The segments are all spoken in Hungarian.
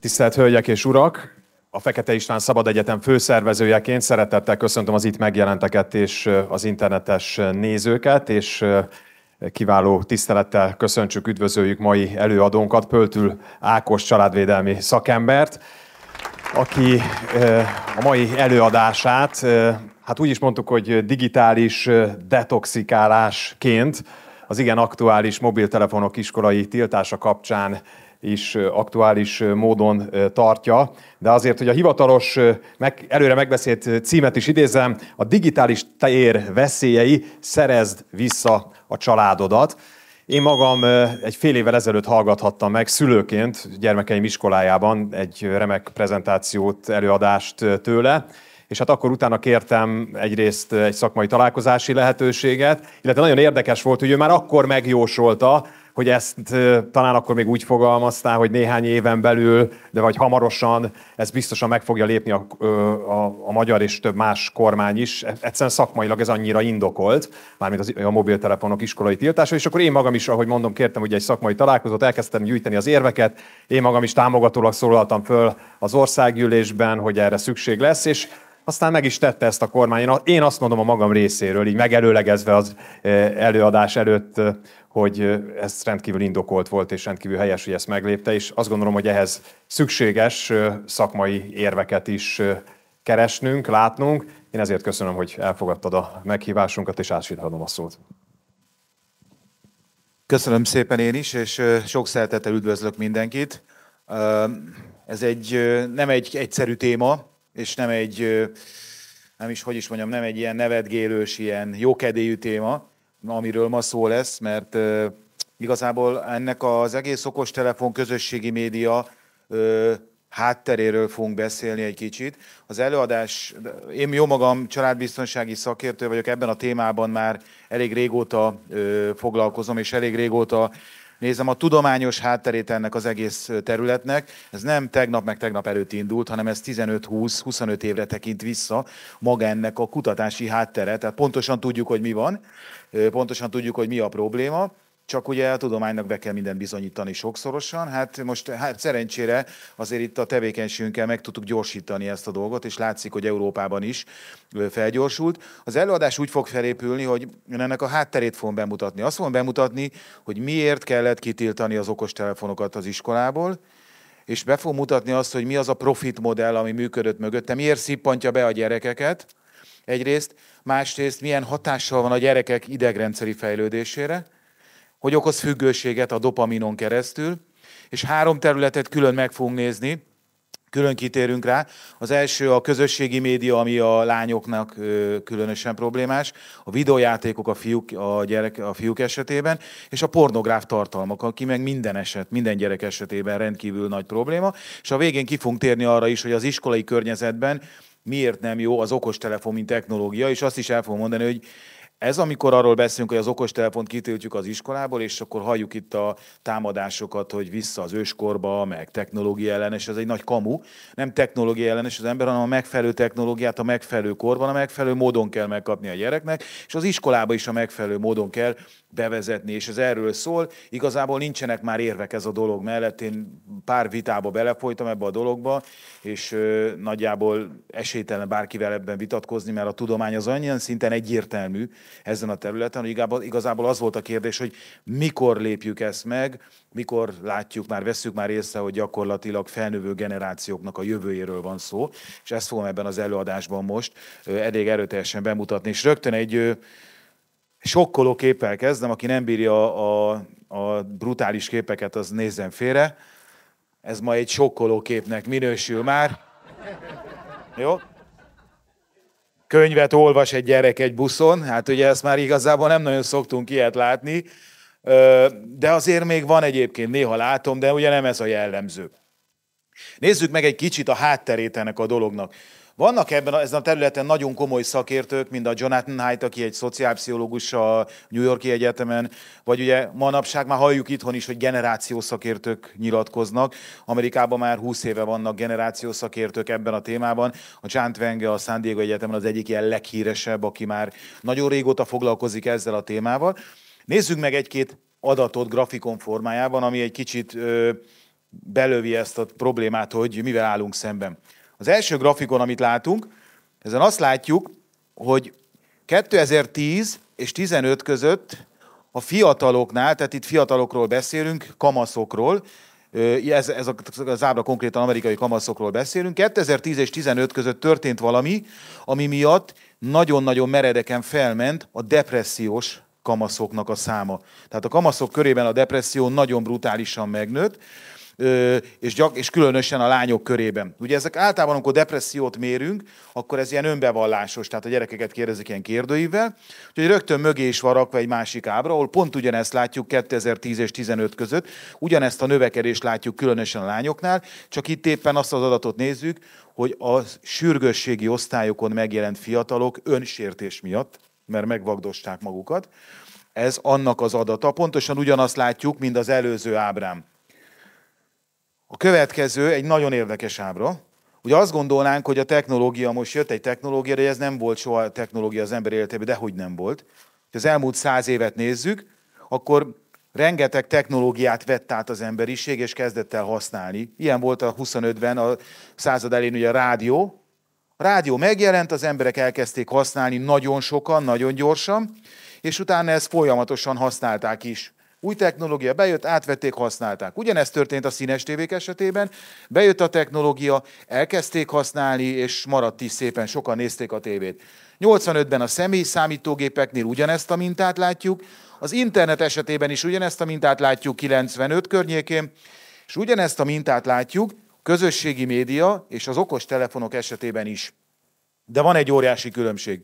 Tisztelt Hölgyek és Urak! A Fekete István Szabad Egyetem főszervezőjeként szeretettel köszöntöm az itt megjelenteket és az internetes nézőket, és kiváló tisztelettel köszöntsük, üdvözöljük mai előadónkat, Pöltül Ákos családvédelmi szakembert, aki a mai előadását, hát úgy is mondtuk, hogy digitális detoxikálásként az igen aktuális mobiltelefonok iskolai tiltása kapcsán is aktuális módon tartja, de azért, hogy a hivatalos, meg, előre megbeszélt címet is idézem, a digitális tér veszélyei, szerezd vissza a családodat. Én magam egy fél évvel ezelőtt hallgathattam meg szülőként gyermekeim iskolájában egy remek prezentációt, előadást tőle, és hát akkor utána kértem egyrészt egy szakmai találkozási lehetőséget, illetve nagyon érdekes volt, hogy ő már akkor megjósolta, hogy ezt talán akkor még úgy fogalmaztál, hogy néhány éven belül, de vagy hamarosan, ez biztosan meg fogja lépni a, a, a magyar és több más kormány is. E, egyszerűen szakmailag ez annyira indokolt, mármint az, a mobiltelefonok iskolai tiltása, és akkor én magam is, ahogy mondom, kértem ugye egy szakmai találkozót, elkezdtem gyűjteni az érveket, én magam is támogatólag szólaltam föl az országgyűlésben, hogy erre szükség lesz, és aztán meg is tette ezt a kormány. Én azt mondom a magam részéről, így megelőlegezve az eh, előadás előtt, eh, hogy eh, ez rendkívül indokolt volt, és rendkívül helyes, hogy ezt meglépte, és azt gondolom, hogy ehhez szükséges szakmai érveket is keresnünk, látnunk. Én ezért köszönöm, hogy elfogadtad a meghívásunkat, és átsíthatom a szót. Köszönöm szépen én is, és sok szeretettel üdvözlök mindenkit. Ehm, ez egy, nem egy egyszerű téma, és nem egy, nem is, hogy is mondjam, nem egy ilyen nevetgélős, ilyen jókedélyű téma, amiről ma szó lesz, mert igazából ennek az egész okostelefon közösségi média hátteréről fogunk beszélni egy kicsit. Az előadás, én jó magam családbiztonsági szakértő vagyok, ebben a témában már elég régóta ö, foglalkozom, és elég régóta nézem a tudományos hátterét ennek az egész területnek. Ez nem tegnap meg tegnap előtt indult, hanem ez 15-20-25 évre tekint vissza maga ennek a kutatási háttere. Tehát pontosan tudjuk, hogy mi van, pontosan tudjuk, hogy mi a probléma csak ugye a tudománynak be kell mindent bizonyítani sokszorosan. Hát most hát szerencsére azért itt a tevékenységünkkel meg tudtuk gyorsítani ezt a dolgot, és látszik, hogy Európában is felgyorsult. Az előadás úgy fog felépülni, hogy ennek a hátterét fogom bemutatni. Azt fogom bemutatni, hogy miért kellett kitiltani az okostelefonokat az iskolából, és be fogom mutatni azt, hogy mi az a profit modell, ami működött mögötte, miért szippantja be a gyerekeket, egyrészt, másrészt milyen hatással van a gyerekek idegrendszeri fejlődésére, hogy okoz függőséget a dopaminon keresztül, és három területet külön meg fogunk nézni, külön kitérünk rá. Az első a közösségi média, ami a lányoknak különösen problémás, a videójátékok a fiúk, a, gyerek, a fiúk esetében, és a pornográf tartalmak, aki meg minden eset, minden gyerek esetében rendkívül nagy probléma, és a végén ki fogunk térni arra is, hogy az iskolai környezetben miért nem jó az okostelefon, mint technológia, és azt is el fogom mondani, hogy ez, amikor arról beszélünk, hogy az okostelefont kitiltjuk az iskolából, és akkor halljuk itt a támadásokat, hogy vissza az őskorba, meg technológia ellenes, ez egy nagy kamu. Nem technológia ellenes az ember, hanem a megfelelő technológiát a megfelelő korban, a megfelelő módon kell megkapni a gyereknek, és az iskolába is a megfelelő módon kell bevezetni, és ez erről szól. Igazából nincsenek már érvek ez a dolog mellett. Én pár vitába belefolytam ebbe a dologba, és ö, nagyjából esélytelen bárkivel ebben vitatkozni, mert a tudomány az annyian szinten egyértelmű, ezen a területen. Igazából, igazából az volt a kérdés, hogy mikor lépjük ezt meg, mikor látjuk már, veszük már észre, hogy gyakorlatilag felnövő generációknak a jövőjéről van szó, és ezt fogom ebben az előadásban most elég erőteljesen bemutatni. És rögtön egy sokkoló képpel kezdem, aki nem bírja a, a brutális képeket, az nézzen félre. Ez ma egy sokkoló képnek minősül már. Jó? könyvet olvas egy gyerek egy buszon, hát ugye ezt már igazából nem nagyon szoktunk ilyet látni, de azért még van egyébként, néha látom, de ugye nem ez a jellemző. Nézzük meg egy kicsit a hátterét ennek a dolognak. Vannak ebben a, ezen a területen nagyon komoly szakértők, mint a Jonathan Haidt, aki egy szociálpszichológus a New Yorki Egyetemen, vagy ugye manapság már halljuk itthon is, hogy generáció szakértők nyilatkoznak. Amerikában már 20 éve vannak generáció szakértők ebben a témában. A Chant Wenge a San Diego Egyetemen az egyik ilyen leghíresebb, aki már nagyon régóta foglalkozik ezzel a témával. Nézzük meg egy-két adatot grafikon formájában, ami egy kicsit ö, belövi ezt a problémát, hogy mivel állunk szemben. Az első grafikon, amit látunk, ezen azt látjuk, hogy 2010 és 15 között a fiataloknál, tehát itt fiatalokról beszélünk, kamaszokról, ez, ez a, az ábra konkrétan amerikai kamaszokról beszélünk. 2010 és 15 között történt valami, ami miatt nagyon-nagyon meredeken felment a depressziós kamaszoknak a száma. Tehát a kamaszok körében a depresszió nagyon brutálisan megnőtt, és, gyak, és különösen a lányok körében. Ugye ezek általában, amikor depressziót mérünk, akkor ez ilyen önbevallásos, tehát a gyerekeket kérdezik ilyen kérdőivel. Úgyhogy rögtön mögé is van rakva egy másik ábra, ahol pont ugyanezt látjuk 2010 és 15 között, ugyanezt a növekedést látjuk különösen a lányoknál, csak itt éppen azt az adatot nézzük, hogy a sürgősségi osztályokon megjelent fiatalok önsértés miatt, mert megvagdosták magukat, ez annak az adata. Pontosan ugyanazt látjuk, mint az előző ábrám. A következő egy nagyon érdekes ábra. Ugye azt gondolnánk, hogy a technológia, most jött egy technológia, de ez nem volt soha technológia az ember életében, de hogy nem volt. Ha az elmúlt száz évet nézzük, akkor rengeteg technológiát vett át az emberiség, és kezdett el használni. Ilyen volt a 25-ben, a század elén ugye a rádió. A rádió megjelent, az emberek elkezdték használni nagyon sokan, nagyon gyorsan, és utána ezt folyamatosan használták is. Új technológia bejött, átvették, használták. Ugyanezt történt a színes tévék esetében. Bejött a technológia, elkezdték használni, és maradt is szépen, sokan nézték a tévét. 85-ben a személy számítógépeknél ugyanezt a mintát látjuk, az internet esetében is ugyanezt a mintát látjuk 95 környékén, és ugyanezt a mintát látjuk közösségi média és az okos telefonok esetében is. De van egy óriási különbség.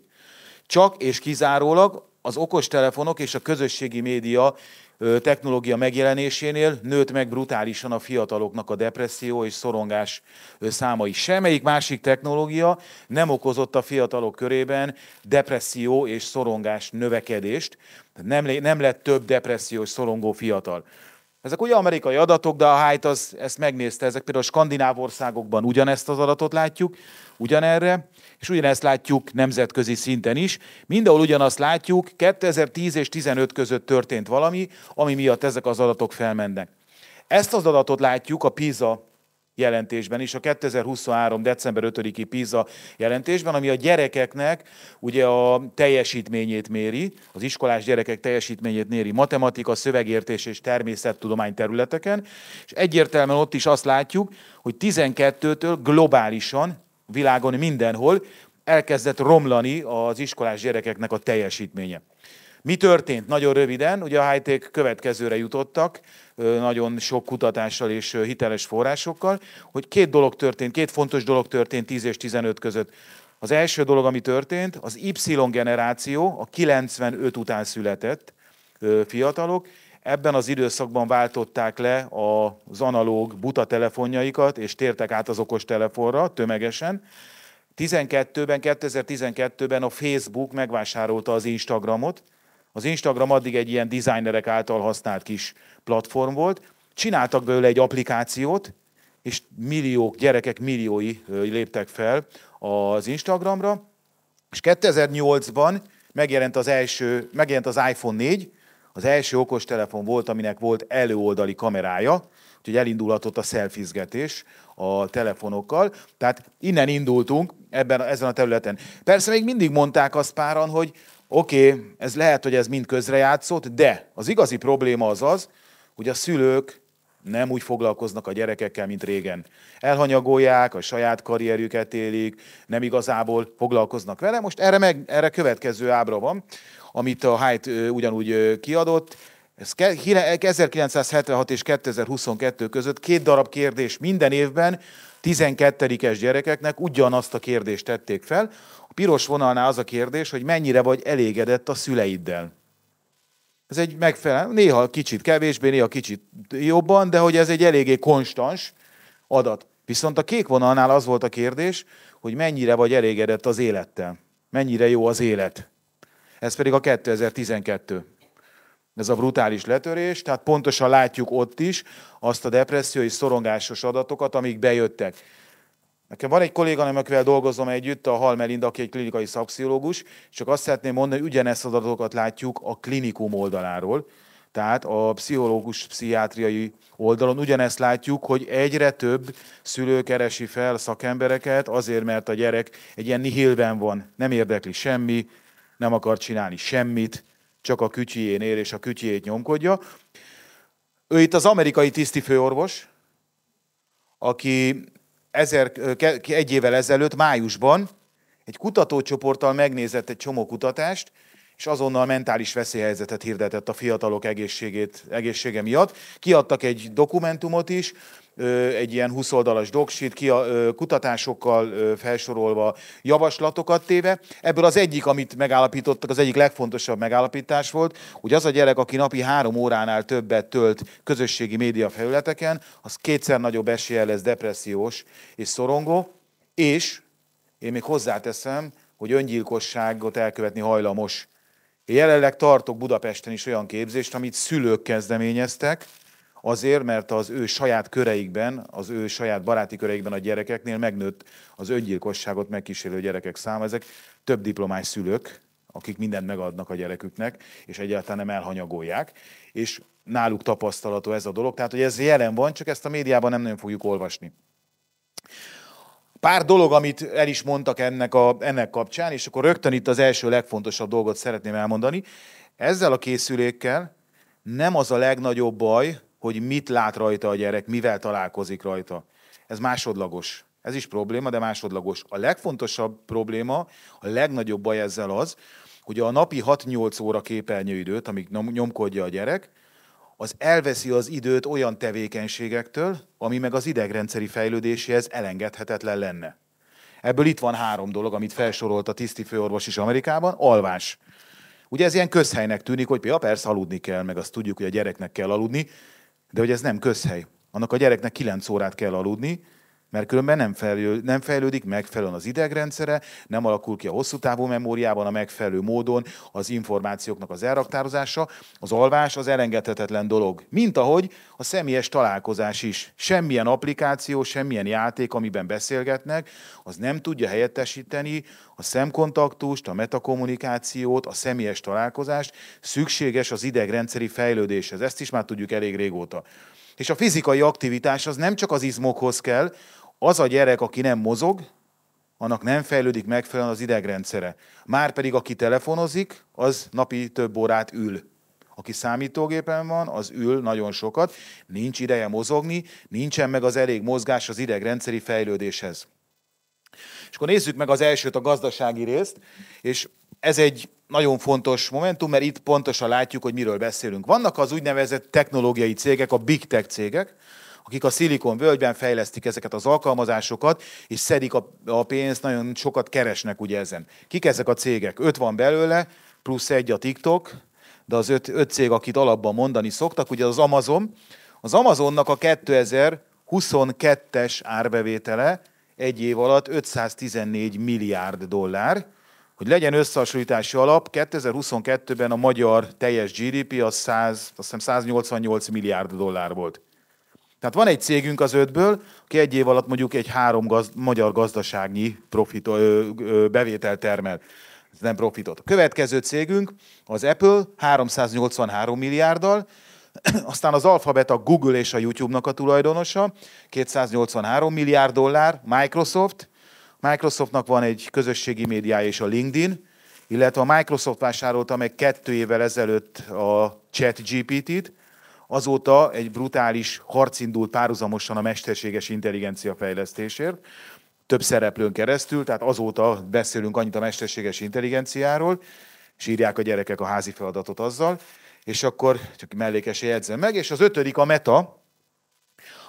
Csak és kizárólag az okos telefonok és a közösségi média technológia megjelenésénél nőtt meg brutálisan a fiataloknak a depresszió és szorongás száma is. Semmelyik másik technológia nem okozott a fiatalok körében depresszió és szorongás növekedést. Nem, nem lett több depressziós szorongó fiatal. Ezek ugye amerikai adatok, de a Hyde az, ezt megnézte, ezek például a skandináv országokban ugyanezt az adatot látjuk, ugyanerre és ugyanezt látjuk nemzetközi szinten is. Mindenhol ugyanazt látjuk, 2010 és 15 között történt valami, ami miatt ezek az adatok felmennek. Ezt az adatot látjuk a PISA jelentésben is, a 2023. december 5-i PISA jelentésben, ami a gyerekeknek ugye a teljesítményét méri, az iskolás gyerekek teljesítményét méri matematika, szövegértés és természettudomány területeken, és egyértelműen ott is azt látjuk, hogy 12-től globálisan világon mindenhol elkezdett romlani az iskolás gyerekeknek a teljesítménye. Mi történt? Nagyon röviden, ugye a hájték következőre jutottak, nagyon sok kutatással és hiteles forrásokkal, hogy két dolog történt, két fontos dolog történt 10 és 15 között. Az első dolog, ami történt, az Y generáció, a 95 után született fiatalok, Ebben az időszakban váltották le az analóg buta telefonjaikat, és tértek át az okos telefonra tömegesen. 12-ben, 2012-ben a Facebook megvásárolta az Instagramot. Az Instagram addig egy ilyen designerek által használt kis platform volt. Csináltak belőle egy applikációt, és milliók, gyerekek milliói léptek fel az Instagramra. És 2008-ban megjelent az első, megjelent az iPhone 4, az első okostelefon volt, aminek volt előoldali kamerája, úgyhogy elindulhatott a szelfizgetés a telefonokkal. Tehát innen indultunk ebben, ezen a területen. Persze még mindig mondták azt páran, hogy oké, okay, ez lehet, hogy ez mind közrejátszott, de az igazi probléma az az, hogy a szülők nem úgy foglalkoznak a gyerekekkel, mint régen. Elhanyagolják, a saját karrierjüket élik, nem igazából foglalkoznak vele. Most erre, meg, erre következő ábra van, amit a Hyde ugyanúgy kiadott. Ez 1976 és 2022 között két darab kérdés minden évben 12-es gyerekeknek ugyanazt a kérdést tették fel. A piros vonalnál az a kérdés, hogy mennyire vagy elégedett a szüleiddel. Ez egy megfelelő, néha kicsit kevésbé, néha kicsit jobban, de hogy ez egy eléggé konstans adat. Viszont a kék vonalnál az volt a kérdés, hogy mennyire vagy elégedett az élettel. Mennyire jó az élet ez pedig a 2012. Ez a brutális letörés, tehát pontosan látjuk ott is azt a depresszió és szorongásos adatokat, amik bejöttek. Nekem van egy kolléganőm, akivel dolgozom együtt, a Hal Melinda, aki egy klinikai szakszilógus, csak azt szeretném mondani, hogy ugyanezt az adatokat látjuk a klinikum oldaláról, tehát a pszichológus pszichiátriai oldalon ugyanezt látjuk, hogy egyre több szülő keresi fel szakembereket azért, mert a gyerek egy ilyen nihilben van, nem érdekli semmi, nem akar csinálni semmit, csak a kütyjén ér és a kütyjét nyomkodja. Ő itt az amerikai tisztifőorvos, aki ezer, egy évvel ezelőtt, májusban egy kutatócsoporttal megnézett egy csomó kutatást, és azonnal mentális veszélyhelyzetet hirdetett a fiatalok egészségét, egészsége miatt. Kiadtak egy dokumentumot is, egy ilyen 20 oldalas doksit, ki a kutatásokkal felsorolva javaslatokat téve. Ebből az egyik, amit megállapítottak, az egyik legfontosabb megállapítás volt, hogy az a gyerek, aki napi három óránál többet tölt közösségi média felületeken, az kétszer nagyobb esélye lesz depressziós és szorongó, és én még hozzáteszem, hogy öngyilkosságot elkövetni hajlamos. Én jelenleg tartok Budapesten is olyan képzést, amit szülők kezdeményeztek, Azért, mert az ő saját köreikben, az ő saját baráti köreikben a gyerekeknél megnőtt az öngyilkosságot megkísérő gyerekek száma. Ezek több diplomás szülők, akik mindent megadnak a gyereküknek, és egyáltalán nem elhanyagolják, és náluk tapasztalatú ez a dolog, tehát hogy ez jelen van, csak ezt a médiában nem nagyon fogjuk olvasni. Pár dolog, amit el is mondtak ennek, a, ennek kapcsán, és akkor rögtön itt az első legfontosabb dolgot szeretném elmondani. Ezzel a készülékkel nem az a legnagyobb baj, hogy mit lát rajta a gyerek, mivel találkozik rajta. Ez másodlagos. Ez is probléma, de másodlagos. A legfontosabb probléma, a legnagyobb baj ezzel az, hogy a napi 6-8 óra képernyőidőt, amíg nyomkodja a gyerek, az elveszi az időt olyan tevékenységektől, ami meg az idegrendszeri fejlődéséhez elengedhetetlen lenne. Ebből itt van három dolog, amit felsorolt a főorvos is Amerikában, alvás. Ugye ez ilyen közhelynek tűnik, hogy ja, persze aludni kell, meg azt tudjuk, hogy a gyereknek kell aludni, de hogy ez nem közhely. Annak a gyereknek 9 órát kell aludni, mert különben nem, fejlő, nem fejlődik megfelelően az idegrendszere, nem alakul ki a hosszú távú memóriában a megfelelő módon az információknak az elraktározása. Az alvás az elengedhetetlen dolog, mint ahogy a személyes találkozás is. Semmilyen applikáció, semmilyen játék, amiben beszélgetnek, az nem tudja helyettesíteni a szemkontaktust, a metakommunikációt, a személyes találkozást, szükséges az idegrendszeri fejlődéshez. Ezt is már tudjuk elég régóta. És a fizikai aktivitás az nem csak az izmokhoz kell, az a gyerek, aki nem mozog, annak nem fejlődik megfelelően az idegrendszere. Márpedig aki telefonozik, az napi több órát ül. Aki számítógépen van, az ül nagyon sokat, nincs ideje mozogni, nincsen meg az elég mozgás az idegrendszeri fejlődéshez. És akkor nézzük meg az elsőt, a gazdasági részt, és ez egy nagyon fontos momentum, mert itt pontosan látjuk, hogy miről beszélünk. Vannak az úgynevezett technológiai cégek, a big tech cégek, akik a szilikon völgyben fejlesztik ezeket az alkalmazásokat, és szedik a, a pénzt, nagyon sokat keresnek ugye ezen. Kik ezek a cégek? Öt van belőle, plusz egy a TikTok, de az öt, öt cég, akit alapban mondani szoktak, ugye az Amazon. Az Amazonnak a 2022-es árbevétele egy év alatt 514 milliárd dollár, hogy legyen összehasonlítási alap, 2022-ben a magyar teljes GDP az 100, azt hiszem 188 milliárd dollár volt. Tehát van egy cégünk az ötből, aki egy év alatt mondjuk egy három gazd, magyar gazdaságnyi profit, ö, ö, bevétel termel. Ez nem profitot. A következő cégünk az Apple 383 milliárddal, aztán az Alphabet, a Google és a YouTube-nak a tulajdonosa, 283 milliárd dollár, Microsoft, Microsoftnak van egy közösségi médiája és a LinkedIn, illetve a Microsoft vásárolta meg kettő évvel ezelőtt a ChatGPT-t, Azóta egy brutális harc indult párhuzamosan a mesterséges intelligencia fejlesztésért, több szereplőn keresztül, tehát azóta beszélünk annyit a mesterséges intelligenciáról, és írják a gyerekek a házi feladatot azzal, és akkor csak mellékesen jegyzem meg, és az ötödik a meta.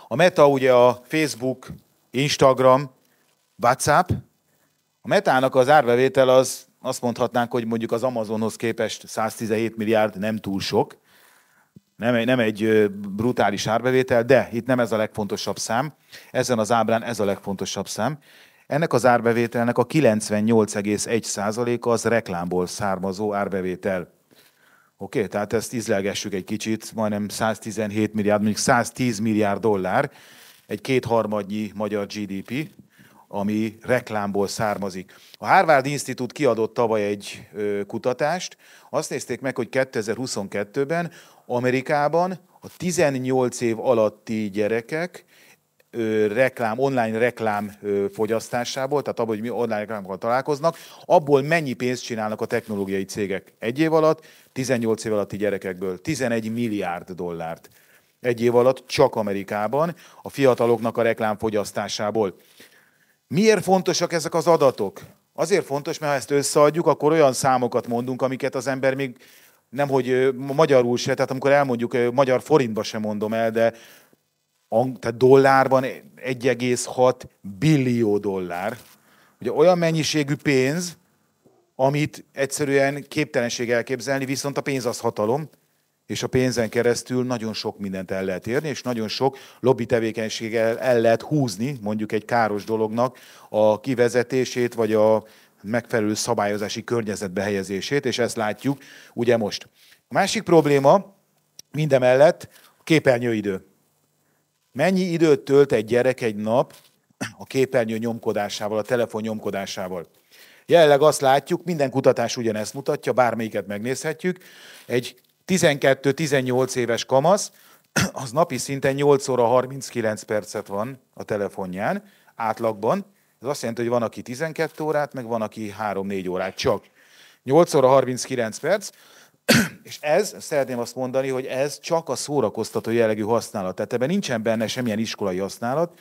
A meta ugye a Facebook, Instagram, WhatsApp. A metának az árbevétel az azt mondhatnánk, hogy mondjuk az Amazonhoz képest 117 milliárd nem túl sok, nem egy, nem egy brutális árbevétel, de itt nem ez a legfontosabb szám. Ezen az ábrán ez a legfontosabb szám. Ennek az árbevételnek a 98,1%-a az reklámból származó árbevétel. Oké, okay, tehát ezt izlelgessük egy kicsit, majdnem 117 milliárd, mondjuk 110 milliárd dollár, egy kétharmadnyi magyar GDP, ami reklámból származik. A Harvard Institute kiadott tavaly egy kutatást, azt nézték meg, hogy 2022-ben Amerikában a 18 év alatti gyerekek ö, reklám, online reklám ö, fogyasztásából, tehát abból, hogy mi online reklámokkal találkoznak, abból mennyi pénzt csinálnak a technológiai cégek egy év alatt, 18 év alatti gyerekekből, 11 milliárd dollárt egy év alatt csak Amerikában a fiataloknak a reklám fogyasztásából. Miért fontosak ezek az adatok? Azért fontos, mert ha ezt összeadjuk, akkor olyan számokat mondunk, amiket az ember még nem hogy magyarul se, tehát amikor elmondjuk, magyar forintba sem mondom el, de tehát dollárban 1,6 billió dollár. Ugye olyan mennyiségű pénz, amit egyszerűen képtelenség elképzelni, viszont a pénz az hatalom, és a pénzen keresztül nagyon sok mindent el lehet érni, és nagyon sok lobby tevékenységgel el lehet húzni, mondjuk egy káros dolognak a kivezetését, vagy a megfelelő szabályozási környezetbe helyezését, és ezt látjuk ugye most. A másik probléma mindemellett a képernyőidő. Mennyi időt tölt egy gyerek egy nap a képernyő nyomkodásával, a telefon nyomkodásával? Jelenleg azt látjuk, minden kutatás ugyanezt mutatja, bármelyiket megnézhetjük, egy 12-18 éves kamasz, az napi szinten 8 óra 39 percet van a telefonján, átlagban, ez azt jelenti, hogy van, aki 12 órát, meg van, aki 3-4 órát csak. 8 óra 39 perc, és ez, szeretném azt mondani, hogy ez csak a szórakoztató jellegű használat. Tehát ebben nincsen benne semmilyen iskolai használat,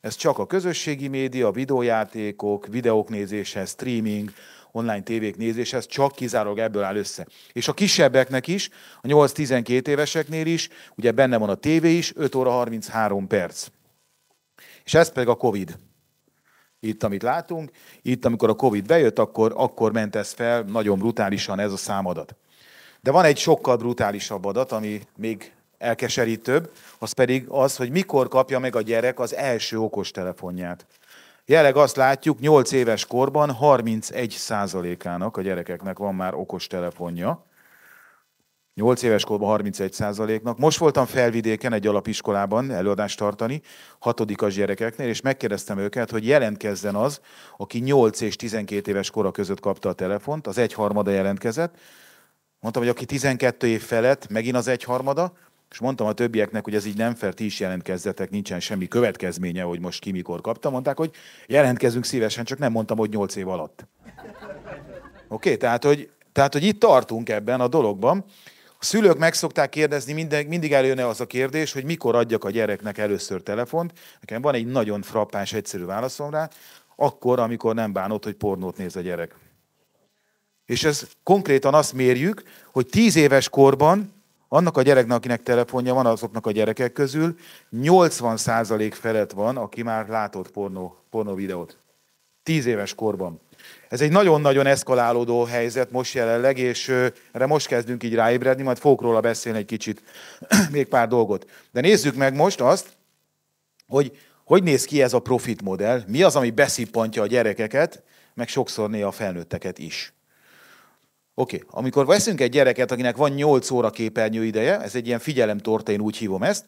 ez csak a közösségi média, videójátékok, videók nézése, streaming, online tévék nézése, ez csak kizárólag ebből áll össze. És a kisebbeknek is, a 8-12 éveseknél is, ugye benne van a tévé is, 5 óra 33 perc. És ez pedig a Covid itt, amit látunk. Itt, amikor a Covid bejött, akkor, akkor ment ez fel nagyon brutálisan ez a számadat. De van egy sokkal brutálisabb adat, ami még elkeserítőbb, az pedig az, hogy mikor kapja meg a gyerek az első okostelefonját. Jelenleg azt látjuk, 8 éves korban 31 százalékának a gyerekeknek van már okostelefonja. 8 éves korban 31 százaléknak. Most voltam felvidéken egy alapiskolában előadást tartani, hatodikas gyerekeknél, és megkérdeztem őket, hogy jelentkezzen az, aki 8 és 12 éves kora között kapta a telefont, az egyharmada jelentkezett. Mondtam, hogy aki 12 év felett, megint az egyharmada, és mondtam a többieknek, hogy ez így nem fér. ti is jelentkezzetek, nincsen semmi következménye, hogy most ki mikor kapta. Mondták, hogy jelentkezünk szívesen, csak nem mondtam, hogy 8 év alatt. Oké, okay, tehát, hogy, tehát, hogy itt tartunk ebben a dologban. A szülők meg szokták kérdezni, mindig mindig előne az a kérdés, hogy mikor adjak a gyereknek először telefont. Nekem van egy nagyon frappáns, egyszerű válaszom rá. Akkor, amikor nem bánod, hogy pornót néz a gyerek. És ez konkrétan azt mérjük, hogy tíz éves korban annak a gyereknek, akinek telefonja van, azoknak a gyerekek közül 80% felett van, aki már látott pornó, pornó videót. Tíz éves korban ez egy nagyon-nagyon eszkalálódó helyzet most jelenleg, és erre most kezdünk így ráébredni, majd fogok róla beszélni egy kicsit, még pár dolgot. De nézzük meg most azt, hogy hogy néz ki ez a profit modell, mi az, ami beszippantja a gyerekeket, meg sokszor néha a felnőtteket is. Oké, okay. amikor veszünk egy gyereket, akinek van 8 óra képernyő ideje, ez egy ilyen figyelemtorta, én úgy hívom ezt,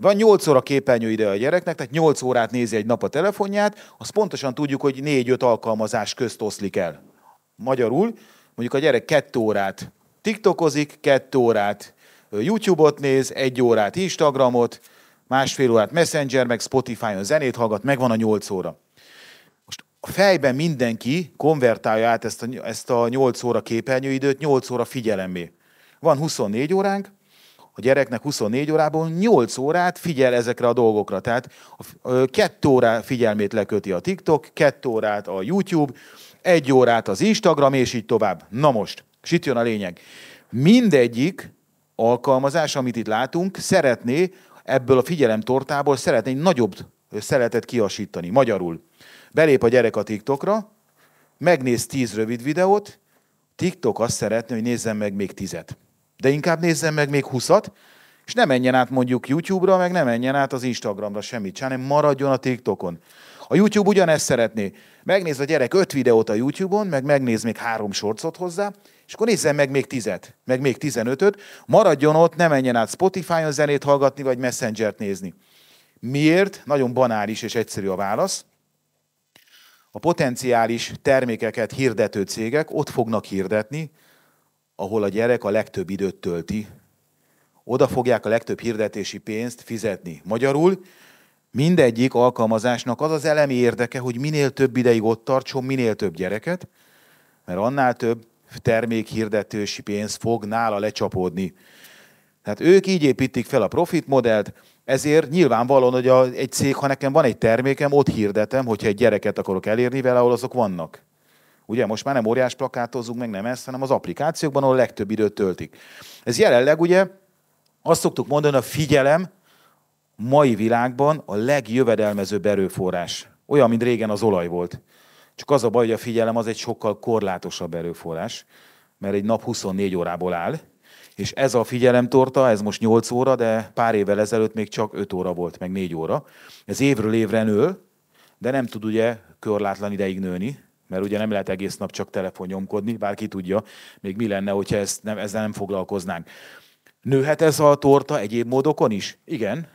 van 8 óra ide a gyereknek, tehát 8 órát nézi egy nap a telefonját, azt pontosan tudjuk, hogy 4-5 alkalmazás közt oszlik el. Magyarul, mondjuk a gyerek 2 órát tiktokozik, 2 órát YouTube-ot néz, 1 órát Instagramot, másfél órát Messenger, meg Spotify-on zenét hallgat, megvan a 8 óra. Most a fejben mindenki konvertálja át ezt a, ezt a 8 óra képernyőidőt 8 óra figyelemé. Van 24 óránk, a gyereknek 24 órában 8 órát figyel ezekre a dolgokra. Tehát 2 órá figyelmét leköti a TikTok, 2 órát a YouTube, 1 órát az Instagram, és így tovább. Na most, és itt jön a lényeg. Mindegyik alkalmazás, amit itt látunk, szeretné ebből a figyelemtortából szeretné egy nagyobb szeretet kiasítani. Magyarul. Belép a gyerek a TikTokra, megnéz 10 rövid videót, TikTok azt szeretné, hogy nézzen meg még tizet de inkább nézzen meg még 20-at, és ne menjen át mondjuk YouTube-ra, meg ne menjen át az Instagramra semmit sem, hanem maradjon a TikTokon. A YouTube ugyanezt szeretné. Megnéz a gyerek öt videót a YouTube-on, meg megnéz még három sorcot hozzá, és akkor nézzen meg még tizet, meg még tizenötöt, maradjon ott, ne menjen át Spotify-on zenét hallgatni, vagy Messenger-t nézni. Miért? Nagyon banális és egyszerű a válasz. A potenciális termékeket hirdető cégek ott fognak hirdetni, ahol a gyerek a legtöbb időt tölti, oda fogják a legtöbb hirdetési pénzt fizetni. Magyarul mindegyik alkalmazásnak az az elemi érdeke, hogy minél több ideig ott tartson minél több gyereket, mert annál több termékhirdetési pénz fog nála lecsapódni. Tehát ők így építik fel a profit modellt, ezért nyilvánvalóan, hogy a, egy cég, ha nekem van egy termékem, ott hirdetem, hogyha egy gyereket akarok elérni vele, ahol azok vannak. Ugye most már nem óriás plakátozunk, meg nem ezt, hanem az applikációkban, ahol legtöbb időt töltik. Ez jelenleg ugye azt szoktuk mondani, a figyelem mai világban a legjövedelmezőbb erőforrás. Olyan, mint régen az olaj volt. Csak az a baj, hogy a figyelem az egy sokkal korlátosabb erőforrás, mert egy nap 24 órából áll, és ez a figyelemtorta, ez most 8 óra, de pár évvel ezelőtt még csak 5 óra volt, meg 4 óra. Ez évről évre nő, de nem tud ugye körlátlan ideig nőni, mert ugye nem lehet egész nap csak telefon nyomkodni, bárki tudja, még mi lenne, hogyha ezt nem, ezzel nem foglalkoznánk. Nőhet ez a torta egyéb módokon is? Igen.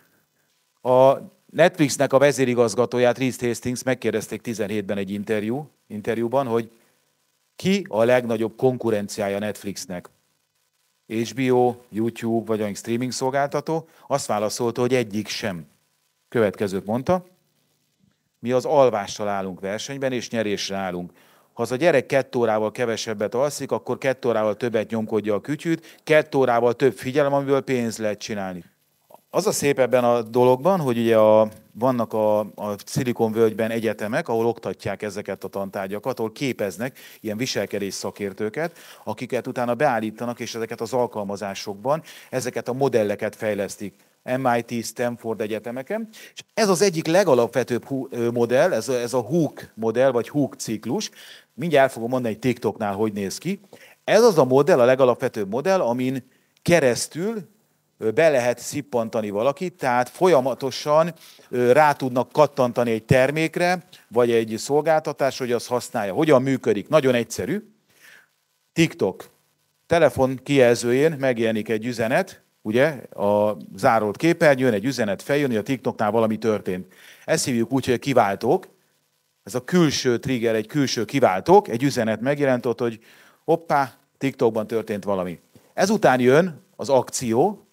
A Netflixnek a vezérigazgatóját, Reese Hastings megkérdezték 17-ben egy interjú, interjúban, hogy ki a legnagyobb konkurenciája Netflixnek? HBO, YouTube vagy a streaming szolgáltató? Azt válaszolta, hogy egyik sem. Következőt mondta, mi az alvással állunk versenyben, és nyerésre állunk. Ha az a gyerek kettő órával kevesebbet alszik, akkor kettő órával többet nyomkodja a kütyűt, kettő órával több figyelem, amiből pénz lehet csinálni. Az a szép ebben a dologban, hogy ugye a, vannak a, a szilikonvölgyben egyetemek, ahol oktatják ezeket a tantárgyakat, ahol képeznek ilyen viselkedés szakértőket, akiket utána beállítanak, és ezeket az alkalmazásokban, ezeket a modelleket fejlesztik. MIT, Stanford egyetemeken. És ez az egyik legalapvetőbb modell, ez a, ez a Hook modell, vagy Hook ciklus. Mindjárt el fogom mondani egy TikToknál, hogy néz ki. Ez az a modell, a legalapvetőbb modell, amin keresztül be lehet szippantani valakit, tehát folyamatosan rá tudnak kattantani egy termékre, vagy egy szolgáltatás, hogy az használja. Hogyan működik? Nagyon egyszerű. TikTok. Telefon kijelzőjén megjelenik egy üzenet, ugye, a zárolt képernyőn egy üzenet feljön, hogy a TikToknál valami történt. Ezt hívjuk úgy, hogy a kiváltók, ez a külső trigger, egy külső kiváltók, egy üzenet megjelent ott, hogy hoppá, TikTokban történt valami. Ezután jön az akció,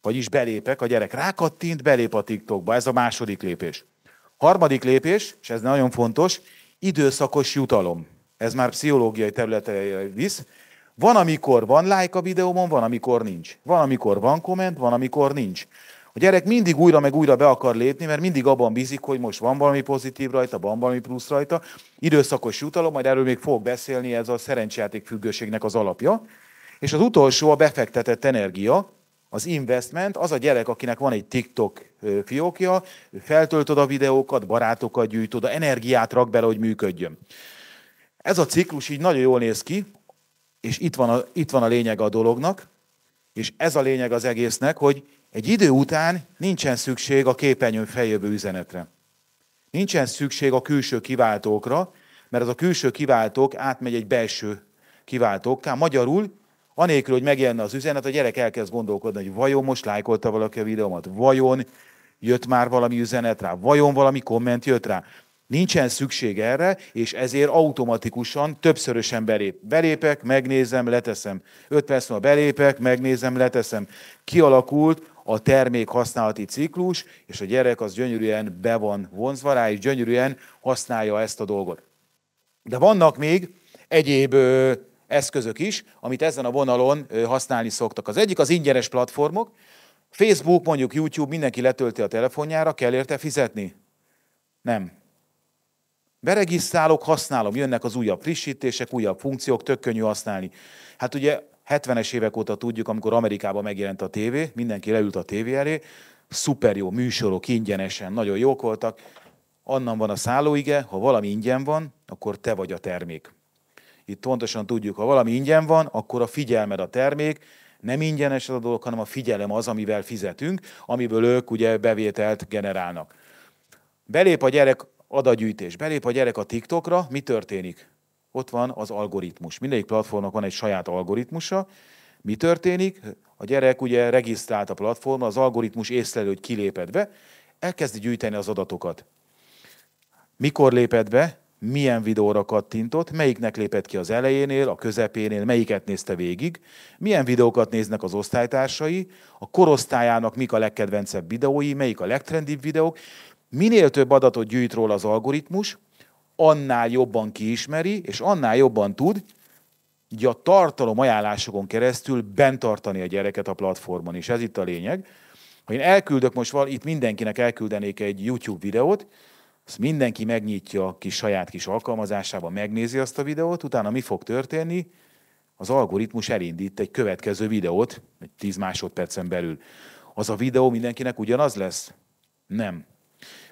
vagyis belépek, a gyerek rákattint, belép a TikTokba. Ez a második lépés. Harmadik lépés, és ez nagyon fontos, időszakos jutalom. Ez már pszichológiai területre visz. Van, amikor van like a videómon, van, amikor nincs. Van, amikor van komment, van, amikor nincs. A gyerek mindig újra meg újra be akar lépni, mert mindig abban bízik, hogy most van valami pozitív rajta, van valami plusz rajta. Időszakos jutalom, majd erről még fogok beszélni, ez a szerencsejáték függőségnek az alapja. És az utolsó a befektetett energia, az investment, az a gyerek, akinek van egy TikTok fiókja, feltöltöd a videókat, barátokat gyűjtöd, energiát rak bele, hogy működjön. Ez a ciklus így nagyon jól néz ki, és itt van, a, itt van a lényeg a dolognak, és ez a lényeg az egésznek, hogy egy idő után nincsen szükség a képernyőn feljövő üzenetre. Nincsen szükség a külső kiváltókra, mert az a külső kiváltók átmegy egy belső kiváltókká. Magyarul, anélkül, hogy megjelenne az üzenet, a gyerek elkezd gondolkodni, hogy vajon most lájkolta valaki a videómat, vajon jött már valami üzenet rá, vajon valami komment jött rá. Nincsen szükség erre, és ezért automatikusan többszörösen belép. Belépek, megnézem, leteszem. 5 perc múlva belépek, megnézem, leteszem. Kialakult a termék használati ciklus, és a gyerek az gyönyörűen be van vonzva rá, és gyönyörűen használja ezt a dolgot. De vannak még egyéb eszközök is, amit ezen a vonalon használni szoktak. Az egyik az ingyenes platformok. Facebook, mondjuk YouTube, mindenki letölti a telefonjára, kell érte fizetni? Nem. Beregisztrálok, használom, jönnek az újabb frissítések, újabb funkciók, tök könnyű használni. Hát ugye 70-es évek óta tudjuk, amikor Amerikában megjelent a tévé, mindenki leült a tévé elé, szuper jó műsorok ingyenesen, nagyon jók voltak. Annan van a szállóige, ha valami ingyen van, akkor te vagy a termék. Itt pontosan tudjuk, ha valami ingyen van, akkor a figyelmed a termék, nem ingyenes az a dolog, hanem a figyelem az, amivel fizetünk, amiből ők ugye bevételt generálnak. Belép a gyerek adagyűjtés. Belép a gyerek a TikTokra, mi történik? Ott van az algoritmus. Mindegyik platformnak van egy saját algoritmusa. Mi történik? A gyerek ugye regisztrált a platformra, az algoritmus észlelő, hogy kilépett be, elkezdi gyűjteni az adatokat. Mikor lépett be, milyen videóra kattintott, melyiknek lépett ki az elejénél, a közepénél, melyiket nézte végig, milyen videókat néznek az osztálytársai, a korosztályának mik a legkedvencebb videói, melyik a legtrendibb videók, minél több adatot gyűjt róla az algoritmus, annál jobban kiismeri, és annál jobban tud hogy a tartalom ajánlásokon keresztül bentartani a gyereket a platformon. És ez itt a lényeg. Ha én elküldök most val, itt mindenkinek elküldenék egy YouTube videót, azt mindenki megnyitja a kis saját kis alkalmazásába, megnézi azt a videót, utána mi fog történni? Az algoritmus elindít egy következő videót, egy 10 másodpercen belül. Az a videó mindenkinek ugyanaz lesz? Nem.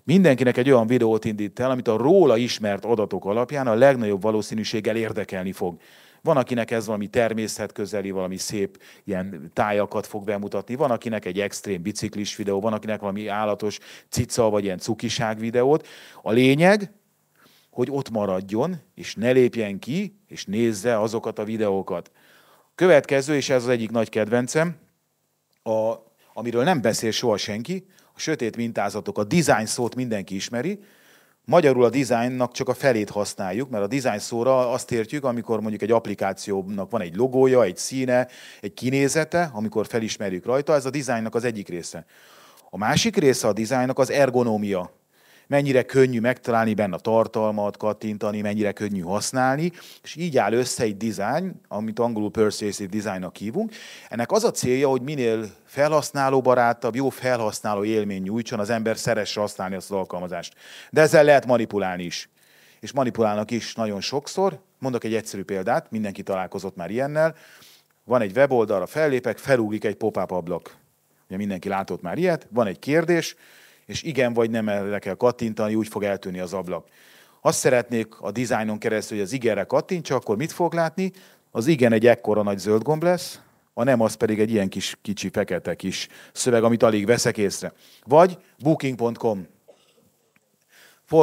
Mindenkinek egy olyan videót indít el, amit a róla ismert adatok alapján a legnagyobb valószínűséggel érdekelni fog. Van, akinek ez valami természetközeli, valami szép ilyen tájakat fog bemutatni, van, akinek egy extrém biciklis videó, van, akinek valami állatos cica vagy ilyen cukiság videót. A lényeg, hogy ott maradjon, és ne lépjen ki, és nézze azokat a videókat. Következő, és ez az egyik nagy kedvencem, a, amiről nem beszél soha senki, sötét mintázatok, a design szót mindenki ismeri, Magyarul a designnak csak a felét használjuk, mert a design szóra azt értjük, amikor mondjuk egy applikációnak van egy logója, egy színe, egy kinézete, amikor felismerjük rajta, ez a designnak az egyik része. A másik része a designnak az ergonómia, mennyire könnyű megtalálni benne a tartalmat, kattintani, mennyire könnyű használni, és így áll össze egy design, amit angolul persuasive designnak hívunk. Ennek az a célja, hogy minél felhasználóbarátabb, jó felhasználó élmény nyújtson, az ember szeresse használni azt az alkalmazást. De ezzel lehet manipulálni is. És manipulálnak is nagyon sokszor. Mondok egy egyszerű példát, mindenki találkozott már ilyennel. Van egy weboldalra fellépek, felúgik egy pop-up ablak. Ugye mindenki látott már ilyet, van egy kérdés, és igen vagy nem erre kell kattintani, úgy fog eltűnni az ablak. Azt szeretnék a dizájnon keresztül, hogy az igenre kattintsa, akkor mit fog látni? Az igen egy ekkora nagy zöld gomb lesz, a nem az pedig egy ilyen kis kicsi fekete kis szöveg, amit alig veszek észre. Vagy booking.com.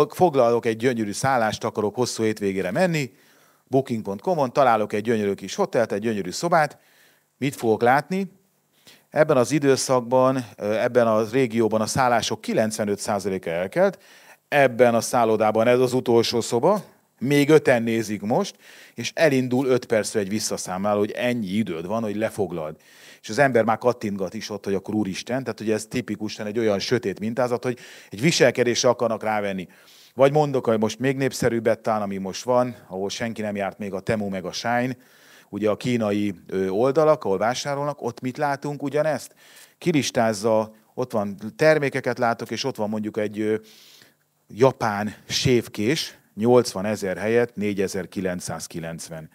Foglalok egy gyönyörű szállást, akarok hosszú hétvégére menni, booking.com-on találok egy gyönyörű kis hotelt, egy gyönyörű szobát, mit fogok látni? Ebben az időszakban, ebben a régióban a szállások 95%-a elkelt, ebben a szállodában ez az utolsó szoba, még öten nézik most, és elindul öt percre egy visszaszámláló, hogy ennyi időd van, hogy lefoglald. És az ember már kattintgat is ott, hogy akkor úristen, tehát hogy ez tipikusan egy olyan sötét mintázat, hogy egy viselkedésre akarnak rávenni. Vagy mondok, hogy most még népszerűbbet talán, ami most van, ahol senki nem járt még a Temu meg a Shine, ugye a kínai oldalak, ahol vásárolnak, ott mit látunk ugyanezt? Kilistázza, ott van termékeket látok, és ott van mondjuk egy japán sévkés, 80 ezer helyett 4990.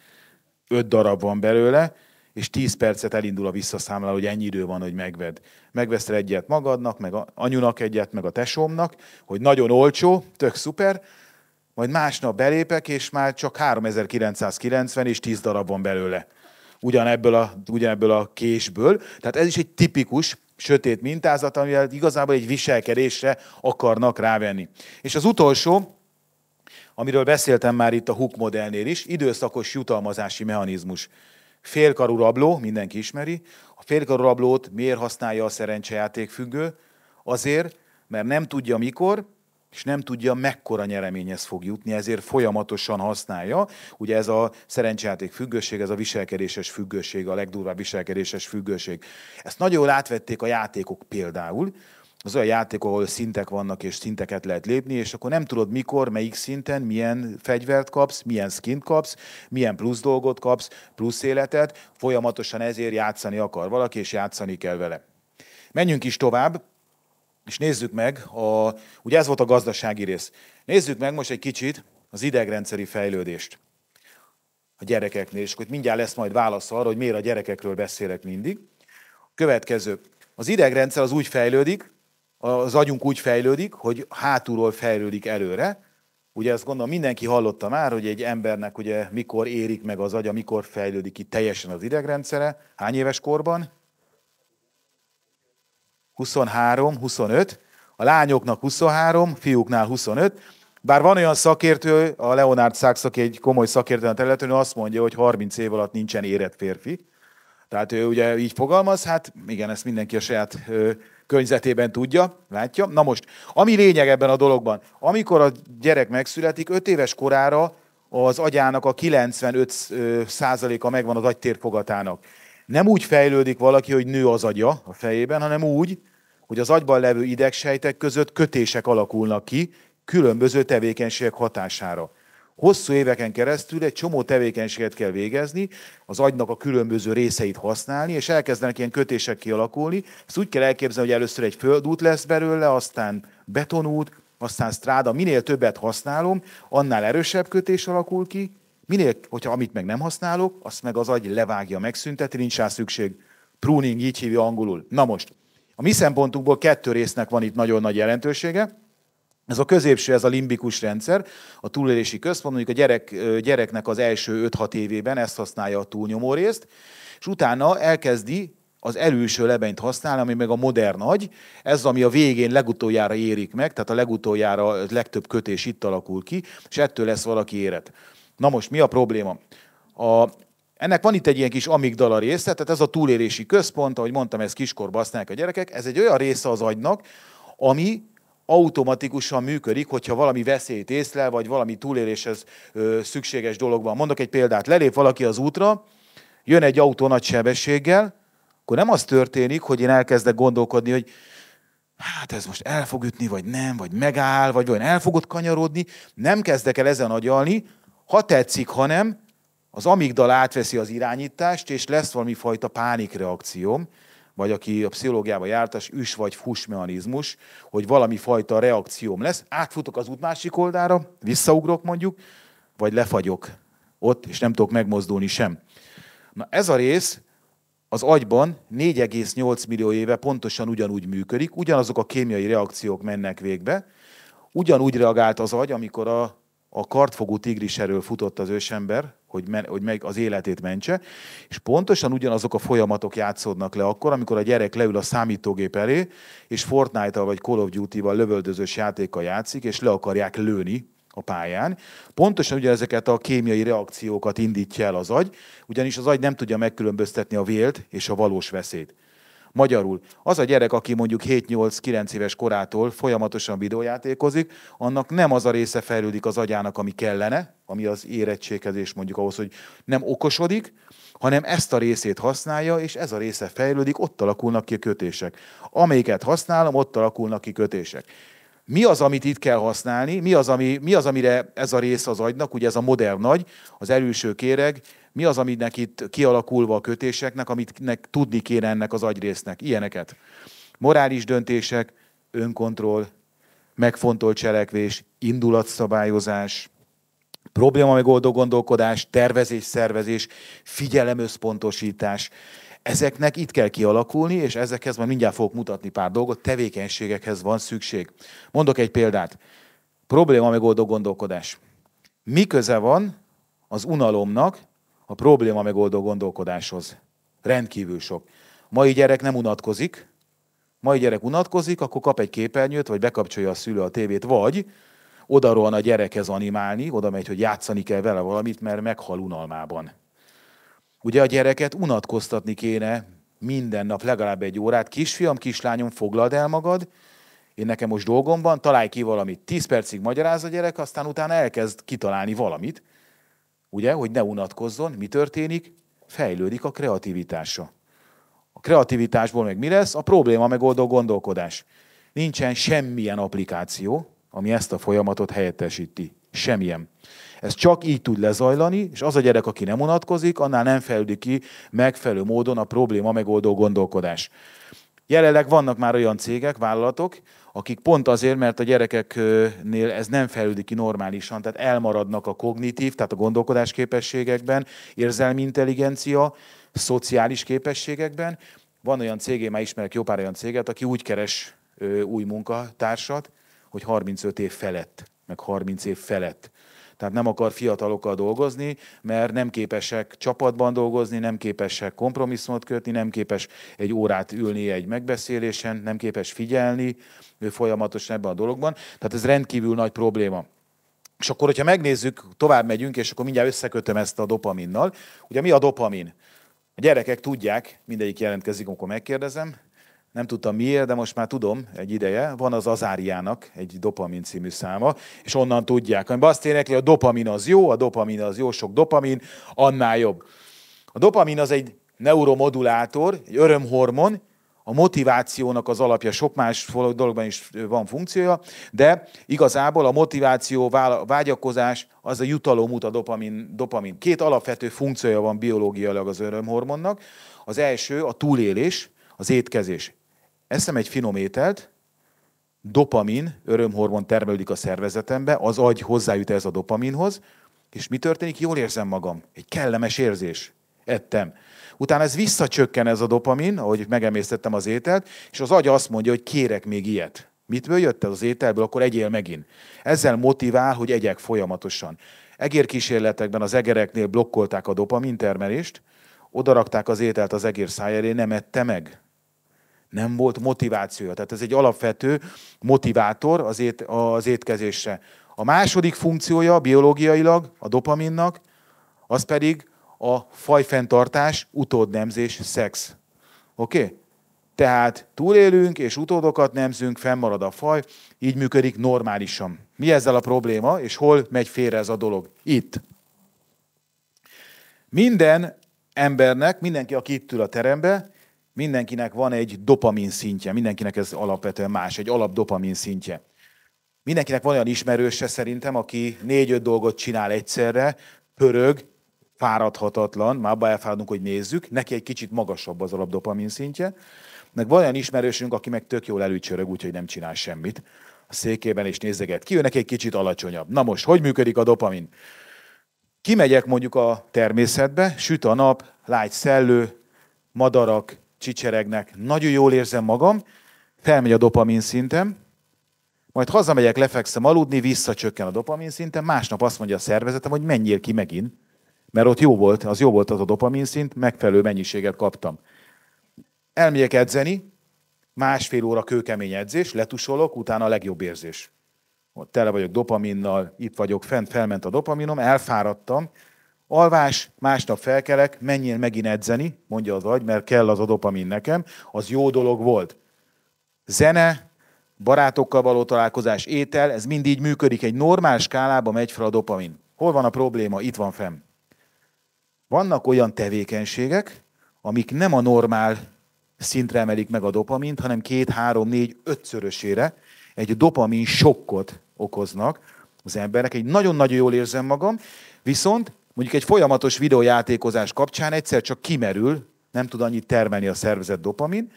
5 darab van belőle, és 10 percet elindul a visszaszámláló, hogy ennyi idő van, hogy megved. Megveszel egyet magadnak, meg a anyunak egyet, meg a tesómnak, hogy nagyon olcsó, tök szuper, majd másnap belépek, és már csak 3990 és 10 darab van belőle. Ugyanebből a, ugyanebből a késből. Tehát ez is egy tipikus sötét mintázat, amivel igazából egy viselkedésre akarnak rávenni. És az utolsó, amiről beszéltem már itt a Hook modellnél is, időszakos jutalmazási mechanizmus. Félkarú rabló, mindenki ismeri. A félkarú rablót miért használja a szerencsejáték függő? Azért, mert nem tudja mikor, és nem tudja, mekkora nyereményhez fog jutni, ezért folyamatosan használja. Ugye ez a szerencsejáték függőség, ez a viselkedéses függőség, a legdurvább viselkedéses függőség. Ezt nagyon jól átvették a játékok például, az olyan játék, ahol szintek vannak, és szinteket lehet lépni, és akkor nem tudod mikor, melyik szinten, milyen fegyvert kapsz, milyen skint kapsz, milyen plusz dolgot kapsz, plusz életet, folyamatosan ezért játszani akar valaki, és játszani kell vele. Menjünk is tovább, és nézzük meg, a, ugye ez volt a gazdasági rész. Nézzük meg most egy kicsit az idegrendszeri fejlődést a gyerekeknél, és akkor mindjárt lesz majd válasz arra, hogy miért a gyerekekről beszélek mindig. Következő. Az idegrendszer az úgy fejlődik, az agyunk úgy fejlődik, hogy hátulról fejlődik előre. Ugye ezt gondolom mindenki hallotta már, hogy egy embernek ugye mikor érik meg az agya, mikor fejlődik ki teljesen az idegrendszere, hány éves korban? 23, 25, a lányoknak 23, fiúknál 25, bár van olyan szakértő, a Leonard Sachs, aki egy komoly szakértő a területen, ő azt mondja, hogy 30 év alatt nincsen érett férfi. Tehát ő ugye így fogalmaz, hát igen, ezt mindenki a saját környezetében tudja, látja. Na most, ami lényeg ebben a dologban, amikor a gyerek megszületik, 5 éves korára az agyának a 95%-a megvan az agytérfogatának nem úgy fejlődik valaki, hogy nő az agya a fejében, hanem úgy, hogy az agyban levő idegsejtek között kötések alakulnak ki különböző tevékenységek hatására. Hosszú éveken keresztül egy csomó tevékenységet kell végezni, az agynak a különböző részeit használni, és elkezdenek ilyen kötések kialakulni. Ezt úgy kell elképzelni, hogy először egy földút lesz belőle, aztán betonút, aztán stráda. Minél többet használom, annál erősebb kötés alakul ki, Minél, hogyha amit meg nem használok, azt meg az agy levágja, megszünteti, nincs rá szükség. Pruning, így hívja angolul. Na most, a mi szempontunkból kettő résznek van itt nagyon nagy jelentősége. Ez a középső, ez a limbikus rendszer, a túlélési központ, mondjuk a gyerek, gyereknek az első 5-6 évében ezt használja a túlnyomó részt, és utána elkezdi az előső lebenyt használni, ami meg a modern agy, ez ami a végén legutoljára érik meg, tehát a legutoljára legtöbb kötés itt alakul ki, és ettől lesz valaki érett. Na most mi a probléma? A, ennek van itt egy ilyen kis amigdala része, tehát ez a túlélési központ, ahogy mondtam, ez kiskorban használják a gyerekek, ez egy olyan része az agynak, ami automatikusan működik, hogyha valami veszélyt észlel, vagy valami túléléshez ö, szükséges dolog van. Mondok egy példát, lelép valaki az útra, jön egy autó nagy sebességgel, akkor nem az történik, hogy én elkezdek gondolkodni, hogy hát ez most el fog ütni, vagy nem, vagy megáll, vagy olyan el fogod kanyarodni, nem kezdek el ezen agyalni, ha tetszik, ha nem, az amigdal átveszi az irányítást, és lesz valami fajta pánikreakcióm, vagy aki a pszichológiában jártas, üs vagy fuss mechanizmus, hogy valami fajta reakcióm lesz, átfutok az út másik oldalra, visszaugrok mondjuk, vagy lefagyok ott, és nem tudok megmozdulni sem. Na ez a rész az agyban 4,8 millió éve pontosan ugyanúgy működik, ugyanazok a kémiai reakciók mennek végbe, ugyanúgy reagált az agy, amikor a a kartfogó tigris elől futott az ősember, hogy, men, hogy meg az életét mentse, és pontosan ugyanazok a folyamatok játszódnak le akkor, amikor a gyerek leül a számítógép elé, és Fortnite-tal vagy Call of Duty-val lövöldözős játékkal játszik, és le akarják lőni a pályán. Pontosan ugye ezeket a kémiai reakciókat indítja el az agy, ugyanis az agy nem tudja megkülönböztetni a vélt és a valós veszélyt. Magyarul, az a gyerek, aki mondjuk 7-8-9 éves korától folyamatosan videójátékozik, annak nem az a része fejlődik az agyának, ami kellene, ami az érettségezés mondjuk ahhoz, hogy nem okosodik, hanem ezt a részét használja, és ez a része fejlődik, ott alakulnak ki a kötések. Amelyiket használom, ott alakulnak ki kötések mi az, amit itt kell használni, mi az, ami, mi az, amire ez a rész az agynak, ugye ez a modern nagy, az előső kéreg, mi az, aminek itt kialakulva a kötéseknek, amit tudni kéne ennek az agyrésznek. Ilyeneket. Morális döntések, önkontroll, megfontolt cselekvés, indulatszabályozás, megoldó gondolkodás, tervezés, szervezés, figyelemösszpontosítás. Ezeknek itt kell kialakulni, és ezekhez majd mindjárt fogok mutatni pár dolgot, tevékenységekhez van szükség. Mondok egy példát. Probléma megoldó gondolkodás. Mi köze van az unalomnak a probléma megoldó gondolkodáshoz. Rendkívül sok. Mai gyerek nem unatkozik, mai gyerek unatkozik, akkor kap egy képernyőt, vagy bekapcsolja a szülő a tévét, vagy oda a gyerekhez animálni, oda megy, hogy játszani kell vele valamit, mert meghal unalmában. Ugye a gyereket unatkoztatni kéne minden nap legalább egy órát. Kisfiam, kislányom, foglald el magad, én nekem most dolgom van, találj ki valamit. tíz percig magyaráz a gyerek, aztán utána elkezd kitalálni valamit, Ugye, hogy ne unatkozzon, mi történik? Fejlődik a kreativitása. A kreativitásból meg mi lesz? A probléma megoldó gondolkodás. Nincsen semmilyen applikáció, ami ezt a folyamatot helyettesíti. Semmilyen. Ez csak így tud lezajlani, és az a gyerek, aki nem unatkozik, annál nem fejlődik ki megfelelő módon a probléma megoldó gondolkodás. Jelenleg vannak már olyan cégek, vállalatok, akik pont azért, mert a gyerekeknél ez nem fejlődik ki normálisan, tehát elmaradnak a kognitív, tehát a gondolkodás képességekben, érzelmi intelligencia, szociális képességekben. Van olyan cég, én már ismerek jó pár olyan céget, aki úgy keres új munkatársat, hogy 35 év felett, meg 30 év felett tehát nem akar fiatalokkal dolgozni, mert nem képesek csapatban dolgozni, nem képesek kompromisszumot kötni, nem képes egy órát ülni egy megbeszélésen, nem képes figyelni ő folyamatosan ebben a dologban. Tehát ez rendkívül nagy probléma. És akkor, hogyha megnézzük, tovább megyünk, és akkor mindjárt összekötöm ezt a dopaminnal. Ugye mi a dopamin? A gyerekek tudják, mindegyik jelentkezik, amikor megkérdezem, nem tudtam miért, de most már tudom egy ideje, van az Azáriának egy dopamin című száma, és onnan tudják, amiben azt énekli, a dopamin az jó, a dopamin az jó, sok dopamin, annál jobb. A dopamin az egy neuromodulátor, egy örömhormon, a motivációnak az alapja, sok más dologban is van funkciója, de igazából a motiváció, vágyakozás az a jutalomút a dopamin, dopamin. Két alapvető funkciója van biológiailag az örömhormonnak. Az első a túlélés, az étkezés eszem egy finom ételt, dopamin, örömhormon termelődik a szervezetembe, az agy hozzájut ez a dopaminhoz, és mi történik? Jól érzem magam. Egy kellemes érzés. Ettem. Utána ez visszacsökken ez a dopamin, ahogy megemésztettem az ételt, és az agy azt mondja, hogy kérek még ilyet. Mitből jött ez az ételből, akkor egyél megint. Ezzel motivál, hogy egyek folyamatosan. Egérkísérletekben az egereknél blokkolták a dopamin termelést, odarakták az ételt az egér szájára, nem ette meg nem volt motivációja. Tehát ez egy alapvető motivátor az, ét, az étkezésre. A második funkciója biológiailag a dopaminnak, az pedig a fajfenntartás, utódnemzés, szex. Oké? Okay? Tehát túlélünk és utódokat nemzünk, fennmarad a faj, így működik normálisan. Mi ezzel a probléma, és hol megy félre ez a dolog? Itt. Minden embernek, mindenki, aki itt ül a terembe, Mindenkinek van egy dopamin szintje, mindenkinek ez alapvetően más, egy alap dopamin szintje. Mindenkinek van olyan ismerőse szerintem, aki négy-öt dolgot csinál egyszerre, pörög, fáradhatatlan, már abba elfáradunk, hogy nézzük, neki egy kicsit magasabb az alap dopamin szintje, meg van olyan ismerősünk, aki meg tök jól előcsörög, úgyhogy nem csinál semmit a székében és nézeget ki, neki egy kicsit alacsonyabb. Na most, hogy működik a dopamin? Kimegyek mondjuk a természetbe, süt a nap, lágy szellő, madarak, csicseregnek. Nagyon jól érzem magam, felmegy a dopamin szintem, majd hazamegyek, lefekszem aludni, visszacsökken a dopamin szintem. másnap azt mondja a szervezetem, hogy menjél ki megint, mert ott jó volt, az jó volt az a dopamin szint, megfelelő mennyiséget kaptam. Elmegyek edzeni, másfél óra kőkemény edzés, letusolok, utána a legjobb érzés. Ott tele vagyok dopaminnal, itt vagyok fent, felment a dopaminom, elfáradtam, Alvás, másnap felkelek, menjél megint edzeni, mondja az agy, mert kell az a dopamin nekem, az jó dolog volt. Zene, barátokkal való találkozás, étel, ez mind így működik, egy normál skálába megy fel a dopamin. Hol van a probléma? Itt van fenn. Vannak olyan tevékenységek, amik nem a normál szintre emelik meg a dopamint, hanem két, három, négy, ötszörösére egy dopamin sokkot okoznak az embernek. Egy nagyon-nagyon jól érzem magam, viszont mondjuk egy folyamatos videójátékozás kapcsán egyszer csak kimerül, nem tud annyit termelni a szervezet dopamin,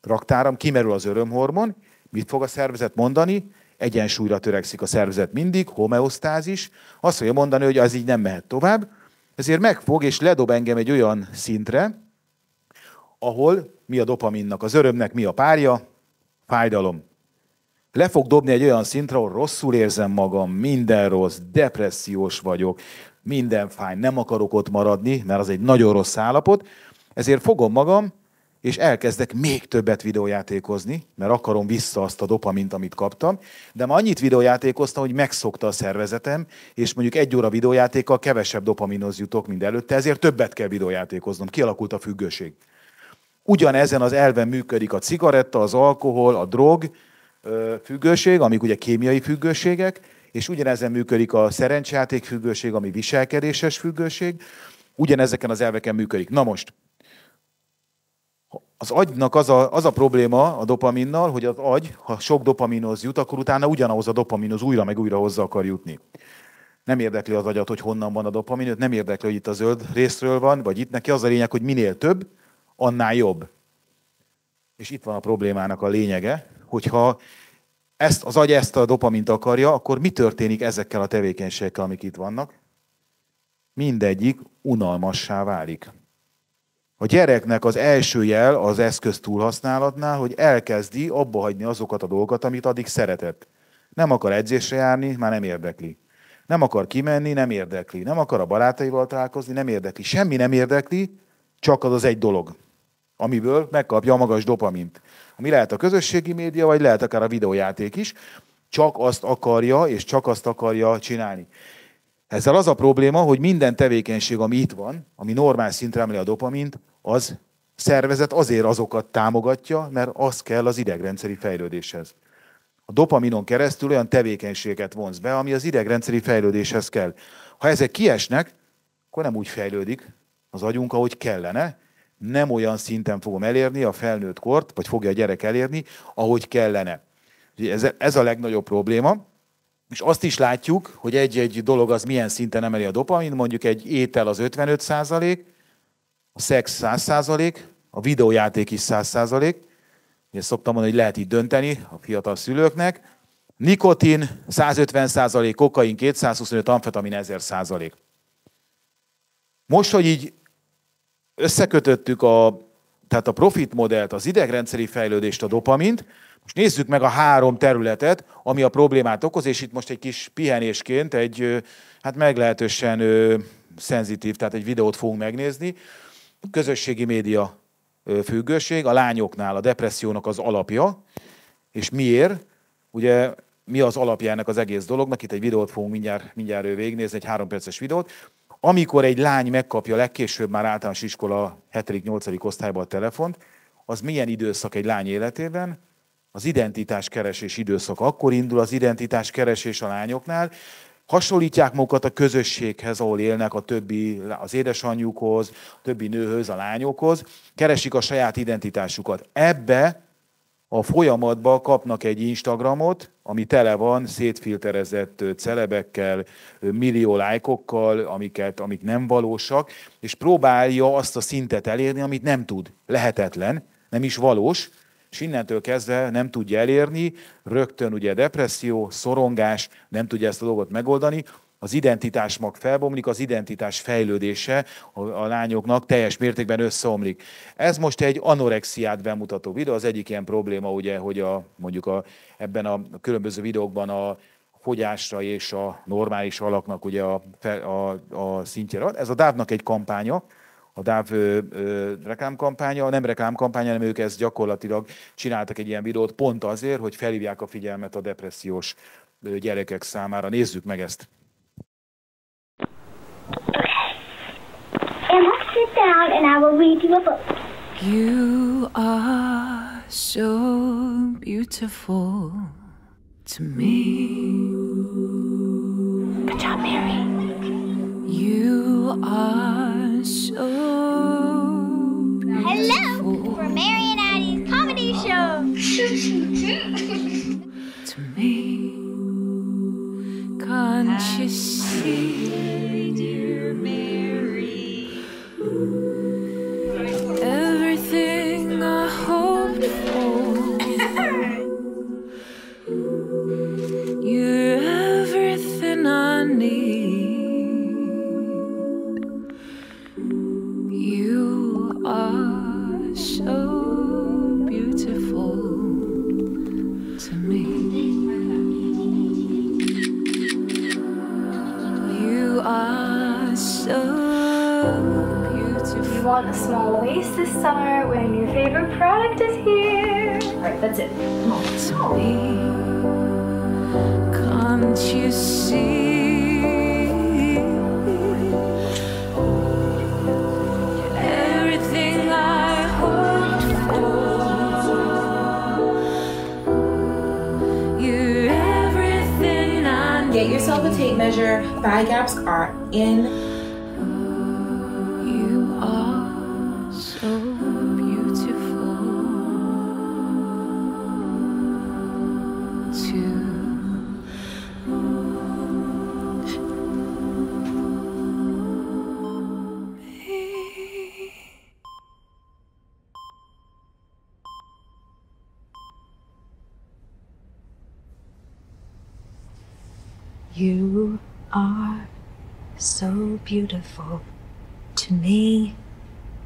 raktáram, kimerül az örömhormon, mit fog a szervezet mondani? Egyensúlyra törekszik a szervezet mindig, homeosztázis, azt fogja mondani, hogy az így nem mehet tovább, ezért megfog és ledob engem egy olyan szintre, ahol mi a dopaminnak, az örömnek mi a párja? Fájdalom. Le fog dobni egy olyan szintre, ahol rosszul érzem magam, minden rossz, depressziós vagyok, minden fáj, nem akarok ott maradni, mert az egy nagyon rossz állapot, ezért fogom magam, és elkezdek még többet videójátékozni, mert akarom vissza azt a dopamint, amit kaptam, de ma annyit videójátékoztam, hogy megszokta a szervezetem, és mondjuk egy óra videójátékkal kevesebb dopaminhoz jutok, mint előtte, ezért többet kell videójátékoznom. Kialakult a függőség. Ugyanezen az elven működik a cigaretta, az alkohol, a drog függőség, amik ugye kémiai függőségek, és ugyanezen működik a szerencsejáték függőség, ami viselkedéses függőség, ugyanezeken az elveken működik. Na most, az agynak az a, az a probléma a dopaminnal, hogy az agy, ha sok dopaminhoz jut, akkor utána ugyanahoz a dopaminhoz újra meg újra hozzá akar jutni. Nem érdekli az agyat, hogy honnan van a dopamin, őt nem érdekli, hogy itt a zöld részről van, vagy itt neki az a lényeg, hogy minél több, annál jobb. És itt van a problémának a lényege, hogyha ezt, az agy ezt a dopamint akarja, akkor mi történik ezekkel a tevékenységekkel, amik itt vannak? Mindegyik unalmassá válik. A gyereknek az első jel az eszköz túlhasználatnál, hogy elkezdi abba hagyni azokat a dolgokat, amit addig szeretett. Nem akar edzésre járni, már nem érdekli. Nem akar kimenni, nem érdekli. Nem akar a barátaival találkozni, nem érdekli. Semmi nem érdekli, csak az az egy dolog amiből megkapja a magas dopamint. Ami lehet a közösségi média, vagy lehet akár a videójáték is, csak azt akarja, és csak azt akarja csinálni. Ezzel az a probléma, hogy minden tevékenység, ami itt van, ami normál szintre emeli a dopamint, az szervezet azért azokat támogatja, mert az kell az idegrendszeri fejlődéshez. A dopaminon keresztül olyan tevékenységet vonz be, ami az idegrendszeri fejlődéshez kell. Ha ezek kiesnek, akkor nem úgy fejlődik az agyunk, ahogy kellene, nem olyan szinten fogom elérni a felnőtt kort, vagy fogja a gyerek elérni, ahogy kellene. Ez, ez a legnagyobb probléma. És azt is látjuk, hogy egy-egy dolog az milyen szinten emeli a dopamin, mondjuk egy étel az 55 százalék, a szex 100 százalék, a videójáték is 100 százalék, Én szoktam mondani, hogy lehet így dönteni a fiatal szülőknek. Nikotin 150 százalék, kokain 225, amfetamin 1000 százalék. Most, hogy így összekötöttük a, tehát a profit modellt, az idegrendszeri fejlődést, a dopamint, most nézzük meg a három területet, ami a problémát okoz, és itt most egy kis pihenésként egy, hát meglehetősen szenzitív, tehát egy videót fogunk megnézni. Közösségi média függőség, a lányoknál a depressziónak az alapja, és miért? Ugye mi az alapjának az egész dolognak? Itt egy videót fogunk mindjárt, mindjárt végignézni, egy három perces videót. Amikor egy lány megkapja legkésőbb már általános iskola 7.-8. osztályban a telefont, az milyen időszak egy lány életében? Az identitáskeresés időszak. Akkor indul az identitáskeresés a lányoknál, hasonlítják magukat a közösséghez, ahol élnek a többi, az édesanyjukhoz, a többi nőhöz, a lányokhoz, keresik a saját identitásukat. Ebbe a folyamatba kapnak egy Instagramot, ami tele van szétfilterezett celebekkel, millió lájkokkal, amiket, amik nem valósak, és próbálja azt a szintet elérni, amit nem tud. Lehetetlen, nem is valós, és innentől kezdve nem tudja elérni, rögtön ugye depresszió, szorongás, nem tudja ezt a dolgot megoldani, az identitás mag felbomlik, az identitás fejlődése a, a lányoknak teljes mértékben összeomlik. Ez most egy anorexiát bemutató videó, az egyik ilyen probléma ugye, hogy a, mondjuk a, ebben a különböző videókban a fogyásra és a normális alaknak ugye a, a, a szintje. Ez a dávnak egy kampánya, a DÁV ö, ö, reklámkampánya, nem reklámkampánya, hanem ők ezt gyakorlatilag csináltak egy ilyen videót pont azért, hogy felhívják a figyelmet a depressziós gyerekek számára. Nézzük meg ezt. sit down and I will read you a book. You are so beautiful to me. Good job, Mary. You are so. Hello, for Mary and Addie's comedy show. to me, can't you see? down small waist this summer when your favorite product is here. All right, that's it. Come on. Can't you see? Get yourself a tape measure. Thigh gaps are in so beautiful to me.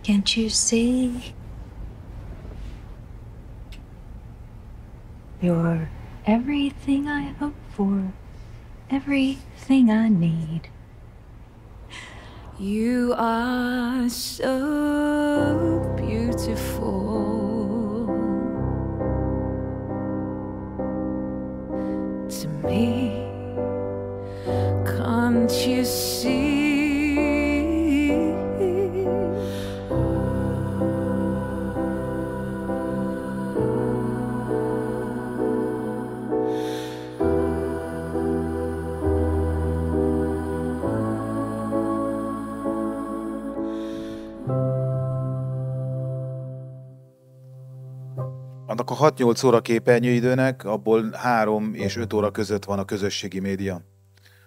Can't you see? You're everything I hope for, everything I need. You are so beautiful to me. Can't you see? Annak a 6-8 óra képernyőidőnek, abból 3 és 5 óra között van a közösségi média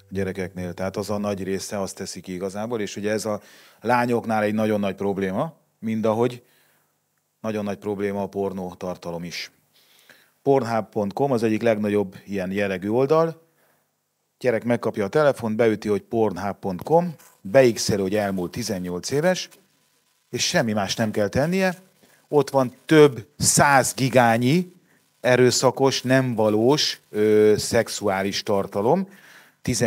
gyerekeknél. Tehát az a nagy része azt teszi ki igazából, és ugye ez a lányoknál egy nagyon nagy probléma, mindahogy nagyon nagy probléma a pornó tartalom is. Pornhub.com az egyik legnagyobb ilyen jellegű oldal. Gyerek megkapja a telefont, beüti, hogy pornhub.com, beixel, hogy elmúlt 18 éves, és semmi más nem kell tennie. Ott van több száz gigányi erőszakos, nem valós ö, szexuális tartalom,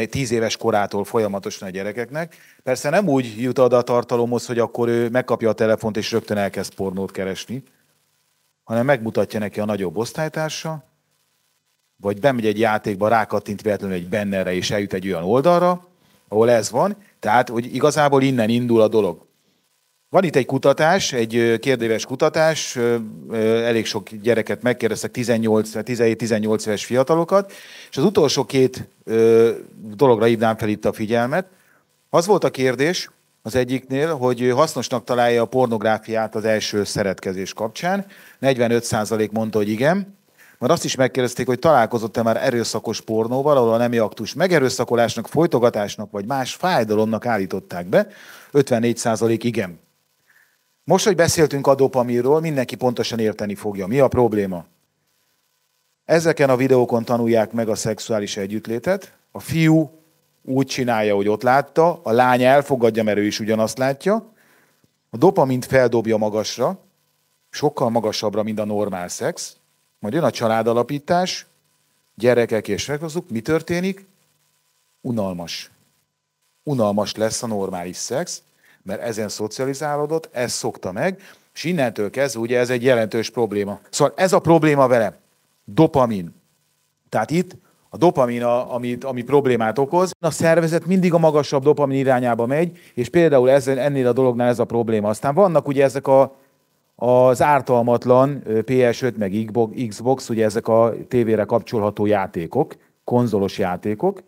tíz éves korától folyamatosan a gyerekeknek. Persze nem úgy jut ad a tartalomhoz, hogy akkor ő megkapja a telefont és rögtön elkezd pornót keresni, hanem megmutatja neki a nagyobb osztálytársa, vagy bemegy egy játékba, rákattint véletlenül egy bennerre, és eljut egy olyan oldalra, ahol ez van. Tehát, hogy igazából innen indul a dolog. Van itt egy kutatás, egy kérdéves kutatás, elég sok gyereket megkérdeztek, 18, 17-18 hát éves fiatalokat, és az utolsó két dologra hívnám fel itt a figyelmet. Az volt a kérdés az egyiknél, hogy hasznosnak találja a pornográfiát az első szeretkezés kapcsán. 45% mondta, hogy igen, mert azt is megkérdezték, hogy találkozott-e már erőszakos pornóval, ahol a nemi aktus megerőszakolásnak, folytogatásnak vagy más fájdalomnak állították be. 54% igen. Most, hogy beszéltünk a dopamirról, mindenki pontosan érteni fogja, mi a probléma. Ezeken a videókon tanulják meg a szexuális együttlétet. A fiú úgy csinálja, hogy ott látta, a lány elfogadja, mert ő is ugyanazt látja. A dopamint feldobja magasra, sokkal magasabbra, mint a normál szex. Majd jön a családalapítás, gyerekek és azok, mi történik? Unalmas. Unalmas lesz a normális szex, mert ezen szocializálódott, ezt szokta meg, és innentől kezdve ugye ez egy jelentős probléma. Szóval ez a probléma vele. Dopamin. Tehát itt a dopamin, a, ami, ami problémát okoz, a szervezet mindig a magasabb dopamin irányába megy, és például ezen, ennél a dolognál ez a probléma. Aztán vannak ugye ezek a, az ártalmatlan PS5 meg Xbox, ugye ezek a tévére kapcsolható játékok, konzolos játékok.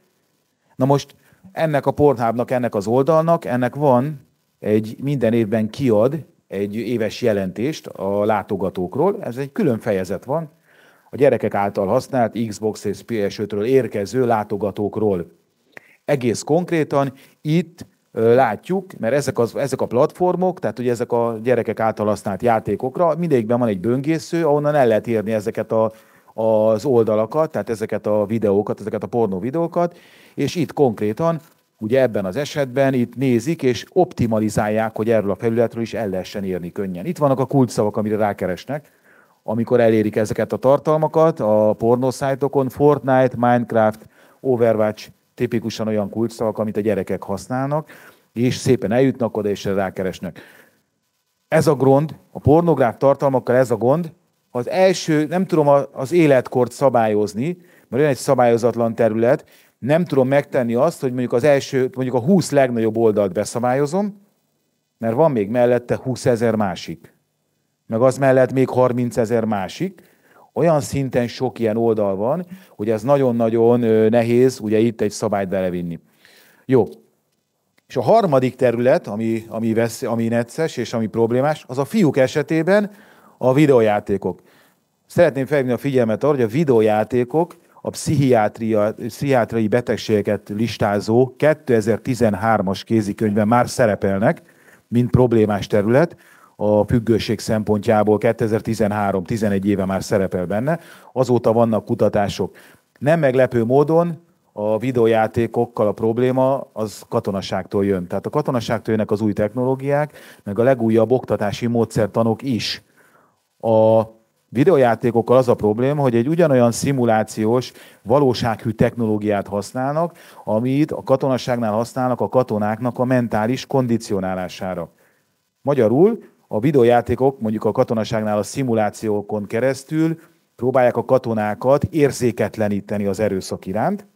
Na most ennek a pornhábnak, ennek az oldalnak, ennek van egy minden évben kiad egy éves jelentést a látogatókról. Ez egy külön fejezet van, a gyerekek által használt Xbox és PS5-ről érkező látogatókról. Egész konkrétan itt látjuk, mert ezek, az, ezek a platformok, tehát ugye ezek a gyerekek által használt játékokra, mindegyikben van egy böngésző, ahonnan el lehet érni ezeket a, az oldalakat, tehát ezeket a videókat, ezeket a pornó videókat, és itt konkrétan Ugye ebben az esetben itt nézik és optimalizálják, hogy erről a felületről is el lehessen érni könnyen. Itt vannak a kulcsszavak, amire rákeresnek, amikor elérik ezeket a tartalmakat a pornoszájtokon, Fortnite, Minecraft, Overwatch tipikusan olyan kulcsszavak, amit a gyerekek használnak, és szépen eljutnak oda, és rákeresnek. Ez a gond, a pornográf tartalmakkal ez a gond, az első, nem tudom az életkort szabályozni, mert olyan egy szabályozatlan terület, nem tudom megtenni azt, hogy mondjuk az első, mondjuk a 20 legnagyobb oldalt beszabályozom, mert van még mellette 20 ezer másik, meg az mellett még 30 ezer másik, olyan szinten sok ilyen oldal van, hogy ez nagyon-nagyon nehéz ugye itt egy szabályt belevinni. Jó. És a harmadik terület, ami, ami, vesz, ami necces és ami problémás, az a fiúk esetében a videójátékok. Szeretném felhívni a figyelmet arra, hogy a videójátékok a pszichiátria, pszichiátriai betegségeket listázó 2013-as kézikönyvben már szerepelnek, mint problémás terület, a függőség szempontjából 2013-11 éve már szerepel benne, azóta vannak kutatások. Nem meglepő módon a videójátékokkal a probléma az katonaságtól jön. Tehát a katonaságtól jönnek az új technológiák, meg a legújabb oktatási módszertanok is. A videojátékokkal az a probléma, hogy egy ugyanolyan szimulációs, valósághű technológiát használnak, amit a katonaságnál használnak a katonáknak a mentális kondicionálására. Magyarul a videojátékok mondjuk a katonaságnál a szimulációkon keresztül próbálják a katonákat érzéketleníteni az erőszak iránt,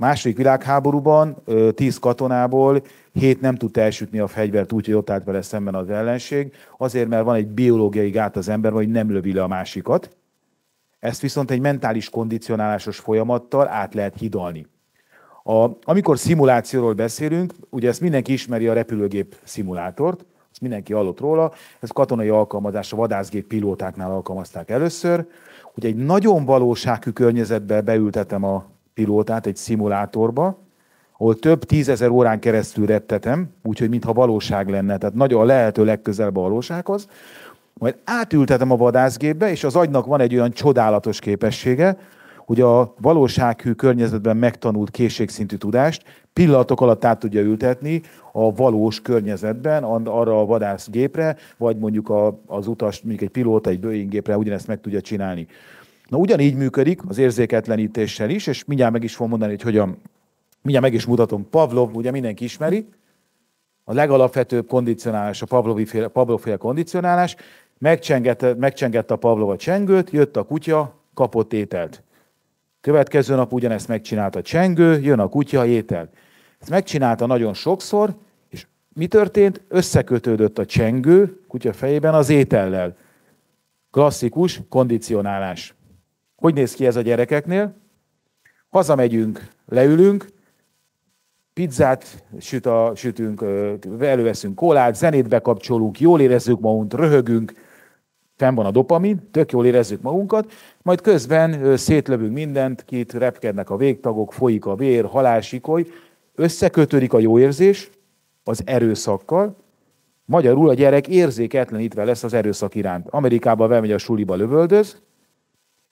Második világháborúban tíz katonából hét nem tud elsütni a fegyvert úgy, hogy ott állt vele szemben az ellenség, azért, mert van egy biológiai gát az ember, hogy nem lövi le a másikat. Ezt viszont egy mentális kondicionálásos folyamattal át lehet hidalni. A, amikor szimulációról beszélünk, ugye ezt mindenki ismeri a repülőgép szimulátort, ezt mindenki hallott róla, ez katonai alkalmazás, a vadászgép pilótáknál alkalmazták először, hogy egy nagyon valóságű környezetbe beültetem a pilótát egy szimulátorba, ahol több tízezer órán keresztül rettetem, úgyhogy mintha valóság lenne, tehát nagyon a lehető legközelebb a valósághoz, majd átültetem a vadászgépbe, és az agynak van egy olyan csodálatos képessége, hogy a valósághű környezetben megtanult készségszintű tudást pillanatok alatt át tudja ültetni a valós környezetben, arra a vadászgépre, vagy mondjuk az utas, mondjuk egy pilóta, egy Boeing gépre ugyanezt meg tudja csinálni. Na ugyanígy működik az érzéketlenítéssel is, és mindjárt meg is fogom mondani, hogy hogyan, mindjárt meg is mutatom. Pavlov, ugye mindenki ismeri, a legalapvetőbb kondicionálás, a Pavlovi féle, pavlov fél kondicionálás, megcsengette, megcsengette a Pavlov a csengőt, jött a kutya, kapott ételt. Következő nap ugyanezt megcsinálta a csengő, jön a kutya, étel. Ezt megcsinálta nagyon sokszor, és mi történt? Összekötődött a csengő kutya fejében az étellel. Klasszikus kondicionálás. Hogy néz ki ez a gyerekeknél? Hazamegyünk, leülünk, pizzát süt a, sütünk, előveszünk kólát, zenét bekapcsolunk, jól érezzük magunkat, röhögünk, fenn van a dopamin, tök jól érezzük magunkat, majd közben szétlövünk mindent, kit repkednek a végtagok, folyik a vér, halásikoly, összekötődik a jó érzés az erőszakkal, magyarul a gyerek érzéketlenítve lesz az erőszak iránt. Amerikában bemegy a suliba lövöldöz,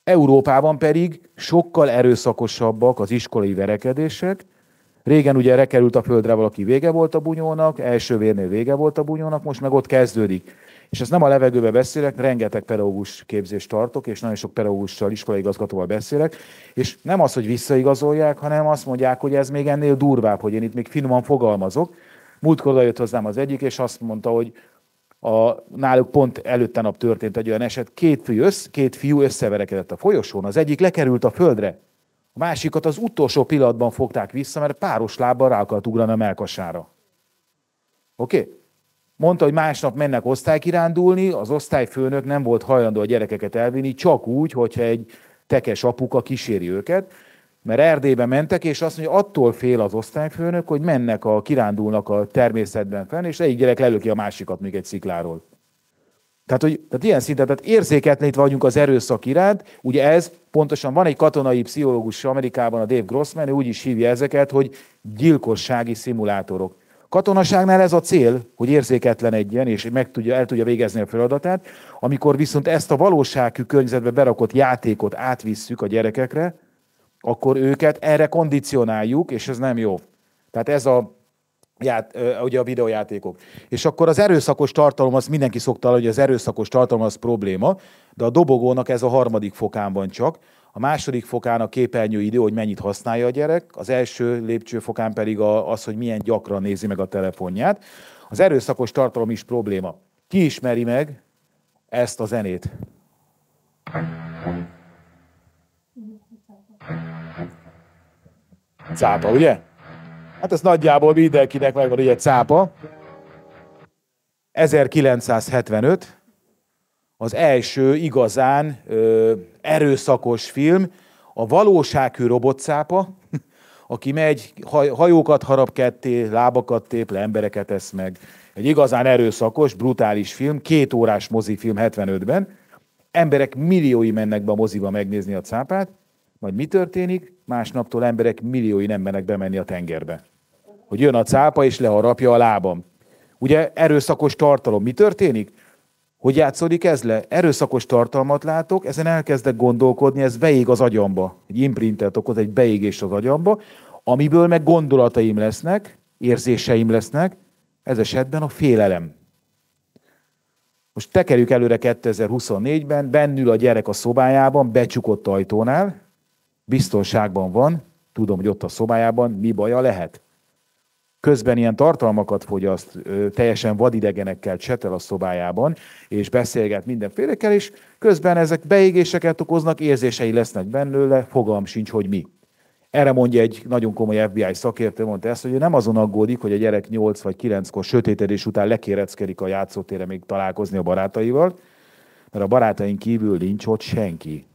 Európában pedig sokkal erőszakosabbak az iskolai verekedések. Régen ugye rekerült a földre valaki, vége volt a bunyónak, első vérnél vége volt a bunyónak, most meg ott kezdődik. És ezt nem a levegőbe beszélek, rengeteg pedagógus képzést tartok, és nagyon sok pedagógussal, igazgatóval beszélek, és nem az, hogy visszaigazolják, hanem azt mondják, hogy ez még ennél durvább, hogy én itt még finoman fogalmazok. Múltkor jött hozzám az egyik, és azt mondta, hogy a, náluk pont előtte nap történt egy olyan eset, két fiú, össz, két fiú összeverekedett a folyosón, az egyik lekerült a földre, a másikat az utolsó pillanatban fogták vissza, mert páros lábbal rá akart ugrani a melkasára. Oké? Okay? Mondta, hogy másnap mennek osztálykirándulni, az osztályfőnök nem volt hajlandó a gyerekeket elvinni, csak úgy, hogyha egy tekes apuka kíséri őket, mert Erdélybe mentek, és azt mondja, attól fél az osztályfőnök, hogy mennek, a kirándulnak a természetben fenn, és egyik gyerek lelő ki a másikat még egy szikláról. Tehát, hogy, tehát ilyen szinten, tehát érzéketlenít vagyunk az erőszak iránt, ugye ez pontosan van egy katonai pszichológus Amerikában, a Dave Grossman, ő úgy is hívja ezeket, hogy gyilkossági szimulátorok. Katonaságnál ez a cél, hogy érzéketlenedjen, és meg tudja, el tudja végezni a feladatát. Amikor viszont ezt a valóságű környezetbe berakott játékot átvisszük a gyerekekre, akkor őket erre kondicionáljuk, és ez nem jó. Tehát ez a ját, ugye a videójátékok. És akkor az erőszakos tartalom, azt mindenki szokta, hogy az erőszakos tartalom az probléma, de a dobogónak ez a harmadik fokán van csak. A második fokán a képernyő idő, hogy mennyit használja a gyerek, az első lépcsőfokán pedig a, az, hogy milyen gyakran nézi meg a telefonját. Az erőszakos tartalom is probléma. Ki ismeri meg ezt a zenét? Thank you. Cápa, ugye? Hát ez nagyjából mindenkinek megvan, ugye cápa. 1975 az első igazán ö, erőszakos film, a valósághű robotcápa, aki megy, hajókat harap ketté, lábakat tép le, embereket esz meg. Egy igazán erőszakos, brutális film, két órás mozifilm 75-ben. Emberek milliói mennek be a moziba megnézni a cápát, majd mi történik? Másnaptól emberek milliói nem mennek bemenni a tengerbe. Hogy jön a cápa és leharapja a lábam. Ugye erőszakos tartalom. Mi történik? Hogy játszódik ez le? Erőszakos tartalmat látok, ezen elkezdek gondolkodni, ez beég az agyamba. Egy imprintet okoz, egy beégés az agyamba, amiből meg gondolataim lesznek, érzéseim lesznek, ez esetben a félelem. Most tekerjük előre 2024-ben, bennül a gyerek a szobájában, becsukott ajtónál, biztonságban van, tudom, hogy ott a szobájában, mi baja lehet. Közben ilyen tartalmakat fogyaszt, teljesen vadidegenekkel csetel a szobájában, és beszélget mindenfélekkel, és közben ezek beégéseket okoznak, érzései lesznek bennőle, fogalm sincs, hogy mi. Erre mondja egy nagyon komoly FBI szakértő, mondta ezt, hogy ő nem azon aggódik, hogy a gyerek 8 vagy 9-kor sötétedés után lekéreckedik a játszótére még találkozni a barátaival, mert a barátaink kívül nincs ott senki.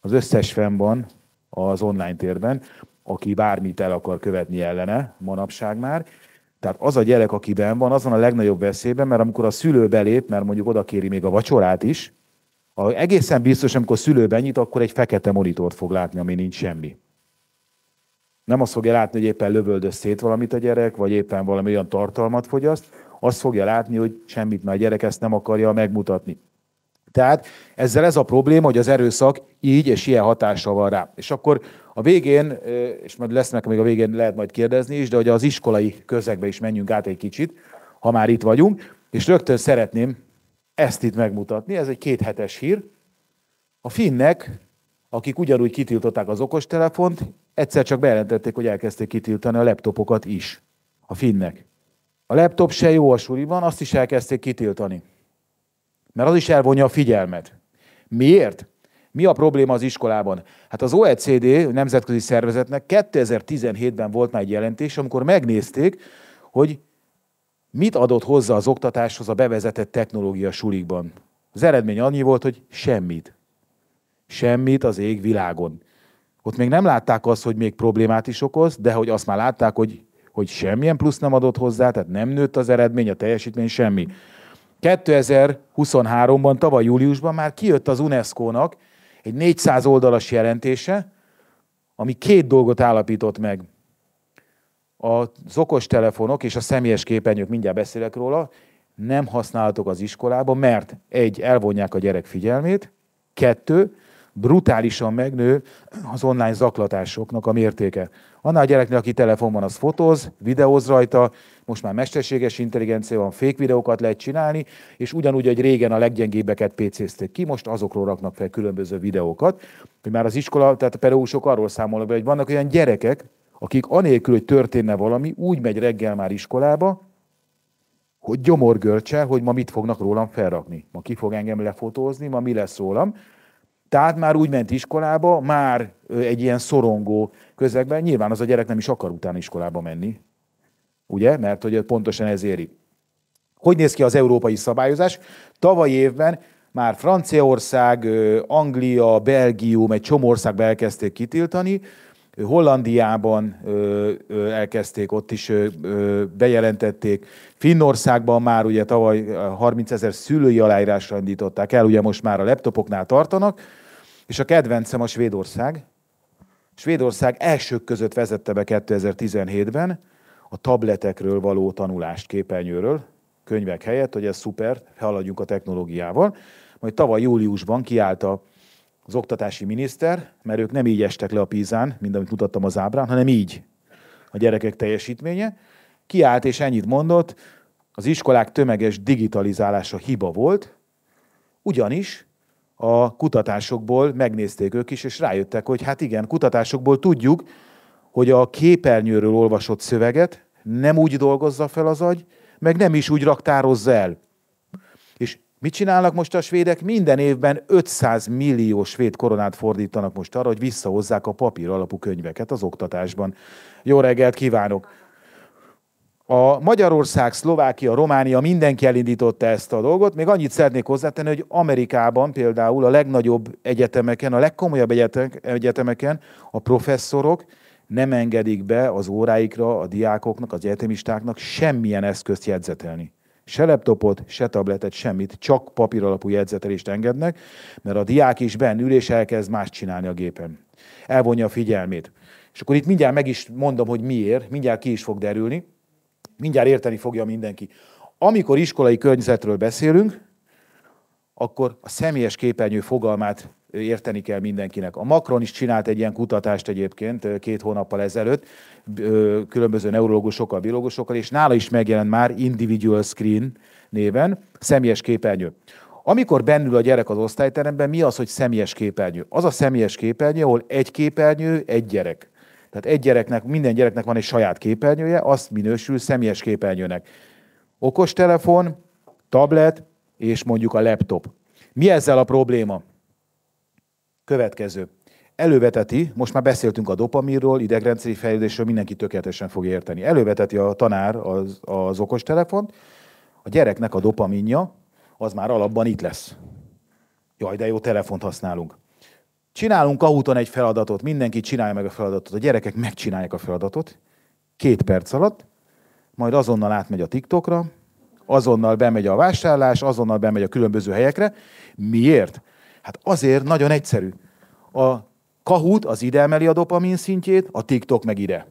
Az összes fenn van, az online térben, aki bármit el akar követni ellene manapság már. Tehát az a gyerek, aki benn van, azon a legnagyobb veszélyben, mert amikor a szülő belép, mert mondjuk oda kéri még a vacsorát is, a egészen biztos, amikor szülő benyit, akkor egy fekete monitort fog látni, ami nincs semmi. Nem azt fogja látni, hogy éppen lövöldöz szét valamit a gyerek, vagy éppen valami olyan tartalmat fogyaszt, azt fogja látni, hogy semmit mert a gyerek ezt nem akarja megmutatni. Tehát ezzel ez a probléma, hogy az erőszak így és ilyen hatással van rá. És akkor a végén, és majd lesznek még a végén, lehet majd kérdezni is, de hogy az iskolai közegbe is menjünk át egy kicsit, ha már itt vagyunk, és rögtön szeretném ezt itt megmutatni, ez egy kéthetes hír. A finnek, akik ugyanúgy kitiltották az okostelefont, egyszer csak bejelentették, hogy elkezdték kitiltani a laptopokat is. A finnek. A laptop se jó a suliban, azt is elkezdték kitiltani. Mert az is elvonja a figyelmet. Miért? Mi a probléma az iskolában? Hát az OECD, nemzetközi szervezetnek 2017-ben volt már egy jelentés, amikor megnézték, hogy mit adott hozzá az oktatáshoz a bevezetett technológia sulikban. Az eredmény annyi volt, hogy semmit. Semmit az ég világon. Ott még nem látták azt, hogy még problémát is okoz, de hogy azt már látták, hogy, hogy semmilyen plusz nem adott hozzá, tehát nem nőtt az eredmény, a teljesítmény, semmi. 2023-ban, tavaly júliusban már kijött az UNESCO-nak egy 400 oldalas jelentése, ami két dolgot állapított meg. Az okostelefonok és a személyes képernyők, mindjárt beszélek róla, nem használhatók az iskolában, mert egy, elvonják a gyerek figyelmét, kettő, brutálisan megnő az online zaklatásoknak a mértéke. Annál a gyereknél, aki telefonban, az fotóz, videóz rajta, most már mesterséges intelligencia van, fake videókat lehet csinálni, és ugyanúgy, hogy régen a leggyengébbeket pc ki, most azokról raknak fel különböző videókat, hogy már az iskola, tehát a pedagógusok arról számolnak be, hogy vannak olyan gyerekek, akik anélkül, hogy történne valami, úgy megy reggel már iskolába, hogy gyomorgörcse, hogy ma mit fognak rólam felrakni. Ma ki fog engem lefotózni, ma mi lesz rólam. Tehát már úgy ment iskolába, már egy ilyen szorongó közegben. Nyilván az a gyerek nem is akar utána iskolába menni, ugye? Mert hogy pontosan ez éri. Hogy néz ki az európai szabályozás? Tavaly évben már Franciaország, Anglia, Belgium, egy csomó országba elkezdték kitiltani, Hollandiában elkezdték, ott is bejelentették. Finnországban már ugye tavaly 30 ezer szülői aláírásra indították el, ugye most már a laptopoknál tartanak, és a kedvencem a Svédország. Svédország elsők között vezette be 2017-ben a tabletekről való tanulást képernyőről, könyvek helyett, hogy ez szuper, haladjunk a technológiával. Majd tavaly júliusban kiállt a az oktatási miniszter, mert ők nem így estek le a pízán, mint amit mutattam az ábrán, hanem így a gyerekek teljesítménye, kiállt és ennyit mondott, az iskolák tömeges digitalizálása hiba volt, ugyanis a kutatásokból megnézték ők is, és rájöttek, hogy hát igen, kutatásokból tudjuk, hogy a képernyőről olvasott szöveget nem úgy dolgozza fel az agy, meg nem is úgy raktározza el. Mit csinálnak most a svédek? Minden évben 500 millió svéd koronát fordítanak most arra, hogy visszahozzák a papír alapú könyveket az oktatásban. Jó reggelt kívánok! A Magyarország, Szlovákia, Románia mindenki elindította ezt a dolgot. Még annyit szeretnék hozzátenni, hogy Amerikában például a legnagyobb egyetemeken, a legkomolyabb egyetemeken a professzorok nem engedik be az óráikra a diákoknak, az egyetemistáknak semmilyen eszközt jegyzetelni. Se laptopot, se tabletet, semmit, csak papíralapú jegyzetelést engednek, mert a diák is benn ül és elkezd más csinálni a gépen. Elvonja a figyelmét. És akkor itt mindjárt meg is mondom, hogy miért, mindjárt ki is fog derülni, mindjárt érteni fogja mindenki. Amikor iskolai környezetről beszélünk, akkor a személyes képernyő fogalmát érteni kell mindenkinek. A Macron is csinált egy ilyen kutatást egyébként két hónappal ezelőtt, különböző neurológusokkal, biológusokkal, és nála is megjelent már individual screen néven személyes képernyő. Amikor bennül a gyerek az osztályteremben, mi az, hogy személyes képernyő? Az a személyes képernyő, ahol egy képernyő, egy gyerek. Tehát egy gyereknek, minden gyereknek van egy saját képernyője, azt minősül személyes képernyőnek. Okos telefon, tablet, és mondjuk a laptop. Mi ezzel a probléma? Következő. Előveteti, most már beszéltünk a dopamirról, idegrendszeri fejlődésről, mindenki tökéletesen fog érteni. Előveteti a tanár az, az okostelefont, a gyereknek a dopaminja, az már alapban itt lesz. Jaj, de jó telefont használunk. Csinálunk ahúton egy feladatot, mindenki csinálja meg a feladatot, a gyerekek megcsinálják a feladatot, két perc alatt, majd azonnal átmegy a TikTokra, azonnal bemegy a vásárlás, azonnal bemegy a különböző helyekre. Miért? Hát azért nagyon egyszerű. A kahút az ide emeli a dopamin szintjét, a TikTok meg ide.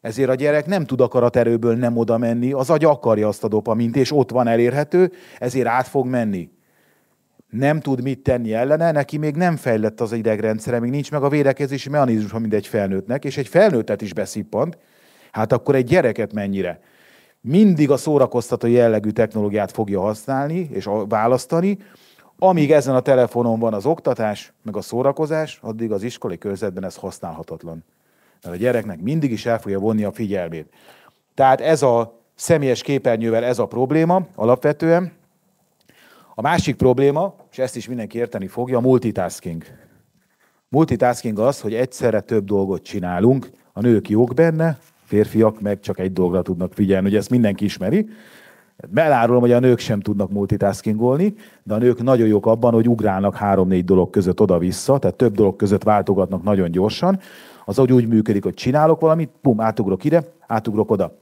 Ezért a gyerek nem tud erőből nem oda menni, az agy akarja azt a dopamint, és ott van elérhető, ezért át fog menni. Nem tud mit tenni ellene, neki még nem fejlett az idegrendszere, még nincs meg a védekezési mechanizmus, mint egy felnőttnek, és egy felnőttet is beszippant, hát akkor egy gyereket mennyire mindig a szórakoztató jellegű technológiát fogja használni és választani, amíg ezen a telefonon van az oktatás, meg a szórakozás, addig az iskolai körzetben ez használhatatlan. Mert a gyereknek mindig is el fogja vonni a figyelmét. Tehát ez a személyes képernyővel ez a probléma alapvetően. A másik probléma, és ezt is mindenki érteni fogja, a multitasking. Multitasking az, hogy egyszerre több dolgot csinálunk, a nők jók benne, férfiak meg csak egy dolgra tudnak figyelni. Ugye ezt mindenki ismeri. Belárulom, hogy a nők sem tudnak multitaskingolni, de a nők nagyon jók abban, hogy ugrálnak három-négy dolog között oda-vissza, tehát több dolog között váltogatnak nagyon gyorsan. Az agy úgy működik, hogy csinálok valamit, pum, átugrok ide, átugrok oda.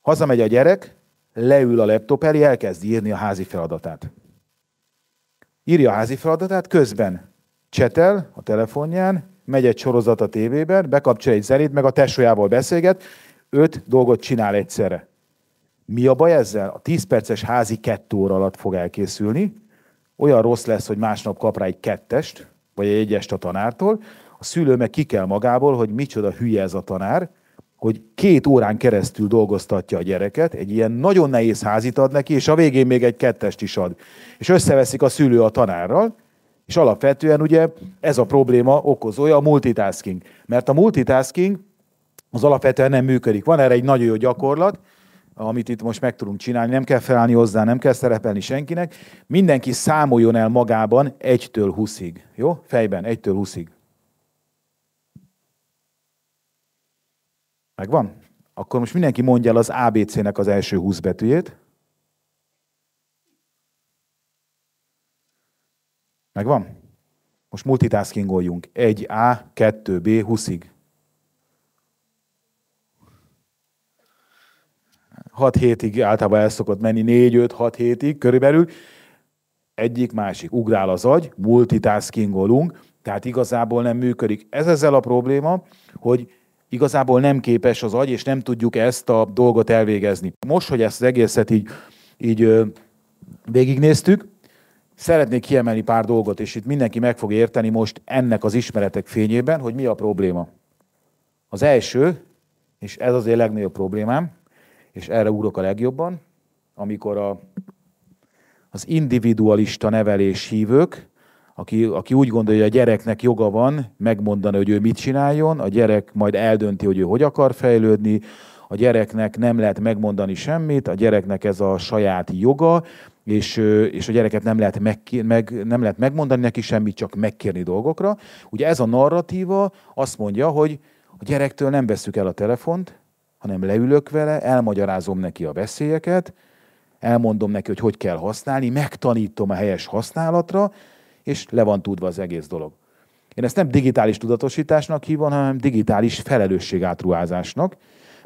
Hazamegy a gyerek, leül a laptop elé, elkezd írni a házi feladatát. Írja a házi feladatát, közben csetel a telefonján, megy egy sorozat a tévében, bekapcsol egy zenét, meg a tesójával beszélget, öt dolgot csinál egyszerre. Mi a baj ezzel? A 10 perces házi kettő óra alatt fog elkészülni, olyan rossz lesz, hogy másnap kap rá egy kettest, vagy egy egyest a tanártól, a szülő meg ki kell magából, hogy micsoda hülye ez a tanár, hogy két órán keresztül dolgoztatja a gyereket, egy ilyen nagyon nehéz házit ad neki, és a végén még egy kettest is ad. És összeveszik a szülő a tanárral, és alapvetően ugye ez a probléma okozója a multitasking. Mert a multitasking az alapvetően nem működik. Van erre egy nagyon jó gyakorlat, amit itt most meg tudunk csinálni, nem kell felállni hozzá, nem kell szerepelni senkinek. Mindenki számoljon el magában 1-től 20-ig. Jó? Fejben, 1-től 20-ig. Megvan? Akkor most mindenki mondja el az ABC-nek az első 20 betűjét. Megvan? Most multitaskingoljunk. 1A, 2B, 20-ig. 6 hétig általában el szokott menni, 4, 5, 6 hétig körülbelül. Egyik, másik. Ugrál az agy, multitaskingolunk, tehát igazából nem működik. Ez ezzel a probléma, hogy igazából nem képes az agy, és nem tudjuk ezt a dolgot elvégezni. Most, hogy ezt az egészet így, így végignéztük, Szeretnék kiemelni pár dolgot, és itt mindenki meg fog érteni most ennek az ismeretek fényében, hogy mi a probléma. Az első, és ez az én legnagyobb problémám, és erre úrok a legjobban, amikor a, az individualista nevelés hívők, aki, aki úgy gondolja, hogy a gyereknek joga van megmondani, hogy ő mit csináljon, a gyerek majd eldönti, hogy ő hogy akar fejlődni, a gyereknek nem lehet megmondani semmit, a gyereknek ez a saját joga, és, és a gyereket nem lehet, megkér, meg, nem lehet megmondani neki semmit, csak megkérni dolgokra. Ugye ez a narratíva azt mondja, hogy a gyerektől nem veszük el a telefont, hanem leülök vele, elmagyarázom neki a veszélyeket, elmondom neki, hogy hogy kell használni, megtanítom a helyes használatra, és le van tudva az egész dolog. Én ezt nem digitális tudatosításnak hívom, hanem digitális felelősségátruházásnak,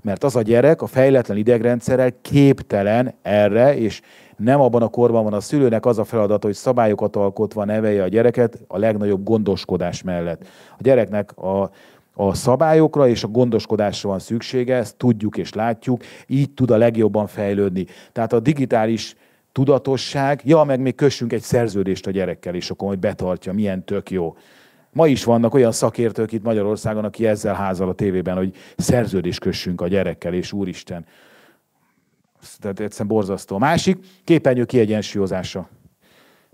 mert az a gyerek a fejletlen idegrendszerrel képtelen erre, és nem abban a korban van a szülőnek az a feladata, hogy szabályokat alkotva nevelje a gyereket a legnagyobb gondoskodás mellett. A gyereknek a a szabályokra és a gondoskodásra van szüksége, ezt tudjuk és látjuk, így tud a legjobban fejlődni. Tehát a digitális tudatosság, ja, meg még kössünk egy szerződést a gyerekkel, és akkor majd betartja, milyen tök jó. Ma is vannak olyan szakértők itt Magyarországon, aki ezzel házal a tévében, hogy szerződést kössünk a gyerekkel, és úristen, tehát egyszerűen borzasztó. A másik, képernyő kiegyensúlyozása.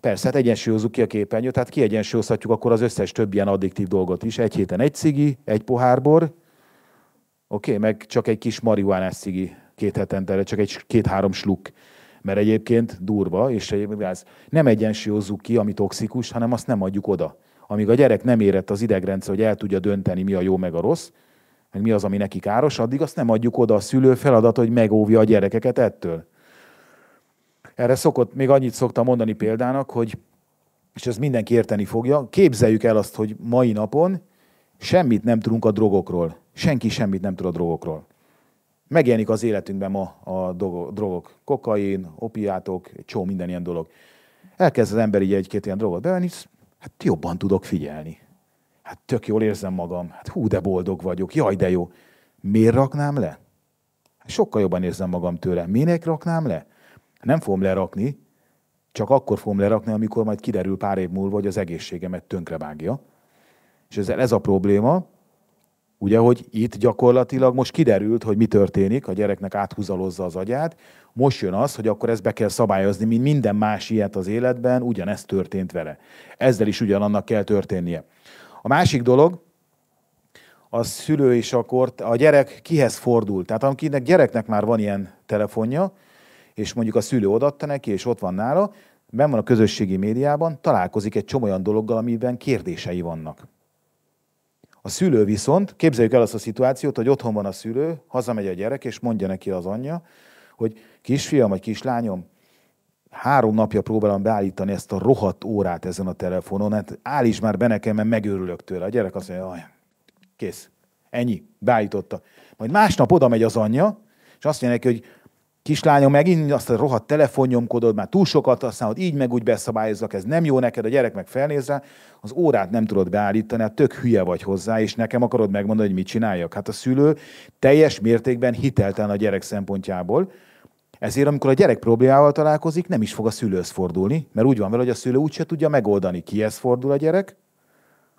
Persze, hát egyensúlyozzuk ki a képernyőt, tehát kiegyensúlyozhatjuk akkor az összes több ilyen addiktív dolgot is. Egy héten egy cigi, egy pohár bor, oké, okay, meg csak egy kis marihuánás cigi két hetente, csak egy két-három sluk. Mert egyébként durva, és egyébként ez nem egyensúlyozzuk ki, ami toxikus, hanem azt nem adjuk oda. Amíg a gyerek nem érett az idegrendszer, hogy el tudja dönteni, mi a jó meg a rossz, meg mi az, ami neki káros, addig azt nem adjuk oda a szülő feladat, hogy megóvja a gyerekeket ettől. Erre szokott, még annyit szoktam mondani példának, hogy, és ez mindenki érteni fogja, képzeljük el azt, hogy mai napon semmit nem tudunk a drogokról. Senki semmit nem tud a drogokról. Megjelenik az életünkben ma a drogok. Kokain, opiátok, csó, minden ilyen dolog. Elkezd az ember így egy-két ilyen drogot bevenni, hát jobban tudok figyelni. Hát tök jól érzem magam, hát hú, de boldog vagyok, jaj, de jó. Miért raknám le? Hát sokkal jobban érzem magam tőle. Minek raknám le? Nem fogom lerakni, csak akkor fogom lerakni, amikor majd kiderül pár év múlva, hogy az egészségemet vágja. És ezzel ez a probléma, Ugye, hogy itt gyakorlatilag most kiderült, hogy mi történik, a gyereknek áthúzalozza az agyát, most jön az, hogy akkor ezt be kell szabályozni, mint minden más ilyet az életben, ugyanezt történt vele. Ezzel is ugyanannak kell történnie. A másik dolog, a szülő és akkor a gyerek kihez fordul. Tehát akinek gyereknek már van ilyen telefonja, és mondjuk a szülő odatta neki, és ott van nála, ben van a közösségi médiában, találkozik egy csomó olyan dologgal, amiben kérdései vannak. A szülő viszont, képzeljük el azt a szituációt, hogy otthon van a szülő, hazamegy a gyerek, és mondja neki az anyja, hogy kisfiam vagy kislányom, három napja próbálom beállítani ezt a rohadt órát ezen a telefonon, hát állíts már be nekem, mert megőrülök tőle. A gyerek azt mondja, Aj, kész, ennyi, beállította. Majd másnap oda megy az anyja, és azt mondja neki, hogy kislányom, megint azt a rohadt telefonnyomkodod, már túl sokat használod, így meg úgy beszabályozzak, ez nem jó neked, a gyerek meg felnéz rá, az órát nem tudod beállítani, hát tök hülye vagy hozzá, és nekem akarod megmondani, hogy mit csináljak. Hát a szülő teljes mértékben hiteltelen a gyerek szempontjából, ezért, amikor a gyerek problémával találkozik, nem is fog a szülőhöz fordulni, mert úgy van vele, hogy a szülő úgyse tudja megoldani, kihez fordul a gyerek,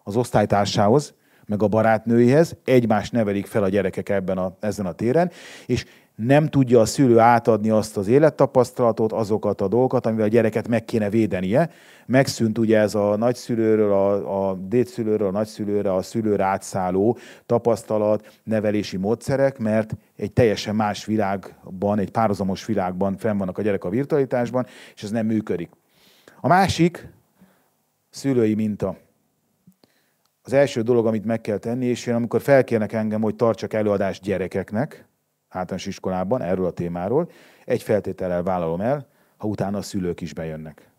az osztálytársához, meg a barátnőihez, egymás nevelik fel a gyerekek ebben a, ezen a téren, és nem tudja a szülő átadni azt az élettapasztalatot, azokat a dolgokat, amivel a gyereket meg kéne védenie. Megszűnt ugye ez a nagyszülőről, a, a dédszülőről, a nagyszülőre, a szülőre átszálló tapasztalat, nevelési módszerek, mert egy teljesen más világban, egy párhuzamos világban fenn vannak a gyerek a virtualitásban, és ez nem működik. A másik szülői minta az első dolog, amit meg kell tenni, és én amikor felkérnek engem, hogy tartsak előadást gyerekeknek, általános iskolában erről a témáról. Egy feltétellel vállalom el, ha utána a szülők is bejönnek.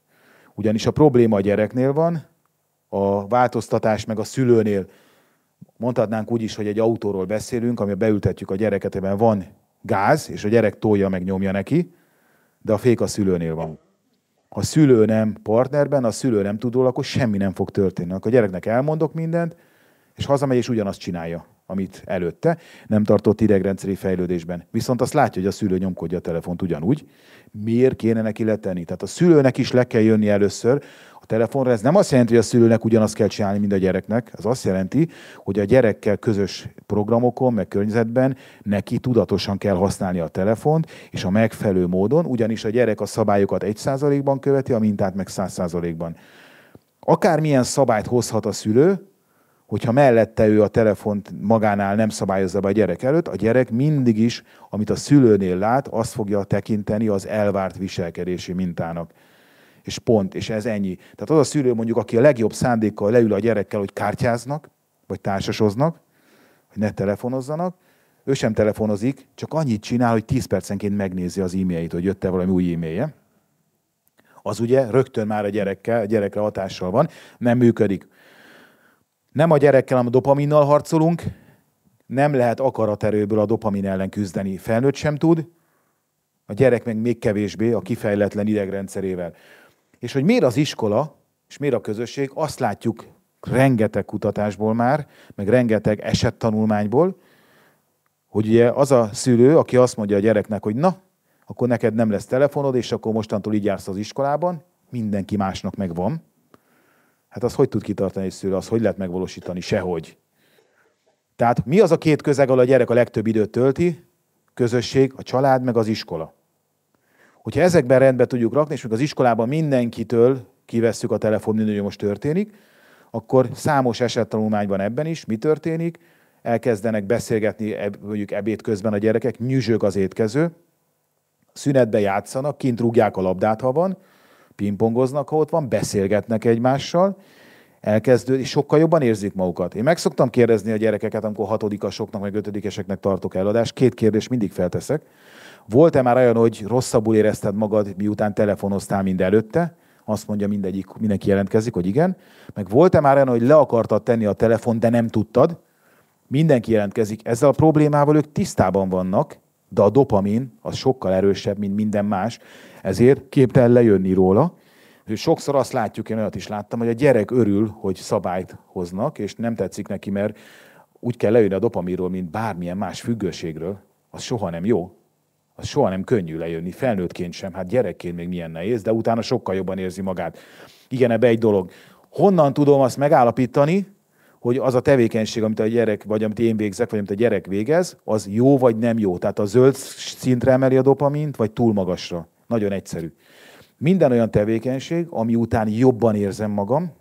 Ugyanis a probléma a gyereknél van, a változtatás meg a szülőnél. Mondhatnánk úgy is, hogy egy autóról beszélünk, ami beültetjük a gyereket, ebben van gáz, és a gyerek tolja meg nyomja neki, de a fék a szülőnél van. Ha a szülő nem partnerben, a szülő nem tud róla, akkor semmi nem fog történni. Akkor a gyereknek elmondok mindent, és hazamegy, és ugyanazt csinálja amit előtte, nem tartott idegrendszeri fejlődésben. Viszont azt látja, hogy a szülő nyomkodja a telefont ugyanúgy. Miért kéne neki letenni? Tehát a szülőnek is le kell jönni először a telefonra. Ez nem azt jelenti, hogy a szülőnek ugyanazt kell csinálni, mint a gyereknek. Ez azt jelenti, hogy a gyerekkel közös programokon, meg környezetben neki tudatosan kell használni a telefont, és a megfelelő módon, ugyanis a gyerek a szabályokat 1%-ban követi, a mintát meg 100%-ban. Akármilyen szabályt hozhat a szülő, hogyha mellette ő a telefont magánál nem szabályozza be a gyerek előtt, a gyerek mindig is, amit a szülőnél lát, azt fogja tekinteni az elvárt viselkedési mintának. És pont, és ez ennyi. Tehát az a szülő mondjuk, aki a legjobb szándékkal leül a gyerekkel, hogy kártyáznak, vagy társasoznak, hogy ne telefonozzanak, ő sem telefonozik, csak annyit csinál, hogy 10 percenként megnézi az e-mailjét, hogy jött-e valami új e-mailje. Az ugye rögtön már a gyerekkel, a gyerekre hatással van, nem működik nem a gyerekkel, hanem a dopaminnal harcolunk, nem lehet akaraterőből a dopamin ellen küzdeni. Felnőtt sem tud, a gyerek meg még kevésbé a kifejletlen idegrendszerével. És hogy miért az iskola, és miért a közösség, azt látjuk rengeteg kutatásból már, meg rengeteg esettanulmányból, hogy ugye az a szülő, aki azt mondja a gyereknek, hogy na, akkor neked nem lesz telefonod, és akkor mostantól így jársz az iskolában, mindenki másnak meg van, Hát az hogy tud kitartani egy szülő, az hogy lehet megvalósítani? Sehogy. Tehát mi az a két közeg, ahol a gyerek a legtöbb időt tölti? Közösség, a család, meg az iskola. Hogyha ezekben rendbe tudjuk rakni, és még az iskolában mindenkitől kivesszük a telefon, hogy most történik, akkor számos esettanulmányban ebben is mi történik, elkezdenek beszélgetni mondjuk ebéd közben a gyerekek, nyüzsög az étkező, szünetbe játszanak, kint rúgják a labdát, ha van, pingpongoznak, ha ott van, beszélgetnek egymással, elkezdő, és sokkal jobban érzik magukat. Én meg szoktam kérdezni a gyerekeket, amikor hatodikasoknak, meg ötödikeseknek tartok előadást, két kérdést mindig felteszek. Volt-e már olyan, hogy rosszabbul érezted magad, miután telefonoztál, mind előtte? Azt mondja mindegyik, mindenki jelentkezik, hogy igen. Meg volt-e már olyan, hogy le akartad tenni a telefon, de nem tudtad? Mindenki jelentkezik. Ezzel a problémával ők tisztában vannak, de a dopamin az sokkal erősebb, mint minden más ezért képtelen lejönni róla. És sokszor azt látjuk, én olyat is láttam, hogy a gyerek örül, hogy szabályt hoznak, és nem tetszik neki, mert úgy kell lejönni a dopamiról, mint bármilyen más függőségről, az soha nem jó, az soha nem könnyű lejönni, felnőttként sem, hát gyerekként még milyen nehéz, de utána sokkal jobban érzi magát. Igen, ebbe egy dolog. Honnan tudom azt megállapítani, hogy az a tevékenység, amit a gyerek, vagy amit én végzek, vagy amit a gyerek végez, az jó vagy nem jó? Tehát a zöld szintre emeli a dopamint, vagy túl magasra? Nagyon egyszerű. Minden olyan tevékenység, ami után jobban érzem magam,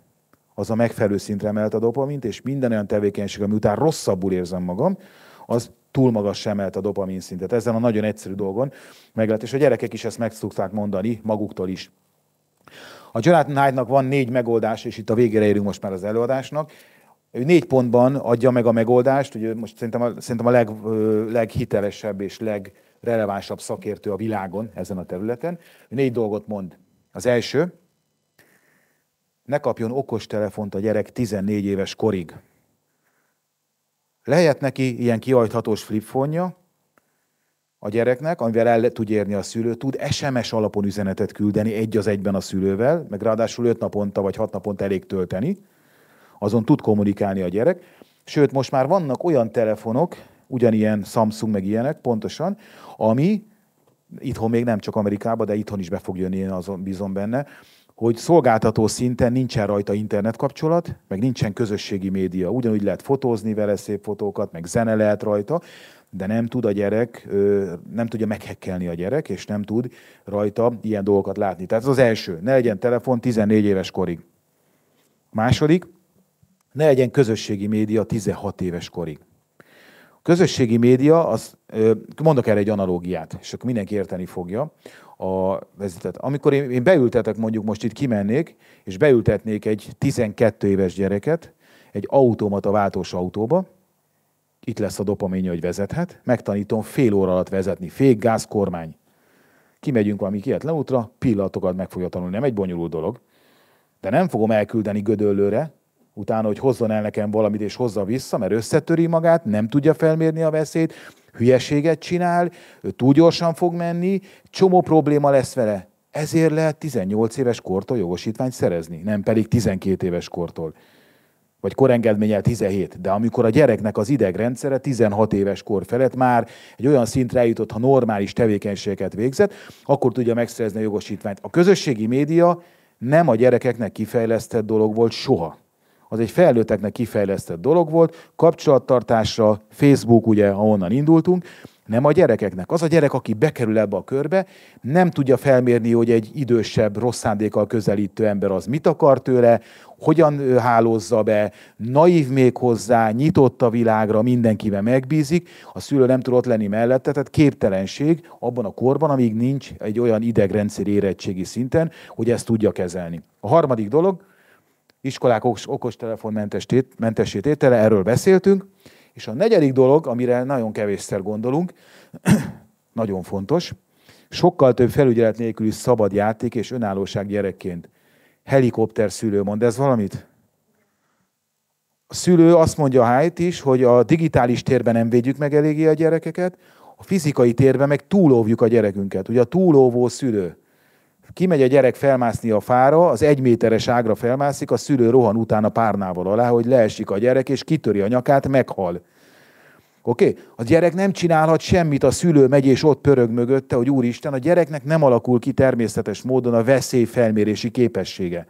az a megfelelő szintre emelt a dopamint, és minden olyan tevékenység, ami után rosszabbul érzem magam, az túl magas sem emelt a dopamin szintet. Ezen a nagyon egyszerű dolgon meg lehet, és a gyerekek is ezt meg szokták mondani maguktól is. A Jonathan knight nak van négy megoldás, és itt a végére érünk most már az előadásnak. Ő négy pontban adja meg a megoldást, ugye most szerintem a, szerintem a leg, leghitelesebb és leg, relevánsabb szakértő a világon ezen a területen. Négy dolgot mond. Az első, ne kapjon okos telefont a gyerek 14 éves korig. Lehet neki ilyen kiajthatós flipfonja a gyereknek, amivel el tud érni a szülő, tud SMS alapon üzenetet küldeni egy az egyben a szülővel, meg ráadásul 5 naponta vagy 6 naponta elég tölteni, azon tud kommunikálni a gyerek. Sőt, most már vannak olyan telefonok, ugyanilyen Samsung, meg ilyenek, pontosan, ami itthon még nem csak Amerikában, de itthon is be fog jönni, én azon bízom benne, hogy szolgáltató szinten nincsen rajta internetkapcsolat, meg nincsen közösségi média. Ugyanúgy lehet fotózni vele szép fotókat, meg zene lehet rajta, de nem tud a gyerek, nem tudja meghekkelni a gyerek, és nem tud rajta ilyen dolgokat látni. Tehát ez az első, ne legyen telefon 14 éves korig. Második, ne legyen közösségi média 16 éves korig közösségi média, az, mondok erre egy analógiát, és akkor mindenki érteni fogja a vezetet. Amikor én, én beültetek, mondjuk most itt kimennék, és beültetnék egy 12 éves gyereket egy automata váltós autóba, itt lesz a dopaménja, hogy vezethet, megtanítom fél óra alatt vezetni, fék, gáz, kormány. Kimegyünk valami kietlen útra, pillanatokat meg fogja tanulni, nem egy bonyolult dolog, de nem fogom elküldeni gödöllőre, utána, hogy hozzon el nekem valamit, és hozza vissza, mert összetöri magát, nem tudja felmérni a veszélyt, hülyeséget csinál, túl gyorsan fog menni, csomó probléma lesz vele. Ezért lehet 18 éves kortól jogosítványt szerezni, nem pedig 12 éves kortól. Vagy korengedménnyel 17. De amikor a gyereknek az idegrendszere 16 éves kor felett már egy olyan szintre jutott, ha normális tevékenységet végzett, akkor tudja megszerezni a jogosítványt. A közösségi média nem a gyerekeknek kifejlesztett dolog volt soha az egy felnőtteknek kifejlesztett dolog volt, kapcsolattartásra, Facebook, ugye, ahonnan indultunk, nem a gyerekeknek. Az a gyerek, aki bekerül ebbe a körbe, nem tudja felmérni, hogy egy idősebb, rossz szándékkal közelítő ember az mit akar tőle, hogyan hálózza be, naív még hozzá, nyitott a világra, mindenkivel megbízik, a szülő nem tud ott lenni mellette, tehát képtelenség abban a korban, amíg nincs egy olyan idegrendszer érettségi szinten, hogy ezt tudja kezelni. A harmadik dolog, iskolák okostelefon tétele, erről beszéltünk. És a negyedik dolog, amire nagyon kevésszer gondolunk, nagyon fontos, sokkal több felügyelet nélküli szabad játék és önállóság gyerekként. Helikopter szülő mond ez valamit? A szülő azt mondja Hájt is, hogy a digitális térben nem védjük meg eléggé a gyerekeket, a fizikai térben meg túlóvjuk a gyerekünket. Ugye a túlóvó szülő. Kimegy a gyerek felmászni a fára, az egyméteres ágra felmászik, a szülő rohan utána párnával alá, hogy leesik a gyerek, és kitöri a nyakát, meghal. Oké? Okay? A gyerek nem csinálhat semmit, a szülő megy és ott pörög mögötte, hogy úristen, a gyereknek nem alakul ki természetes módon a veszélyfelmérési képessége.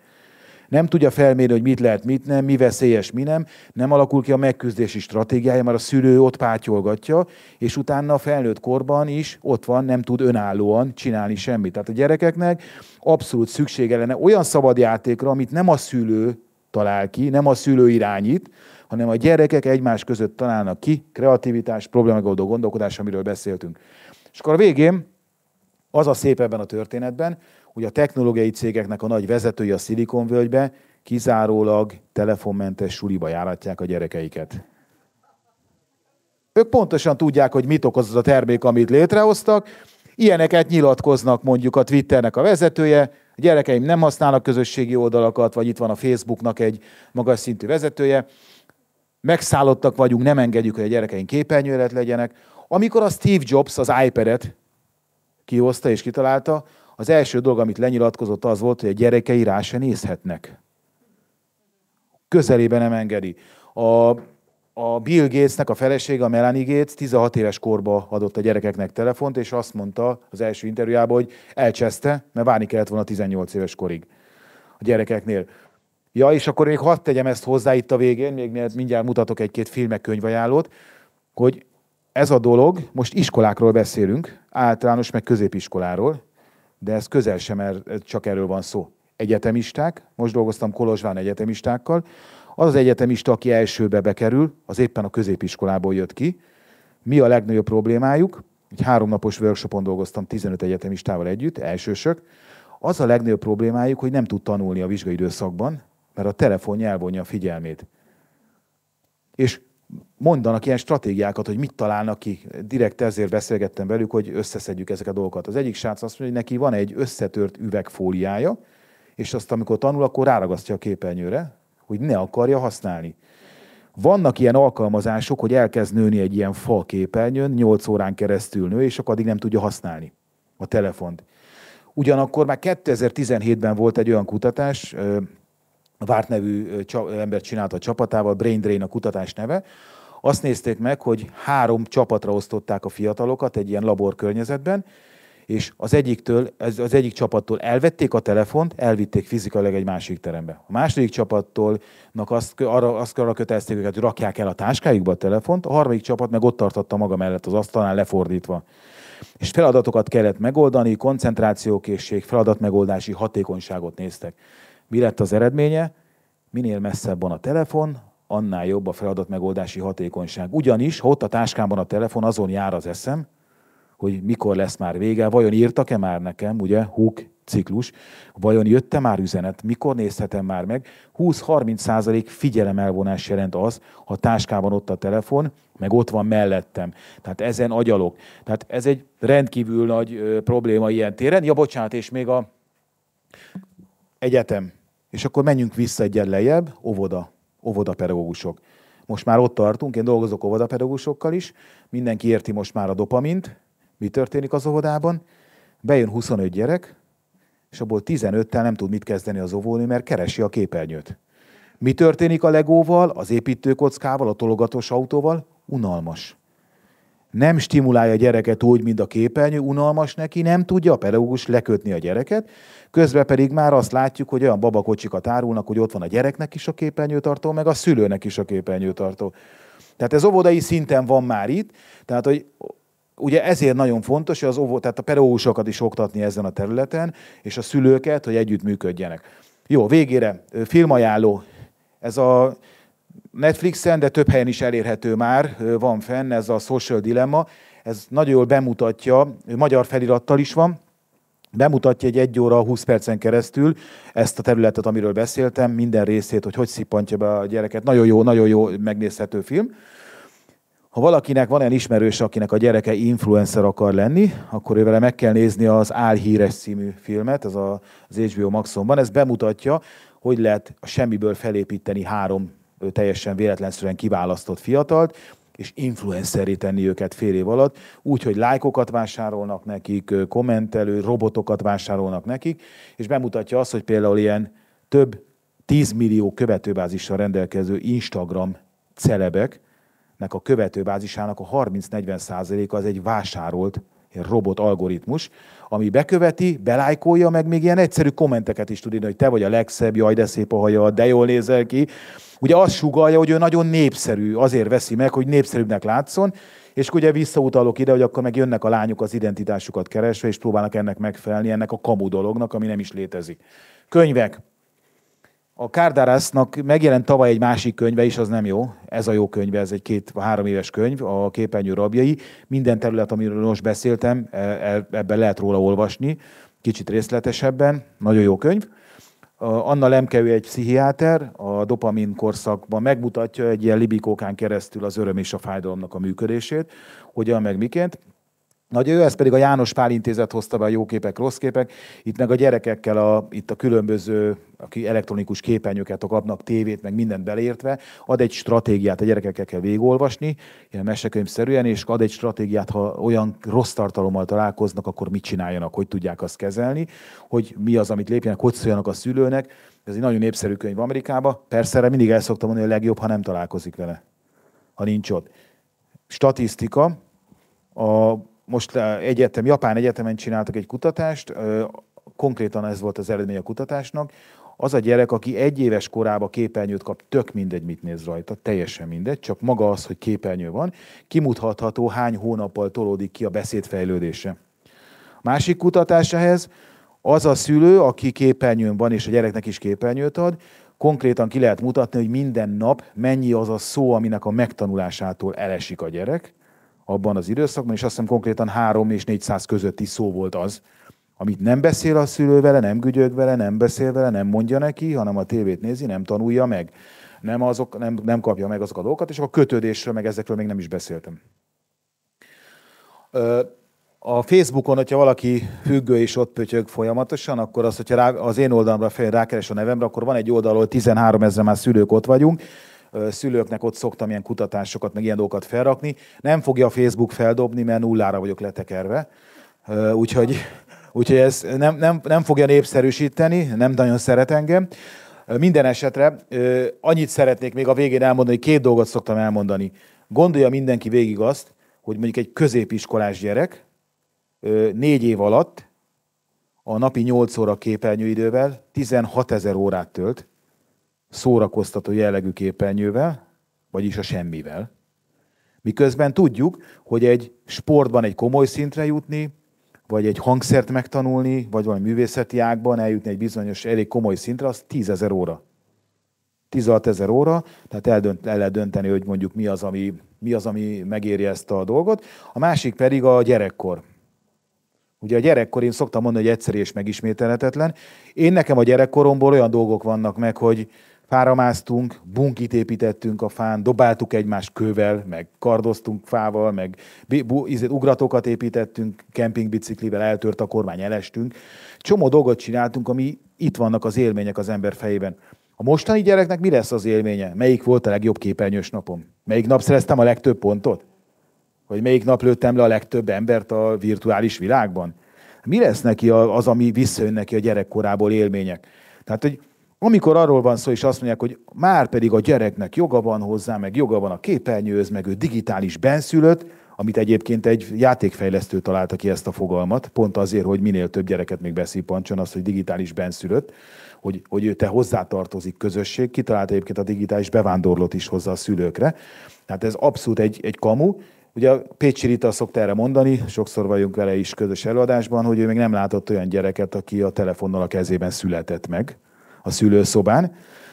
Nem tudja felmérni, hogy mit lehet, mit nem, mi veszélyes, mi nem. Nem alakul ki a megküzdési stratégiája, mert a szülő ott pátyolgatja, és utána a felnőtt korban is ott van, nem tud önállóan csinálni semmit. Tehát a gyerekeknek abszolút szüksége lenne olyan szabad játékra, amit nem a szülő talál ki, nem a szülő irányít, hanem a gyerekek egymás között találnak ki kreativitás, problémagoldó gondolkodás, amiről beszéltünk. És akkor a végén az a szép ebben a történetben, hogy a technológiai cégeknek a nagy vezetői a szilikonvölgybe kizárólag telefonmentes suliba járatják a gyerekeiket. Ők pontosan tudják, hogy mit okoz az a termék, amit létrehoztak. Ilyeneket nyilatkoznak mondjuk a Twitternek a vezetője, a gyerekeim nem használnak közösségi oldalakat, vagy itt van a Facebooknak egy magas szintű vezetője, megszállottak vagyunk, nem engedjük, hogy a gyerekeink képernyőlet legyenek. Amikor a Steve Jobs az iPad-et kihozta és kitalálta, az első dolog, amit lenyilatkozott, az volt, hogy a gyerekei rá se nézhetnek. Közelében nem engedi. A, a Bill Gatesnek a felesége, a Melanie Gates 16 éves korba adott a gyerekeknek telefont, és azt mondta az első interjújában, hogy elcseszte, mert várni kellett volna 18 éves korig a gyerekeknél. Ja, és akkor még hadd tegyem ezt hozzá itt a végén, még mindjárt mutatok egy-két filmek könyvajállót, hogy ez a dolog, most iskolákról beszélünk, általános meg középiskoláról, de ez közel sem, er, csak erről van szó. Egyetemisták, most dolgoztam Kolozsván egyetemistákkal, az az egyetemista, aki elsőbe bekerül, az éppen a középiskolából jött ki. Mi a legnagyobb problémájuk? Egy háromnapos workshopon dolgoztam 15 egyetemistával együtt, elsősök. Az a legnagyobb problémájuk, hogy nem tud tanulni a vizsgai időszakban, mert a telefon elvonja a figyelmét. És mondanak ilyen stratégiákat, hogy mit találnak ki. Direkt ezért beszélgettem velük, hogy összeszedjük ezeket a dolgokat. Az egyik srác azt mondja, hogy neki van egy összetört üvegfóliája, és azt amikor tanul, akkor ráragasztja a képernyőre, hogy ne akarja használni. Vannak ilyen alkalmazások, hogy elkezd nőni egy ilyen fa képernyőn, 8 órán keresztül nő, és akkor addig nem tudja használni a telefont. Ugyanakkor már 2017-ben volt egy olyan kutatás, Várt nevű ember csinálta a csapatával, Brain Drain a kutatás neve, azt nézték meg, hogy három csapatra osztották a fiatalokat egy ilyen laborkörnyezetben, és az, egyiktől, az egyik csapattól elvették a telefont, elvitték fizikailag egy másik terembe. A második csapattól azt, arra, azt arra kötelezték őket, hogy rakják el a táskájukba a telefont, a harmadik csapat meg ott tartotta maga mellett az asztalán lefordítva. És feladatokat kellett megoldani, koncentrációkészség, feladatmegoldási hatékonyságot néztek. Mi lett az eredménye? Minél messzebb van a telefon, annál jobb a feladat megoldási hatékonyság. Ugyanis, ha ott a táskámban a telefon, azon jár az eszem, hogy mikor lesz már vége, vajon írtak-e már nekem, ugye, húk ciklus, vajon jött-e már üzenet, mikor nézhetem már meg. 20-30 százalék elvonás jelent az, ha táskában ott a telefon, meg ott van mellettem. Tehát ezen agyalok. Tehát ez egy rendkívül nagy ö, probléma ilyen téren. Ja, bocsánat, és még a egyetem, és akkor menjünk vissza egyen lejjebb, óvoda, óvodapedagógusok. Most már ott tartunk, én dolgozok óvodapedagógusokkal is, mindenki érti most már a dopamint, mi történik az óvodában. Bejön 25 gyerek, és abból 15-tel nem tud mit kezdeni az óvónő, mert keresi a képernyőt. Mi történik a legóval, az építőkockával, a tologatos autóval? Unalmas nem stimulálja a gyereket úgy, mint a képernyő, unalmas neki, nem tudja a pedagógus lekötni a gyereket, közben pedig már azt látjuk, hogy olyan babakocsikat árulnak, hogy ott van a gyereknek is a képernyőtartó, meg a szülőnek is a képernyőtartó. Tehát ez óvodai szinten van már itt, tehát hogy ugye ezért nagyon fontos, hogy az óvó, tehát a pedagógusokat is oktatni ezen a területen, és a szülőket, hogy együtt Jó, végére filmajánló. Ez a Netflixen, de több helyen is elérhető már, van fenn ez a Social Dilemma. Ez nagyon jól bemutatja, magyar felirattal is van, bemutatja egy 1 óra 20 percen keresztül ezt a területet, amiről beszéltem, minden részét, hogy hogy szippantja be a gyereket. Nagyon jó, nagyon jó megnézhető film. Ha valakinek van olyan ismerős, akinek a gyereke influencer akar lenni, akkor ővele meg kell nézni az Álhíres című filmet, ez az HBO Maxon van. Ez bemutatja, hogy lehet a semmiből felépíteni három teljesen véletlenszerűen kiválasztott fiatalt, és influencerré tenni őket fél év alatt, úgy, hogy lájkokat vásárolnak nekik, kommentelő, robotokat vásárolnak nekik, és bemutatja azt, hogy például ilyen több 10 millió követőbázissal rendelkező Instagram celebeknek a követőbázisának a 30-40 százaléka az egy vásárolt robot algoritmus, ami beköveti, belájkolja, meg még ilyen egyszerű kommenteket is tud írni, hogy te vagy a legszebb, jaj, de szép a haja, de jól nézel ki ugye azt sugalja, hogy ő nagyon népszerű, azért veszi meg, hogy népszerűbbnek látszon, és ugye visszautalok ide, hogy akkor meg jönnek a lányok az identitásukat keresve, és próbálnak ennek megfelelni, ennek a kamu dolognak, ami nem is létezik. Könyvek. A Kárdárásznak megjelent tavaly egy másik könyve is, az nem jó. Ez a jó könyve, ez egy két-három éves könyv, a képernyő rabjai. Minden terület, amiről most beszéltem, e, e, ebben lehet róla olvasni, kicsit részletesebben. Nagyon jó könyv. Anna lemke ő egy pszichiáter, a dopamin korszakban megmutatja egy ilyen libikókán keresztül az öröm és a fájdalomnak a működését, hogyan meg miként. Nagy ő, ezt pedig a János Pál Intézet hozta be a jó képek, rossz képek. Itt meg a gyerekekkel a, itt a különböző, aki elektronikus képernyőket kapnak, tévét, meg mindent beleértve, ad egy stratégiát, a gyerekekkel kell végolvasni, ilyen mesekönyvszerűen, és ad egy stratégiát, ha olyan rossz tartalommal találkoznak, akkor mit csináljanak, hogy tudják azt kezelni, hogy mi az, amit lépjenek, hogy szóljanak a szülőnek. Ez egy nagyon népszerű könyv Amerikában. Persze erre mindig el szoktam mondani, hogy a legjobb, ha nem találkozik vele, ha nincs ott. Statisztika, a most eh, egyetem, Japán egyetemen csináltak egy kutatást, eh, konkrétan ez volt az eredmény a kutatásnak, az a gyerek, aki egy éves korába képernyőt kap, tök mindegy, mit néz rajta, teljesen mindegy, csak maga az, hogy képernyő van, kimutatható, hány hónappal tolódik ki a beszédfejlődése. A másik kutatás ehhez, az a szülő, aki képernyőn van, és a gyereknek is képernyőt ad, konkrétan ki lehet mutatni, hogy minden nap mennyi az a szó, aminek a megtanulásától elesik a gyerek, abban az időszakban, és azt hiszem konkrétan 3 és 400 közötti szó volt az, amit nem beszél a szülő vele, nem gügyög vele, nem beszél vele, nem mondja neki, hanem a tévét nézi, nem tanulja meg, nem, azok, nem, nem kapja meg azokat a dolgokat, és a kötődésről, meg ezekről még nem is beszéltem. A Facebookon, hogyha valaki függő és ott pötyög folyamatosan, akkor az, hogyha rá, az én oldalamra fel rákeres a nevemre, akkor van egy ahol 13 ezer már szülők ott vagyunk, szülőknek ott szoktam ilyen kutatásokat, meg ilyen dolgokat felrakni. Nem fogja a Facebook feldobni, mert nullára vagyok letekerve. Úgyhogy, úgyhogy ez nem, nem, nem fogja népszerűsíteni, nem nagyon szeret engem. Minden esetre annyit szeretnék még a végén elmondani, két dolgot szoktam elmondani. Gondolja mindenki végig azt, hogy mondjuk egy középiskolás gyerek négy év alatt a napi 8 óra képernyőidővel 16 ezer órát tölt, szórakoztató jellegű képernyővel, vagyis a semmivel. Miközben tudjuk, hogy egy sportban egy komoly szintre jutni, vagy egy hangszert megtanulni, vagy valami művészeti ágban eljutni egy bizonyos elég komoly szintre, az 10 ezer óra. 16 ezer óra, tehát eldönt, el lehet dönteni, hogy mondjuk mi az, ami, mi az, ami megéri ezt a dolgot. A másik pedig a gyerekkor. Ugye a gyerekkor én szoktam mondani, hogy egyszerű és megismételhetetlen. Én nekem a gyerekkoromból olyan dolgok vannak meg, hogy fáramáztunk, bunkit építettünk a fán, dobáltuk egymást kővel, meg kardoztunk fával, meg izé, ugratokat építettünk, kempingbiciklivel eltört a kormány, elestünk. Csomó dolgot csináltunk, ami itt vannak az élmények az ember fejében. A mostani gyereknek mi lesz az élménye? Melyik volt a legjobb képernyős napom? Melyik nap szereztem a legtöbb pontot? Hogy melyik nap lőttem le a legtöbb embert a virtuális világban? Mi lesz neki az, ami visszajön neki a gyerekkorából élmények? Tehát, hogy amikor arról van szó, és azt mondják, hogy már pedig a gyereknek joga van hozzá, meg joga van a képernyőhöz, meg ő digitális benszülött, amit egyébként egy játékfejlesztő találta ki ezt a fogalmat, pont azért, hogy minél több gyereket még beszippantson az, hogy digitális benszülött, hogy, hogy ő te hozzátartozik közösség, kitalálta egyébként a digitális bevándorlót is hozzá a szülőkre. Tehát ez abszolút egy, egy kamu, Ugye a Pécsi Rita szokta erre mondani, sokszor vagyunk vele is közös előadásban, hogy ő még nem látott olyan gyereket, aki a telefonnal a kezében született meg a szülőszobán,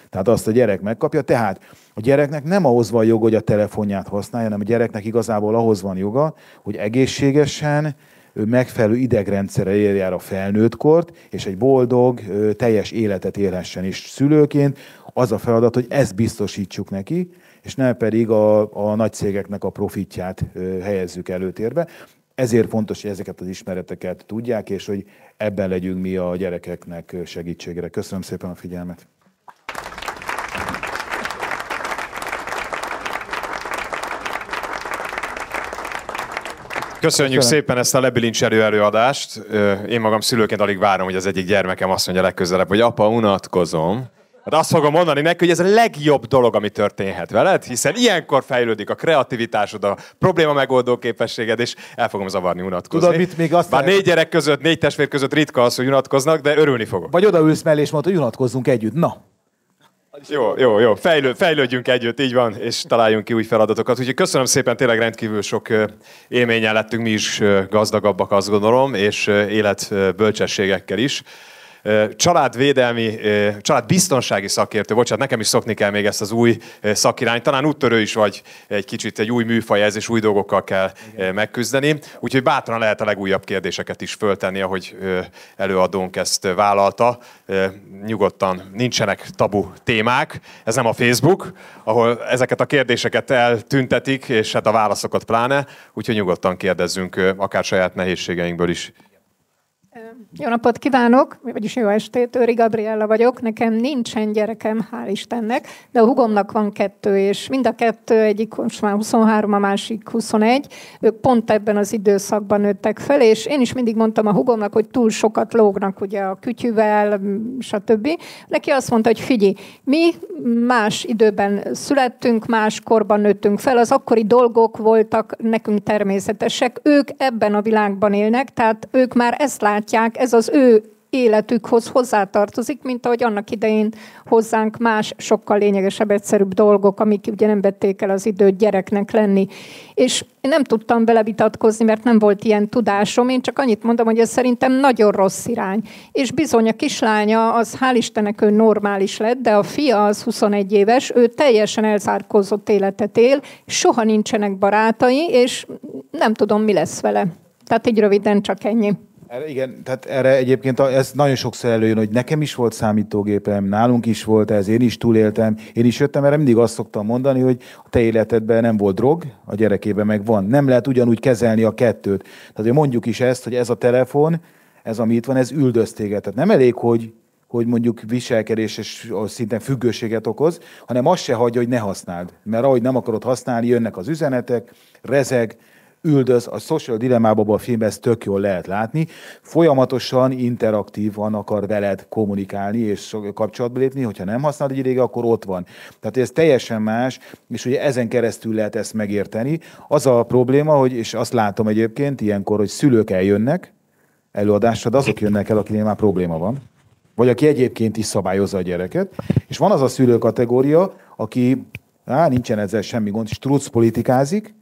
tehát azt a gyerek megkapja. Tehát a gyereknek nem ahhoz van joga, hogy a telefonját használja, hanem a gyereknek igazából ahhoz van joga, hogy egészségesen, ő megfelelő idegrendszere érjár a felnőttkort, és egy boldog, teljes életet élhessen is szülőként. Az a feladat, hogy ezt biztosítsuk neki, és nem pedig a, a nagy cégeknek a profitját helyezzük előtérbe ezért fontos, hogy ezeket az ismereteket tudják, és hogy ebben legyünk mi a gyerekeknek segítségre. Köszönöm szépen a figyelmet! Köszönjük Köszönöm. szépen ezt a lebilincselő előadást. Én magam szülőként alig várom, hogy az egyik gyermekem azt mondja legközelebb, hogy apa, unatkozom. Hát azt fogom mondani neki, hogy ez a legjobb dolog, ami történhet veled, hiszen ilyenkor fejlődik a kreativitásod, a probléma megoldó képességed, és el fogom zavarni, unatkozni. Tudod, mit még azt Bár négy gyerek között, négy testvér között ritka az, hogy unatkoznak, de örülni fogok. Vagy odaülsz mellé, és mondod, hogy unatkozzunk együtt. Na, jó, jó, jó. Fejlő, fejlődjünk együtt, így van, és találjunk ki új feladatokat. Úgyhogy köszönöm szépen, tényleg rendkívül sok élménnyel lettünk mi is gazdagabbak, azt gondolom, és bölcsességekkel is családvédelmi, családbiztonsági szakértő, bocsánat, nekem is szokni kell még ezt az új szakirányt, talán úttörő is vagy egy kicsit, egy új műfaj ez, és új dolgokkal kell Igen. megküzdeni, úgyhogy bátran lehet a legújabb kérdéseket is föltenni, ahogy előadónk ezt vállalta. Nyugodtan nincsenek tabu témák, ez nem a Facebook, ahol ezeket a kérdéseket eltüntetik, és hát a válaszokat pláne, úgyhogy nyugodtan kérdezzünk, akár saját nehézségeinkből is. Jó napot kívánok, vagyis jó estét, Őri Gabriella vagyok. Nekem nincsen gyerekem, hál' Istennek, de a hugomnak van kettő, és mind a kettő, egyik most már 23, a másik 21. Ők pont ebben az időszakban nőttek fel, és én is mindig mondtam a hugomnak, hogy túl sokat lógnak ugye a kütyüvel, stb. Neki azt mondta, hogy figyelj, mi más időben születtünk, más korban nőttünk fel, az akkori dolgok voltak nekünk természetesek, ők ebben a világban élnek, tehát ők már ezt látják, látják, ez az ő életükhoz hozzátartozik, mint ahogy annak idején hozzánk más, sokkal lényegesebb, egyszerűbb dolgok, amik ugye nem vették el az időt gyereknek lenni. És én nem tudtam vele vitatkozni, mert nem volt ilyen tudásom, én csak annyit mondom, hogy ez szerintem nagyon rossz irány. És bizony a kislánya, az hál' Istennek ő normális lett, de a fia az 21 éves, ő teljesen elzárkózott életet él, soha nincsenek barátai, és nem tudom, mi lesz vele. Tehát így röviden csak ennyi. Erre, igen, tehát erre egyébként ez nagyon sokszor előjön, hogy nekem is volt számítógépem, nálunk is volt ez, én is túléltem, én is jöttem, erre mindig azt szoktam mondani, hogy a te életedben nem volt drog, a gyerekében meg van. Nem lehet ugyanúgy kezelni a kettőt. Tehát hogy mondjuk is ezt, hogy ez a telefon, ez, ami itt van, ez üldöz téged. Tehát nem elég, hogy hogy mondjuk és szinten függőséget okoz, hanem azt se hagyja, hogy ne használd. Mert ahogy nem akarod használni, jönnek az üzenetek, rezeg, üldöz, a social dilemmában a filmben ezt tök jól lehet látni, folyamatosan interaktívan akar veled kommunikálni és kapcsolatba lépni, hogyha nem használod egy ideig, akkor ott van. Tehát ez teljesen más, és ugye ezen keresztül lehet ezt megérteni. Az a probléma, hogy, és azt látom egyébként ilyenkor, hogy szülők eljönnek előadásra, de azok jönnek el, akinél már probléma van vagy aki egyébként is szabályozza a gyereket. És van az a szülő kategória, aki, á, nincsen ezzel semmi gond, struc politikázik,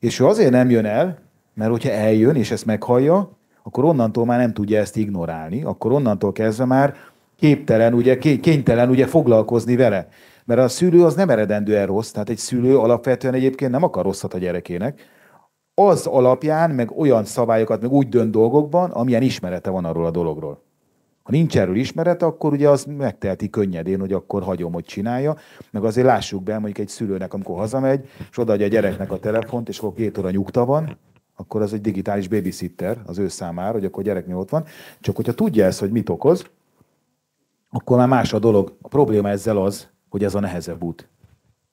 és ő azért nem jön el, mert hogyha eljön és ezt meghallja, akkor onnantól már nem tudja ezt ignorálni, akkor onnantól kezdve már képtelen, ugye, kénytelen ugye foglalkozni vele. Mert a szülő az nem eredendően rossz, tehát egy szülő alapvetően egyébként nem akar rosszat a gyerekének, az alapján, meg olyan szabályokat, meg úgy dönt dolgokban, amilyen ismerete van arról a dologról. Ha nincs erről ismeret, akkor ugye az megteheti könnyedén, hogy akkor hagyom, hogy csinálja. Meg azért lássuk be, mondjuk egy szülőnek, amikor hazamegy, és odaadja a gyereknek a telefont, és akkor két óra nyugta van, akkor az egy digitális babysitter az ő számára, hogy akkor mi ott van. Csak hogyha tudja ezt, hogy mit okoz, akkor már más a dolog. A probléma ezzel az, hogy ez a nehezebb út.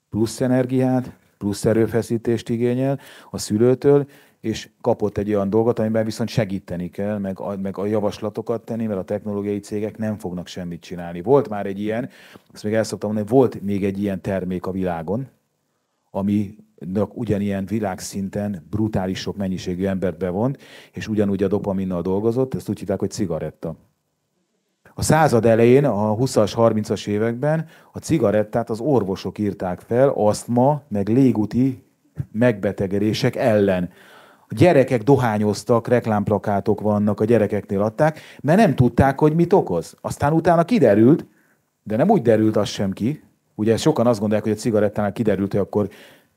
Plusz energiát, plusz erőfeszítést igényel a szülőtől, és kapott egy olyan dolgot, amiben viszont segíteni kell, meg a, meg a javaslatokat tenni, mert a technológiai cégek nem fognak semmit csinálni. Volt már egy ilyen, azt még el szoktam mondani, volt még egy ilyen termék a világon, ami ugyanilyen világszinten brutális sok mennyiségű embert bevont, és ugyanúgy a dopaminnal dolgozott, ezt úgy hívták, hogy cigaretta. A század elején, a 20-as, 30-as években a cigarettát az orvosok írták fel ma meg légúti megbetegedések ellen a gyerekek dohányoztak, reklámplakátok vannak, a gyerekeknél adták, mert nem tudták, hogy mit okoz. Aztán utána kiderült, de nem úgy derült az sem ki, ugye sokan azt gondolják, hogy a cigarettánál kiderült, hogy akkor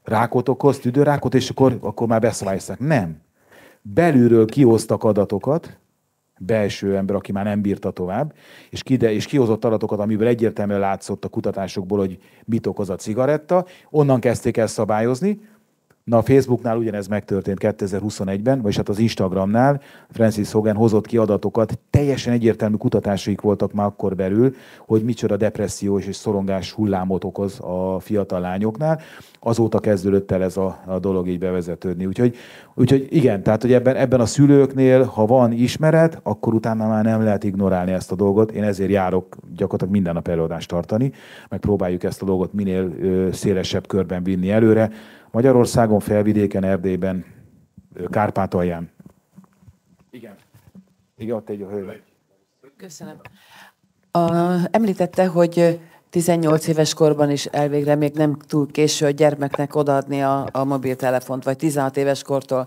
rákot okoz, tüdőrákot, és akkor, akkor már beszabályozták. Nem. Belülről kihoztak adatokat, belső ember, aki már nem bírta tovább, és, kide, és kihozott adatokat, amiből egyértelműen látszott a kutatásokból, hogy mit okoz a cigaretta, onnan kezdték el szabályozni, Na a Facebooknál ugyanez megtörtént 2021-ben, vagyis hát az Instagramnál. Francis Hogan hozott ki adatokat, teljesen egyértelmű kutatásaik voltak már akkor belül, hogy micsoda depressziós és szorongás hullámot okoz a fiatal lányoknál. Azóta kezdődött el ez a, a dolog így bevezetődni. Úgyhogy, úgyhogy igen, tehát hogy ebben, ebben a szülőknél, ha van ismeret, akkor utána már nem lehet ignorálni ezt a dolgot. Én ezért járok gyakorlatilag minden nap előadást tartani, meg próbáljuk ezt a dolgot minél ö, szélesebb körben vinni előre Magyarországon, Felvidéken, Erdélyben, Kárpátalján. Igen. Igen, ott egy hölgy. Köszönöm. A, említette, hogy 18 éves korban is elvégre még nem túl késő a gyermeknek odaadni a, a mobiltelefont, vagy 16 éves kortól.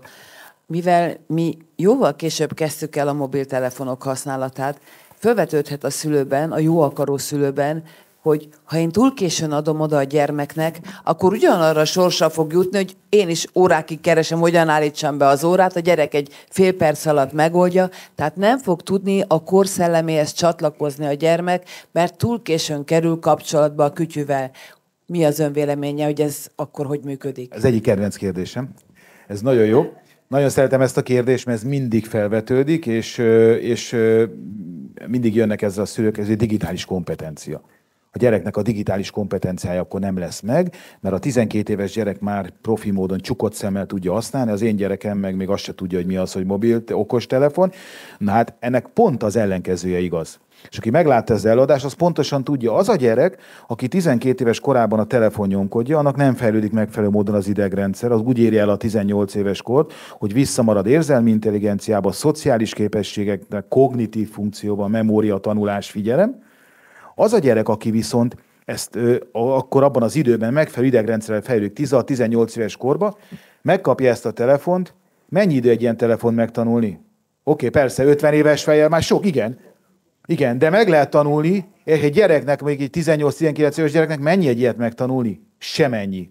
Mivel mi jóval később kezdtük el a mobiltelefonok használatát, felvetődhet a szülőben, a jó akaró szülőben, hogy ha én túl későn adom oda a gyermeknek, akkor ugyanarra a sorsa fog jutni, hogy én is órákig keresem, hogyan állítsam be az órát, a gyerek egy fél perc alatt megoldja, tehát nem fog tudni a kor szelleméhez csatlakozni a gyermek, mert túl későn kerül kapcsolatba a kütyüvel. Mi az ön véleménye, hogy ez akkor hogy működik? Ez egyik kedvenc kérdésem. Ez nagyon jó. Nagyon szeretem ezt a kérdést, mert ez mindig felvetődik, és, és mindig jönnek ezzel a szülők, ez egy digitális kompetencia a gyereknek a digitális kompetenciája akkor nem lesz meg, mert a 12 éves gyerek már profi módon csukott szemmel tudja használni, az én gyerekem meg még azt se tudja, hogy mi az, hogy mobil, okostelefon. Na hát ennek pont az ellenkezője igaz. És aki meglátta az előadást, az pontosan tudja, az a gyerek, aki 12 éves korában a telefon nyomkodja, annak nem fejlődik megfelelő módon az idegrendszer, az úgy érje el a 18 éves kort, hogy visszamarad érzelmi intelligenciába, szociális képességeknek, kognitív funkcióban, memória, tanulás, figyelem, az a gyerek, aki viszont ezt ö, akkor abban az időben megfelelő idegrendszerrel fejlődik 10 18 éves korba, megkapja ezt a telefont, mennyi idő egy ilyen telefon megtanulni? Oké, okay, persze, 50 éves fejjel már sok, igen. Igen, de meg lehet tanulni, egy gyereknek, még egy 18-19 éves gyereknek mennyi egy ilyet megtanulni? Semennyi.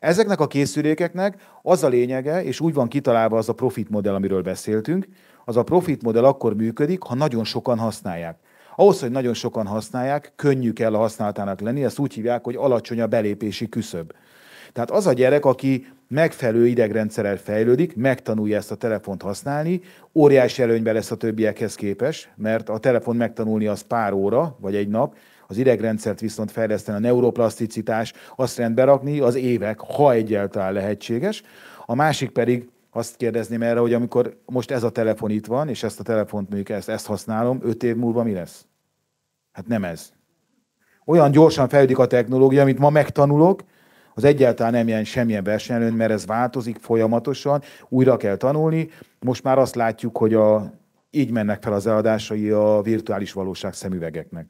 Ezeknek a készülékeknek az a lényege, és úgy van kitalálva az a profit modell, amiről beszéltünk, az a profit modell akkor működik, ha nagyon sokan használják. Ahhoz, hogy nagyon sokan használják, könnyű kell a használatának lenni, ezt úgy hívják, hogy alacsony a belépési küszöb. Tehát az a gyerek, aki megfelelő idegrendszerrel fejlődik, megtanulja ezt a telefont használni, óriási előnyben lesz a többiekhez képes, mert a telefon megtanulni az pár óra, vagy egy nap, az idegrendszert viszont fejleszteni, a neuroplaszticitás, azt rendbe rakni az évek, ha egyáltalán lehetséges. A másik pedig azt kérdezném erre, hogy amikor most ez a telefon itt van, és ezt a telefont mondjuk ezt, ezt használom, öt év múlva mi lesz? Hát nem ez. Olyan gyorsan fejlődik a technológia, amit ma megtanulok, az egyáltalán nem jelent semmilyen versenyelőn, mert ez változik folyamatosan, újra kell tanulni. Most már azt látjuk, hogy a, így mennek fel az eladásai a virtuális valóság szemüvegeknek.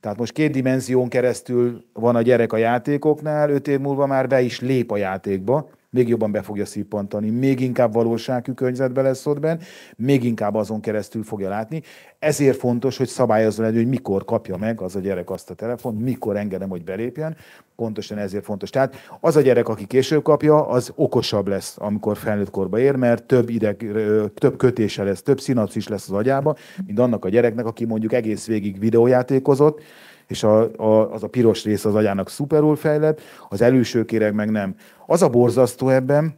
Tehát most két dimenzión keresztül van a gyerek a játékoknál, öt év múlva már be is lép a játékba, még jobban be fogja szippantani, még inkább valóságű környezetbe lesz ott benn, még inkább azon keresztül fogja látni. Ezért fontos, hogy szabályozza legyen, hogy mikor kapja meg az a gyerek azt a telefont, mikor engedem, hogy belépjen. Pontosan ezért fontos. Tehát az a gyerek, aki később kapja, az okosabb lesz, amikor felnőtt korba ér, mert több, ideg, több kötése lesz, több szinapszis lesz az agyába, mint annak a gyereknek, aki mondjuk egész végig videójátékozott, és a, a, az a piros rész az agyának szuperul fejlett, az előső kéreg meg nem. Az a borzasztó ebben,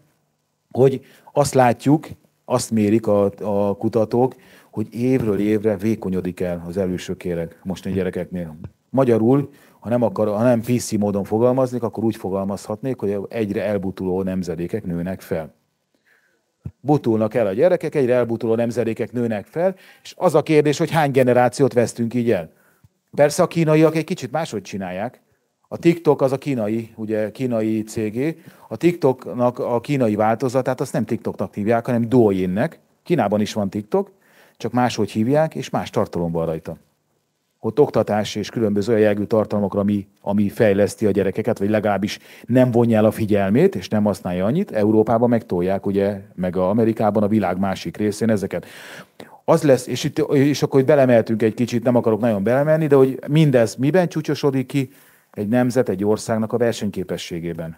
hogy azt látjuk, azt mérik a, a kutatók, hogy évről évre vékonyodik el az előső kéreg mostani gyerekeknél. Magyarul, ha nem, akar, ha nem PC módon fogalmaznék, akkor úgy fogalmazhatnék, hogy egyre elbutuló nemzedékek nőnek fel. Butulnak el a gyerekek, egyre elbutuló nemzedékek nőnek fel, és az a kérdés, hogy hány generációt vesztünk így el. Persze a kínaiak egy kicsit máshogy csinálják. A TikTok az a kínai, ugye kínai cégé. A TikToknak a kínai változatát azt nem TikToknak hívják, hanem Douyinnek. Kínában is van TikTok, csak máshogy hívják, és más tartalom van rajta. Ott oktatás és különböző olyan jelgű tartalmakra, ami, ami fejleszti a gyerekeket, vagy legalábbis nem vonja el a figyelmét, és nem használja annyit. Európában megtolják, ugye, meg a Amerikában, a világ másik részén ezeket az lesz, és, itt, és akkor itt belemeltünk egy kicsit, nem akarok nagyon belemenni, de hogy mindez miben csúcsosodik ki egy nemzet, egy országnak a versenyképességében.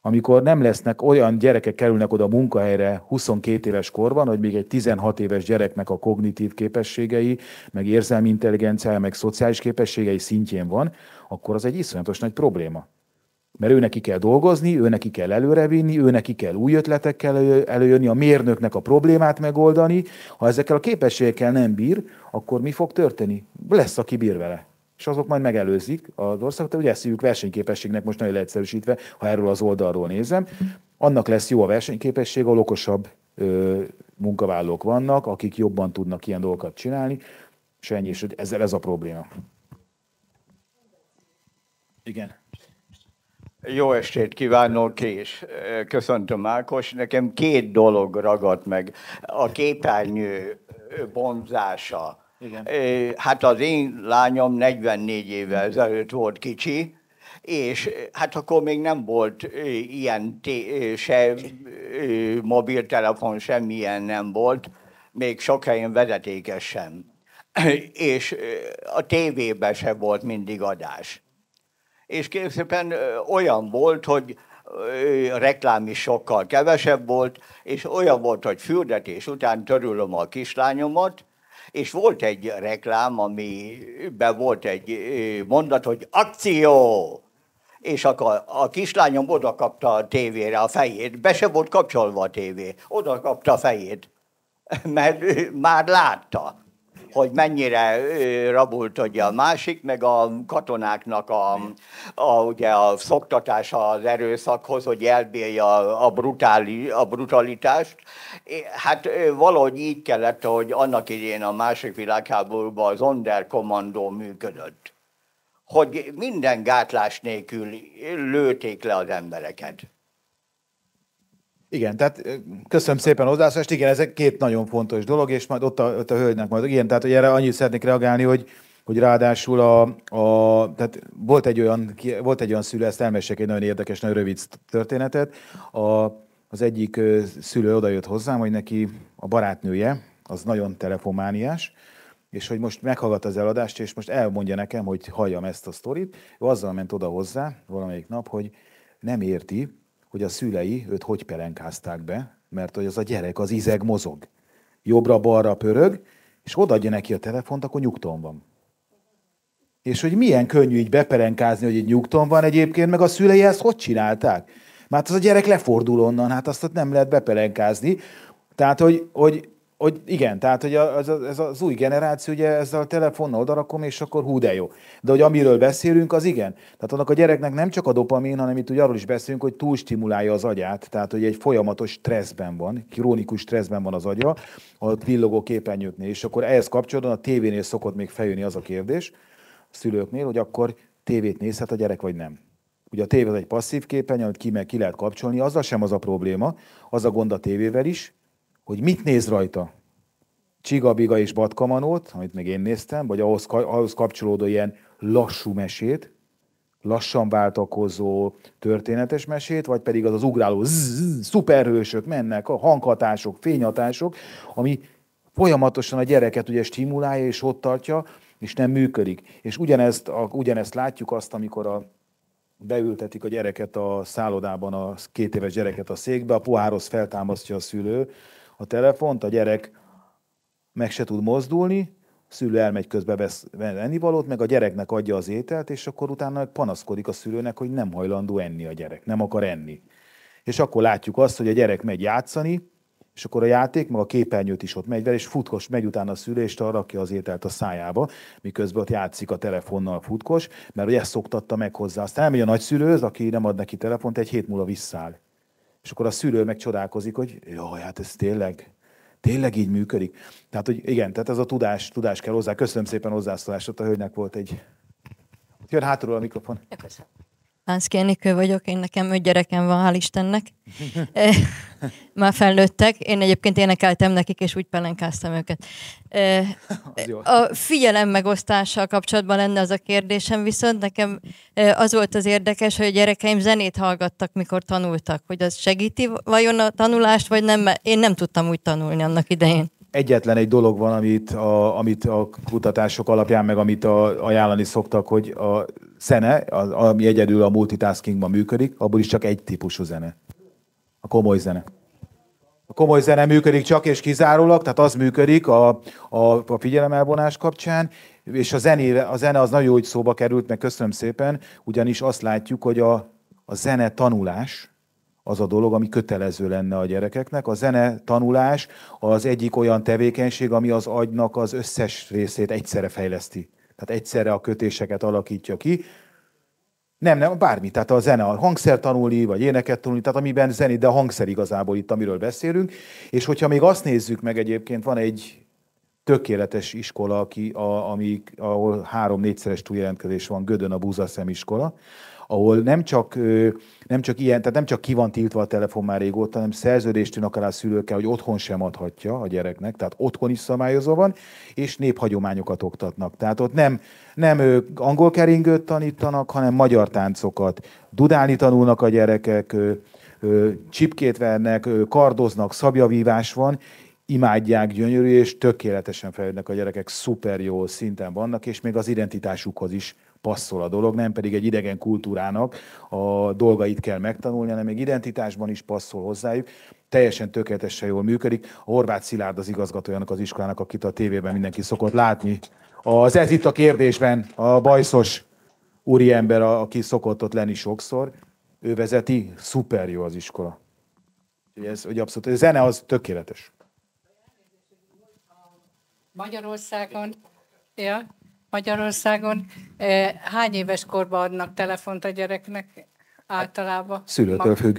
Amikor nem lesznek olyan gyerekek kerülnek oda a munkahelyre 22 éves korban, hogy még egy 16 éves gyereknek a kognitív képességei, meg érzelmi intelligenciája, meg szociális képességei szintjén van, akkor az egy iszonyatos nagy probléma. Mert ő neki kell dolgozni, ő neki kell előrevinni, ő neki kell új ötletekkel előjönni, a mérnöknek a problémát megoldani. Ha ezekkel a képességekkel nem bír, akkor mi fog történni? Lesz, aki bír vele és azok majd megelőzik az országot. Ugye ezt hívjuk versenyképességnek most nagyon leegyszerűsítve, ha erről az oldalról nézem. Annak lesz jó a versenyképesség, A okosabb ö, munkavállalók vannak, akik jobban tudnak ilyen dolgokat csinálni, és ennyi, és ezzel ez a probléma. Igen. Jó estét kívánok, és köszöntöm Ákos. Nekem két dolog ragadt meg. A képernyő bonzása. Igen. Hát az én lányom 44 éve ezelőtt volt kicsi, és hát akkor még nem volt ilyen se mobiltelefon, semmilyen nem volt, még sok helyen vezetékes sem. és a tévében se volt mindig adás és képszépen olyan volt, hogy reklám is sokkal kevesebb volt, és olyan volt, hogy fürdetés után törülöm a kislányomat, és volt egy reklám, amiben volt egy mondat, hogy akció! És akkor a kislányom oda kapta a tévére a fejét, be se volt kapcsolva a tévé, oda kapta a fejét, mert már látta hogy mennyire rabultodja a másik, meg a katonáknak a, a, ugye a szoktatása az erőszakhoz, hogy elbírja a, brutáli, a brutalitást. Hát valahogy így kellett, hogy annak idén a másik világháborúban az Onderkommandó működött hogy minden gátlás nélkül lőték le az embereket. Igen, tehát köszönöm szépen hozzászólást. Igen, ez két nagyon fontos dolog, és majd ott a, ott a hölgynek majd igen, tehát hogy erre annyit szeretnék reagálni, hogy, hogy ráadásul a, a, tehát volt egy olyan, volt egy olyan szülő, ezt elmesek egy nagyon érdekes, nagyon rövid történetet. A, az egyik szülő odajött hozzám, hogy neki a barátnője, az nagyon telefomániás, és hogy most meghallgat az eladást, és most elmondja nekem, hogy halljam ezt a sztorit. Ő azzal ment oda hozzá valamelyik nap, hogy nem érti, hogy a szülei őt hogy pelenkázták be, mert hogy az a gyerek, az izeg mozog. Jobbra-balra pörög, és odaadja neki a telefont, akkor nyugton van. És hogy milyen könnyű így beperenkázni, hogy egy nyugton van egyébként, meg a szülei ezt hogy csinálták? mert hát az a gyerek lefordul onnan, hát azt nem lehet beperenkázni. Tehát, hogy, hogy hogy igen, tehát hogy az, az, ez az új generáció, ugye ezzel a telefonnal odarakom, és akkor hú de jó. De hogy amiről beszélünk, az igen. Tehát annak a gyereknek nem csak a dopamin, hanem itt ugye arról is beszélünk, hogy túlstimulálja az agyát, tehát hogy egy folyamatos stresszben van, krónikus stresszben van az agya, a villogó képernyőknél, és akkor ehhez kapcsolatban a tévénél szokott még feljönni az a kérdés, a szülőknél, hogy akkor tévét nézhet a gyerek, vagy nem. Ugye a tévé az egy passzív képen, amit ki, meg ki lehet kapcsolni, azzal sem az a probléma, az a gond a tévével is, hogy mit néz rajta. Csigabiga és Batkamanót, amit meg én néztem, vagy ahhoz, ahhoz kapcsolódó ilyen lassú mesét, lassan váltakozó történetes mesét, vagy pedig az az ugráló zzz, szuperhősök mennek, a hanghatások, fényhatások, ami folyamatosan a gyereket ugye stimulálja és ott tartja, és nem működik. És ugyanezt, a, ugyanezt látjuk azt, amikor a, beültetik a gyereket a szállodában, a két éves gyereket a székbe, a pohároz feltámasztja a szülő, a telefont, a gyerek meg se tud mozdulni, a szülő elmegy közbe vesz ennivalót, meg a gyereknek adja az ételt, és akkor utána panaszkodik a szülőnek, hogy nem hajlandó enni a gyerek, nem akar enni. És akkor látjuk azt, hogy a gyerek megy játszani, és akkor a játék, meg a képernyőt is ott megy vele, és futkos megy utána a szülő, arra rakja az ételt a szájába, miközben ott játszik a telefonnal futkos, mert hogy ezt szoktatta meg hozzá. Aztán elmegy a nagyszülőz, aki nem ad neki telefont, egy hét múlva visszáll. És akkor a szülő meg csodálkozik, hogy jaj, hát ez tényleg, tényleg így működik. Tehát, hogy igen, tehát ez a tudás, tudás kell hozzá. Köszönöm szépen hozzászólást, a hölgynek volt egy... Jön hátulról a mikrofon. Köszönöm. Enikő vagyok, én nekem öt gyerekem van, hál' Istennek. Eh, már felnőttek, én egyébként énekeltem nekik, és úgy pelenkáztam őket. Eh, a figyelem megosztással kapcsolatban lenne az a kérdésem, viszont nekem eh, az volt az érdekes, hogy a gyerekeim zenét hallgattak, mikor tanultak, hogy az segíti vajon a tanulást, vagy nem, mert én nem tudtam úgy tanulni annak idején egyetlen egy dolog van, amit a, amit a kutatások alapján, meg amit a, ajánlani szoktak, hogy a zene, az, ami egyedül a multitaskingban működik, abból is csak egy típusú zene. A komoly zene. A komoly zene működik csak és kizárólag, tehát az működik a, a, a figyelemelvonás kapcsán, és a, zenéve, a zene az nagyon jó, hogy szóba került, meg köszönöm szépen, ugyanis azt látjuk, hogy a, a zene tanulás, az a dolog, ami kötelező lenne a gyerekeknek. A zene tanulás az egyik olyan tevékenység, ami az agynak az összes részét egyszerre fejleszti. Tehát egyszerre a kötéseket alakítja ki. Nem, nem, bármi. Tehát a zene, a hangszer tanulni, vagy éneket tanulni, tehát amiben zenét, de a hangszer igazából itt, amiről beszélünk. És hogyha még azt nézzük meg egyébként, van egy tökéletes iskola, aki, a, ami, ahol három-négyszeres túljelentkezés van, Gödön a Búzaszem iskola, ahol nem csak, nem csak ilyen, tehát nem csak ki van tiltva a telefon már régóta, hanem szerződést akár alá szülőkkel, hogy otthon sem adhatja a gyereknek, tehát otthon is szabályozó van, és néphagyományokat oktatnak. Tehát ott nem, nem angol keringőt tanítanak, hanem magyar táncokat. Dudálni tanulnak a gyerekek, csipkét vernek, kardoznak, szabjavívás van, imádják, gyönyörű, és tökéletesen fejlődnek a gyerekek, szuper jó szinten vannak, és még az identitásukhoz is passzol a dolog, nem pedig egy idegen kultúrának a dolgait kell megtanulni, hanem még identitásban is passzol hozzájuk. Teljesen tökéletesen jól működik. A Horváth Szilárd az igazgatójának az iskolának, akit a tévében mindenki szokott látni. Az ez itt a kérdésben a bajszos úriember, aki szokott ott lenni sokszor, ő vezeti, szuper jó az iskola. Ez, hogy abszolút, a zene az tökéletes. Magyarországon, ja, Magyarországon. Hány éves korban adnak telefont a gyereknek általában? Szülőtől Mag- függ.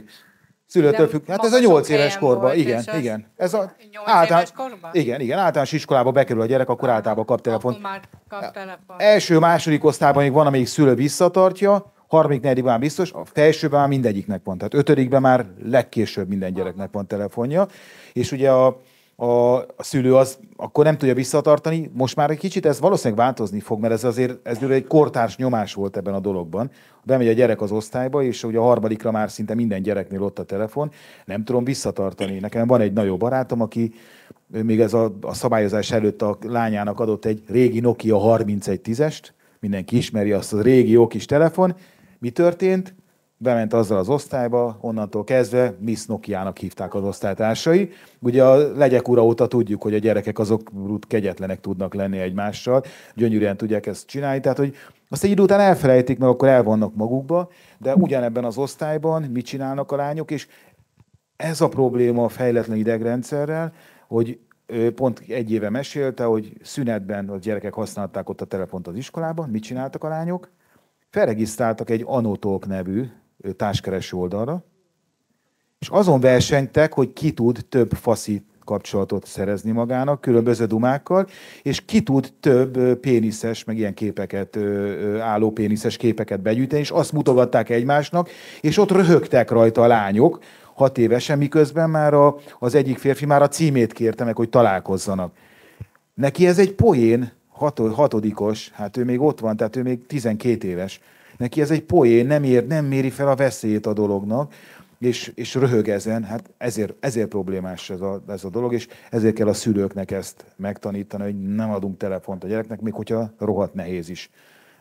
Szülőtől függ. Hát ez a nyolc éves korban, volt, igen, igen. Ez a 8 általán, éves korban? Igen, igen. Általános iskolába bekerül a gyerek, akkor általában kap telefon. Akkor már kap telefont. Első, második osztályban még van, amelyik szülő visszatartja, harmadik, negyedik már biztos, a felsőben már mindegyiknek van. Tehát ötödikben már legkésőbb minden gyereknek van telefonja. És ugye a a, a szülő az akkor nem tudja visszatartani. Most már egy kicsit ez valószínűleg változni fog, mert ez azért ez egy kortárs nyomás volt ebben a dologban. Bemegy a gyerek az osztályba, és ugye a harmadikra már szinte minden gyereknél ott a telefon, nem tudom visszatartani. Nekem van egy nagyon barátom, aki még ez a, a szabályozás előtt a lányának adott egy régi Nokia 3110-est, mindenki ismeri azt a régi jó kis telefon. Mi történt? bement azzal az osztályba, onnantól kezdve Miss Nokiának hívták az osztálytársai. Ugye a legyek ura óta tudjuk, hogy a gyerekek azok kegyetlenek tudnak lenni egymással, gyönyörűen tudják ezt csinálni, tehát hogy azt egy idő után elfelejtik, mert akkor elvannak magukba, de ugyanebben az osztályban mit csinálnak a lányok, és ez a probléma a fejletlen idegrendszerrel, hogy pont egy éve mesélte, hogy szünetben a gyerekek használták ott a telefont az iskolában, mit csináltak a lányok? Felregisztráltak egy Anotalk nevű társkereső oldalra, és azon versenytek, hogy ki tud több faszi kapcsolatot szerezni magának különböző dumákkal, és ki tud több péniszes, meg ilyen képeket, álló péniszes képeket begyűjteni, és azt mutogatták egymásnak, és ott röhögtek rajta a lányok, hat évesen, miközben már a, az egyik férfi már a címét kérte meg, hogy találkozzanak. Neki ez egy poén, hat, hatodikos, hát ő még ott van, tehát ő még 12 éves Neki ez egy poén, nem, ér, nem méri fel a veszélyét a dolognak, és, és röhög ezen, hát ezért, ezért problémás ez a, ez a dolog, és ezért kell a szülőknek ezt megtanítani, hogy nem adunk telefont a gyereknek, még hogyha rohadt nehéz is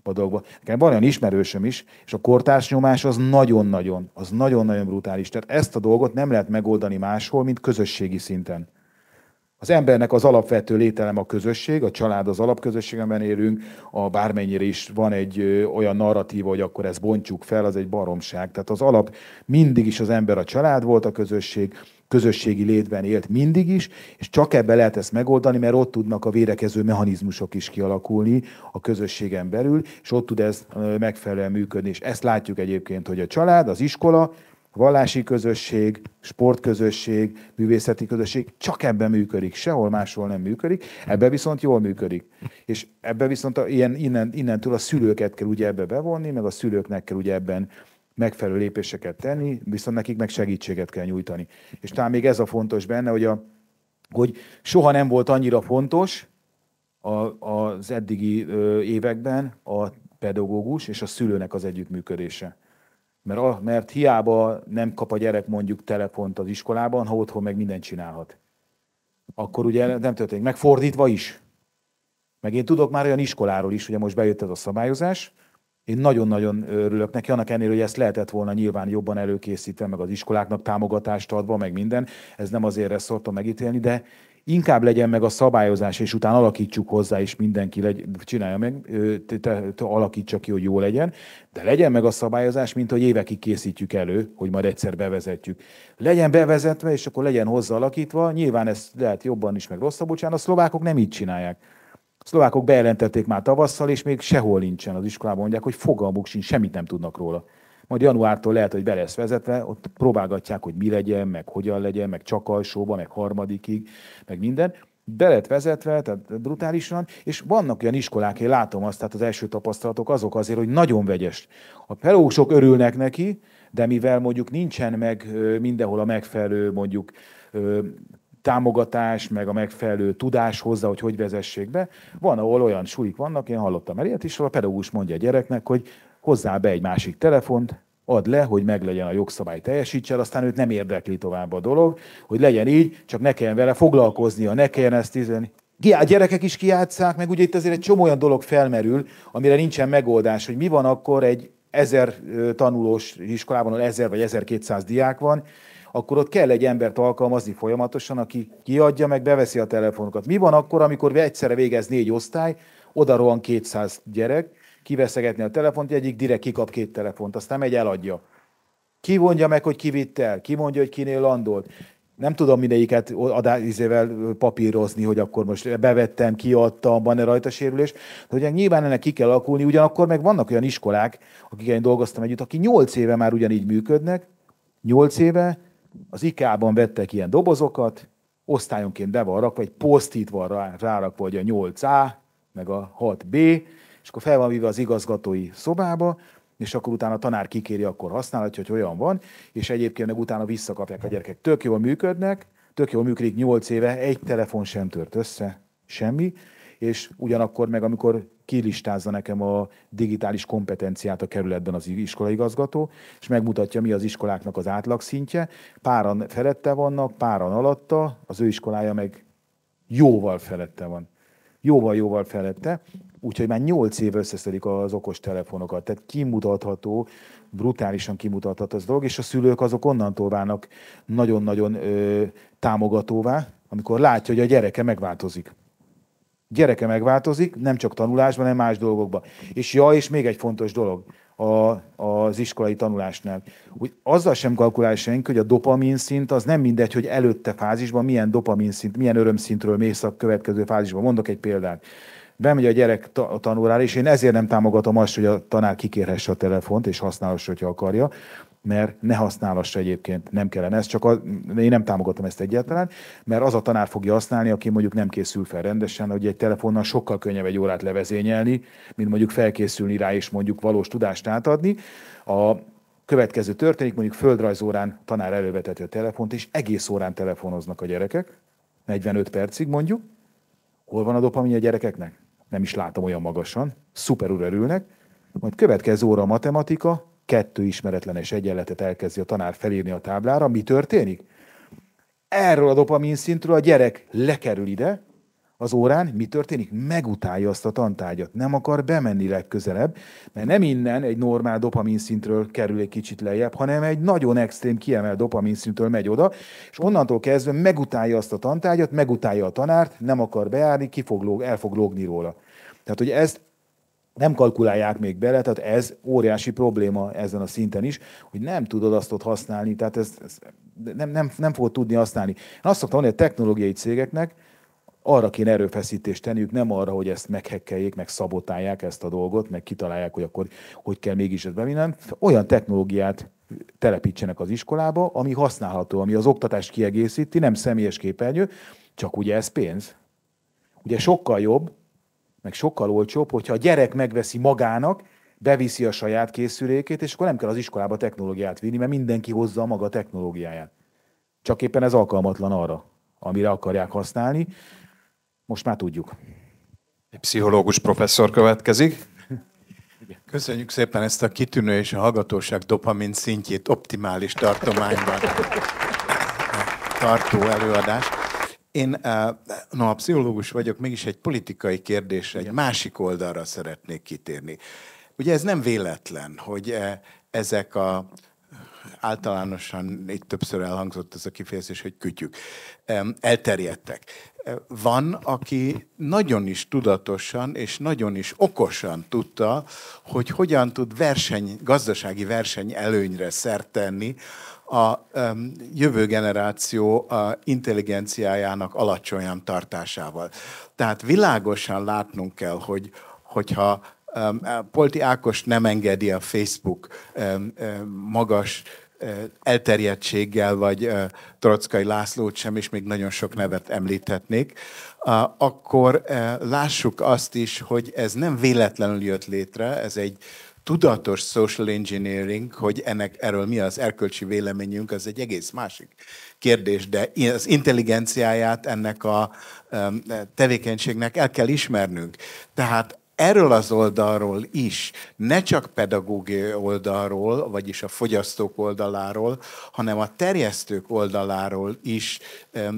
a dolgba. Nekem van olyan ismerősöm is, és a kortárs nyomás az nagyon-nagyon, az nagyon-nagyon brutális. Tehát ezt a dolgot nem lehet megoldani máshol, mint közösségi szinten. Az embernek az alapvető lételem a közösség, a család az alapközösségben élünk, a bármennyire is van egy olyan narratíva, hogy akkor ezt bontjuk fel, az egy baromság. Tehát az alap mindig is az ember a család volt, a közösség, közösségi létben élt mindig is, és csak ebbe lehet ezt megoldani, mert ott tudnak a védekező mechanizmusok is kialakulni a közösségen belül, és ott tud ez megfelelően működni. És ezt látjuk egyébként, hogy a család, az iskola, vallási közösség, sportközösség, művészeti közösség csak ebben működik, sehol máshol nem működik, ebbe viszont jól működik. És ebbe viszont a, ilyen, innen, innentől a szülőket kell ugye ebbe bevonni, meg a szülőknek kell ugye ebben megfelelő lépéseket tenni, viszont nekik meg segítséget kell nyújtani. És talán még ez a fontos benne, hogy, a, hogy soha nem volt annyira fontos a, az eddigi években a pedagógus és a szülőnek az együttműködése. Mert, a, mert hiába nem kap a gyerek mondjuk telefont az iskolában, ha otthon meg mindent csinálhat. Akkor ugye nem történik. Megfordítva is. Meg én tudok már olyan iskoláról is, ugye most bejött ez a szabályozás, én nagyon-nagyon örülök neki, annak ennél, hogy ezt lehetett volna nyilván jobban előkészítve, meg az iskoláknak támogatást adva, meg minden. Ez nem azért ezt szoktam megítélni, de inkább legyen meg a szabályozás, és utána alakítsuk hozzá, és mindenki legy, csinálja meg, te, te, te alakítsa ki, hogy jó legyen, de legyen meg a szabályozás, mint hogy évekig készítjük elő, hogy majd egyszer bevezetjük. Legyen bevezetve, és akkor legyen hozzá alakítva, nyilván ez lehet jobban is, meg rosszabb, bocsán, a szlovákok nem így csinálják. A szlovákok bejelentették már tavasszal, és még sehol nincsen az iskolában, mondják, hogy fogalmuk sincs, semmit nem tudnak róla. Majd januártól lehet, hogy be lesz vezetve, ott próbálgatják, hogy mi legyen, meg hogyan legyen, meg csak alsóba, meg harmadikig, meg minden be lett vezetve, tehát brutálisan, és vannak olyan iskolák, én látom azt, tehát az első tapasztalatok azok azért, hogy nagyon vegyes. A pedagógusok örülnek neki, de mivel mondjuk nincsen meg mindenhol a megfelelő mondjuk támogatás, meg a megfelelő tudás hozzá, hogy hogy vezessék be. Van, ahol olyan súlyik vannak, én hallottam el ilyet is, ahol a pedagógus mondja a gyereknek, hogy hozzá be egy másik telefont, add le, hogy meglegyen a jogszabály, teljesítsen, aztán őt nem érdekli tovább a dolog, hogy legyen így, csak ne kelljen vele foglalkoznia, ne kelljen ezt izleni. A gyerekek is kiátszák, meg ugye itt azért egy csomó olyan dolog felmerül, amire nincsen megoldás, hogy mi van akkor egy ezer tanulós iskolában, ahol ezer vagy 1200 diák van, akkor ott kell egy embert alkalmazni folyamatosan, aki kiadja, meg beveszi a telefonokat. Mi van akkor, amikor egyszerre végez négy osztály, oda rohan 200 gyerek, kiveszegetni a telefont, egyik direkt kikap két telefont, aztán megy eladja. Ki mondja meg, hogy ki vitt el, ki mondja, hogy kinél landolt. Nem tudom mindegyiket adályzével papírozni, hogy akkor most bevettem, kiadtam, van-e rajta sérülés. De ugye nyilván ennek ki kell alakulni, ugyanakkor meg vannak olyan iskolák, akikkel én dolgoztam együtt, aki nyolc éve már ugyanígy működnek, nyolc éve az IK-ban vettek ilyen dobozokat, osztályonként be van rakva, egy posztit van rárakva, hogy a 8A, meg a 6B, és akkor fel van vívva az igazgatói szobába, és akkor utána a tanár kikéri, akkor használhatja, hogy olyan van, és egyébként meg utána visszakapják a gyerekek. Tök jól működnek, tök jól működik 8 éve, egy telefon sem tört össze, semmi, és ugyanakkor meg, amikor kilistázza nekem a digitális kompetenciát a kerületben az iskolaigazgató, és megmutatja, mi az iskoláknak az átlagszintje. Páran felette vannak, páran alatta, az ő iskolája meg jóval felette van. Jóval-jóval felette, úgyhogy már 8 év összeszedik az okos telefonokat. Tehát kimutatható, brutálisan kimutatható az dolog, és a szülők azok onnantól válnak nagyon-nagyon ö, támogatóvá, amikor látja, hogy a gyereke megváltozik. Gyereke megváltozik, nem csak tanulásban, hanem más dolgokban. És ja, és még egy fontos dolog a, az iskolai tanulásnál. Úgy azzal sem kalkulál senki, hogy a dopamin szint az nem mindegy, hogy előtte fázisban milyen dopamin szint, milyen örömszintről mész a következő fázisban. Mondok egy példát bemegy a gyerek a tanulára és én ezért nem támogatom azt, hogy a tanár kikérhesse a telefont, és használhassa, hogyha akarja, mert ne használhassa egyébként, nem kellene. Ez csak a, én nem támogatom ezt egyáltalán, mert az a tanár fogja használni, aki mondjuk nem készül fel rendesen, hogy egy telefonnal sokkal könnyebb egy órát levezényelni, mint mondjuk felkészülni rá és mondjuk valós tudást átadni. A következő történik, mondjuk földrajzórán tanár előveteti a telefont, és egész órán telefonoznak a gyerekek, 45 percig mondjuk. Hol van a dopamin a gyerekeknek? nem is látom olyan magasan, szuperul örülnek, majd következő óra a matematika, kettő ismeretlenes egyenletet elkezdi a tanár felírni a táblára, mi történik? Erről a dopamin szintről a gyerek lekerül ide, az órán, mi történik? Megutálja azt a tantárgyat, nem akar bemenni legközelebb, mert nem innen egy normál dopaminszintről kerül egy kicsit lejjebb, hanem egy nagyon extrém kiemelt dopaminszintről megy oda, és onnantól kezdve megutálja azt a tantárgyat, megutálja a tanárt, nem akar bejárni, ki fog lóg, el fog lógni róla. Tehát, hogy ezt nem kalkulálják még bele, tehát ez óriási probléma ezen a szinten is, hogy nem tudod azt ott használni, tehát ez, ez nem, nem, nem fogod tudni használni. Én azt szoktam mondani a technológiai cégeknek, arra kéne erőfeszítést tenniük, nem arra, hogy ezt meghekkeljék, meg szabotálják ezt a dolgot, meg kitalálják, hogy akkor hogy kell mégis ezt bevinnem. olyan technológiát telepítsenek az iskolába, ami használható, ami az oktatást kiegészíti, nem személyes képernyő, csak ugye ez pénz. Ugye sokkal jobb, meg sokkal olcsóbb, hogyha a gyerek megveszi magának, beviszi a saját készülékét, és akkor nem kell az iskolába technológiát vinni, mert mindenki hozza a maga technológiáját. Csak éppen ez alkalmatlan arra, amire akarják használni, most már tudjuk. Egy pszichológus professzor következik. Köszönjük szépen ezt a kitűnő és a hallgatóság dopamin szintjét optimális tartományban tartó előadást. Én, eh, no, a pszichológus vagyok, mégis egy politikai kérdésre, egy másik oldalra szeretnék kitérni. Ugye ez nem véletlen, hogy eh, ezek a általánosan itt többször elhangzott ez a kifejezés, hogy kütyük, elterjedtek van, aki nagyon is tudatosan és nagyon is okosan tudta, hogy hogyan tud verseny, gazdasági verseny előnyre szert tenni a um, jövő generáció a intelligenciájának alacsonyan tartásával. Tehát világosan látnunk kell, hogy hogyha um, Polti Ákos nem engedi a Facebook um, um, magas elterjedtséggel, vagy Trockai Lászlót sem, és még nagyon sok nevet említhetnék, akkor lássuk azt is, hogy ez nem véletlenül jött létre, ez egy tudatos social engineering, hogy ennek erről mi az erkölcsi véleményünk, az egy egész másik kérdés, de az intelligenciáját ennek a tevékenységnek el kell ismernünk. Tehát erről az oldalról is, ne csak pedagógiai oldalról, vagyis a fogyasztók oldaláról, hanem a terjesztők oldaláról is eh,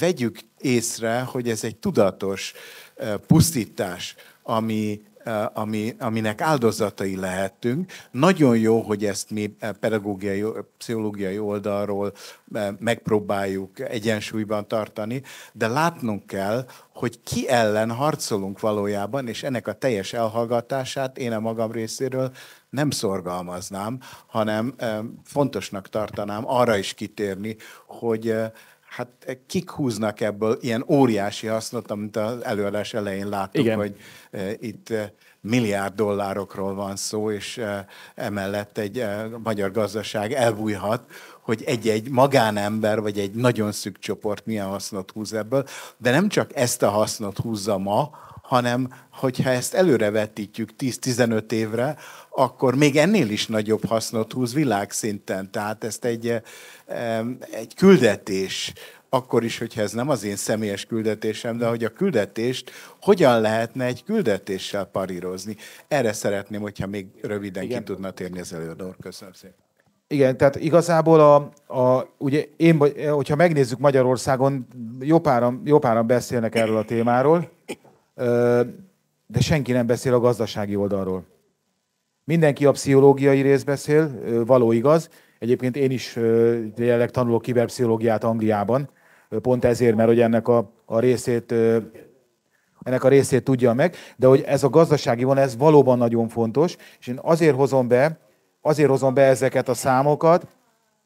vegyük észre, hogy ez egy tudatos eh, pusztítás, ami Eh, ami, aminek áldozatai lehetünk Nagyon jó, hogy ezt mi eh, pedagógiai, eh, pszichológiai oldalról megpróbáljuk egyensúlyban tartani, de látnunk kell, hogy ki ellen harcolunk valójában, és ennek a teljes elhallgatását én a magam részéről nem szorgalmaznám, hanem fontosnak tartanám arra is kitérni, hogy hát eh, kik húznak ebből ilyen óriási hasznot, amit az előadás elején láttuk, Igen. hogy eh, itt eh, milliárd dollárokról van szó, és emellett egy magyar gazdaság elbújhat, hogy egy-egy magánember vagy egy nagyon szűk csoport milyen hasznot húz ebből, de nem csak ezt a hasznot húzza ma, hanem hogyha ezt előrevetítjük 10-15 évre, akkor még ennél is nagyobb hasznot húz világszinten. Tehát ezt egy, eh, egy küldetés, akkor is, hogyha ez nem az én személyes küldetésem, de hogy a küldetést hogyan lehetne egy küldetéssel parírozni. Erre szeretném, hogyha még röviden Igen. ki tudna térni az előadó. Köszönöm szépen. Igen, tehát igazából a, a, ugye én, eh, hogyha megnézzük Magyarországon, jó páran, jó páran beszélnek erről a témáról, de senki nem beszél a gazdasági oldalról. Mindenki a pszichológiai rész beszél, való igaz. Egyébként én is jelenleg tanulok kiberpszichológiát Angliában, pont ezért, mert hogy ennek a, a részét ennek a részét tudja meg, de hogy ez a gazdasági van, ez valóban nagyon fontos, és én azért hozom be, azért hozom be ezeket a számokat,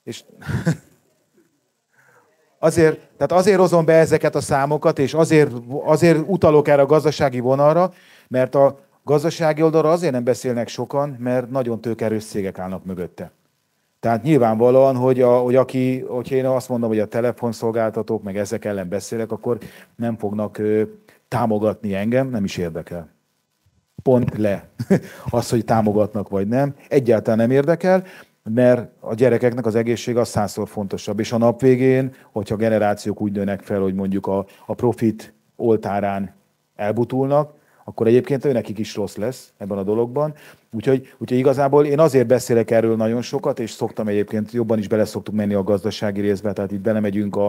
és azért, tehát azért hozom be ezeket a számokat, és azért, azért utalok erre a gazdasági vonalra, mert a, Gazdasági oldalra azért nem beszélnek sokan, mert nagyon tőkerős cégek állnak mögötte. Tehát nyilvánvalóan, hogy, a, hogy aki, hogyha én azt mondom, hogy a telefonszolgáltatók meg ezek ellen beszélek, akkor nem fognak ő, támogatni engem, nem is érdekel. Pont le. az, hogy támogatnak vagy nem, egyáltalán nem érdekel, mert a gyerekeknek az egészség az százszor fontosabb. És a nap végén, hogyha generációk úgy nőnek fel, hogy mondjuk a, a profit oltárán elbutulnak, akkor egyébként ő nekik is rossz lesz ebben a dologban. Úgyhogy, úgyhogy igazából én azért beszélek erről nagyon sokat, és szoktam egyébként, jobban is bele szoktuk menni a gazdasági részbe, tehát itt belemegyünk a,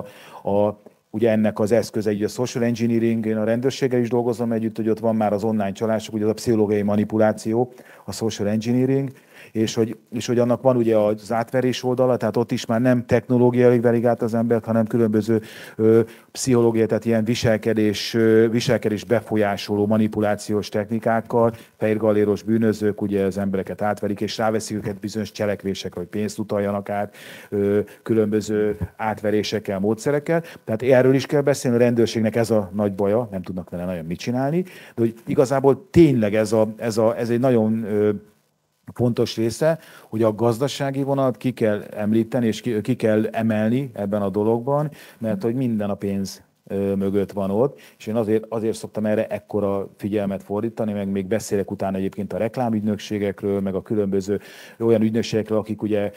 a ugye ennek az eszköze, ugye a social engineering, én a rendőrséggel is dolgozom együtt, hogy ott van már az online csalások, ugye az a pszichológiai manipuláció, a social engineering, és hogy, és hogy annak van ugye az átverés oldala, tehát ott is már nem technológiai verik át az embert, hanem különböző ö, pszichológia, tehát ilyen viselkedés, ö, viselkedés befolyásoló manipulációs technikákkal, fehérgaléros bűnözők ugye az embereket átverik, és ráveszik őket bizonyos cselekvésekre, hogy pénzt utaljanak át, ö, különböző átverésekkel, módszerekkel. Tehát erről is kell beszélni, a rendőrségnek ez a nagy baja, nem tudnak vele nagyon mit csinálni, de hogy igazából tényleg ez, a, ez, a, ez egy nagyon fontos része, hogy a gazdasági vonalat ki kell említeni, és ki, ki kell emelni ebben a dologban, mert hogy minden a pénz mögött van ott, és én azért, azért szoktam erre ekkora figyelmet fordítani, meg még beszélek utána egyébként a reklámügynökségekről, meg a különböző olyan ügynökségekről, akik ugye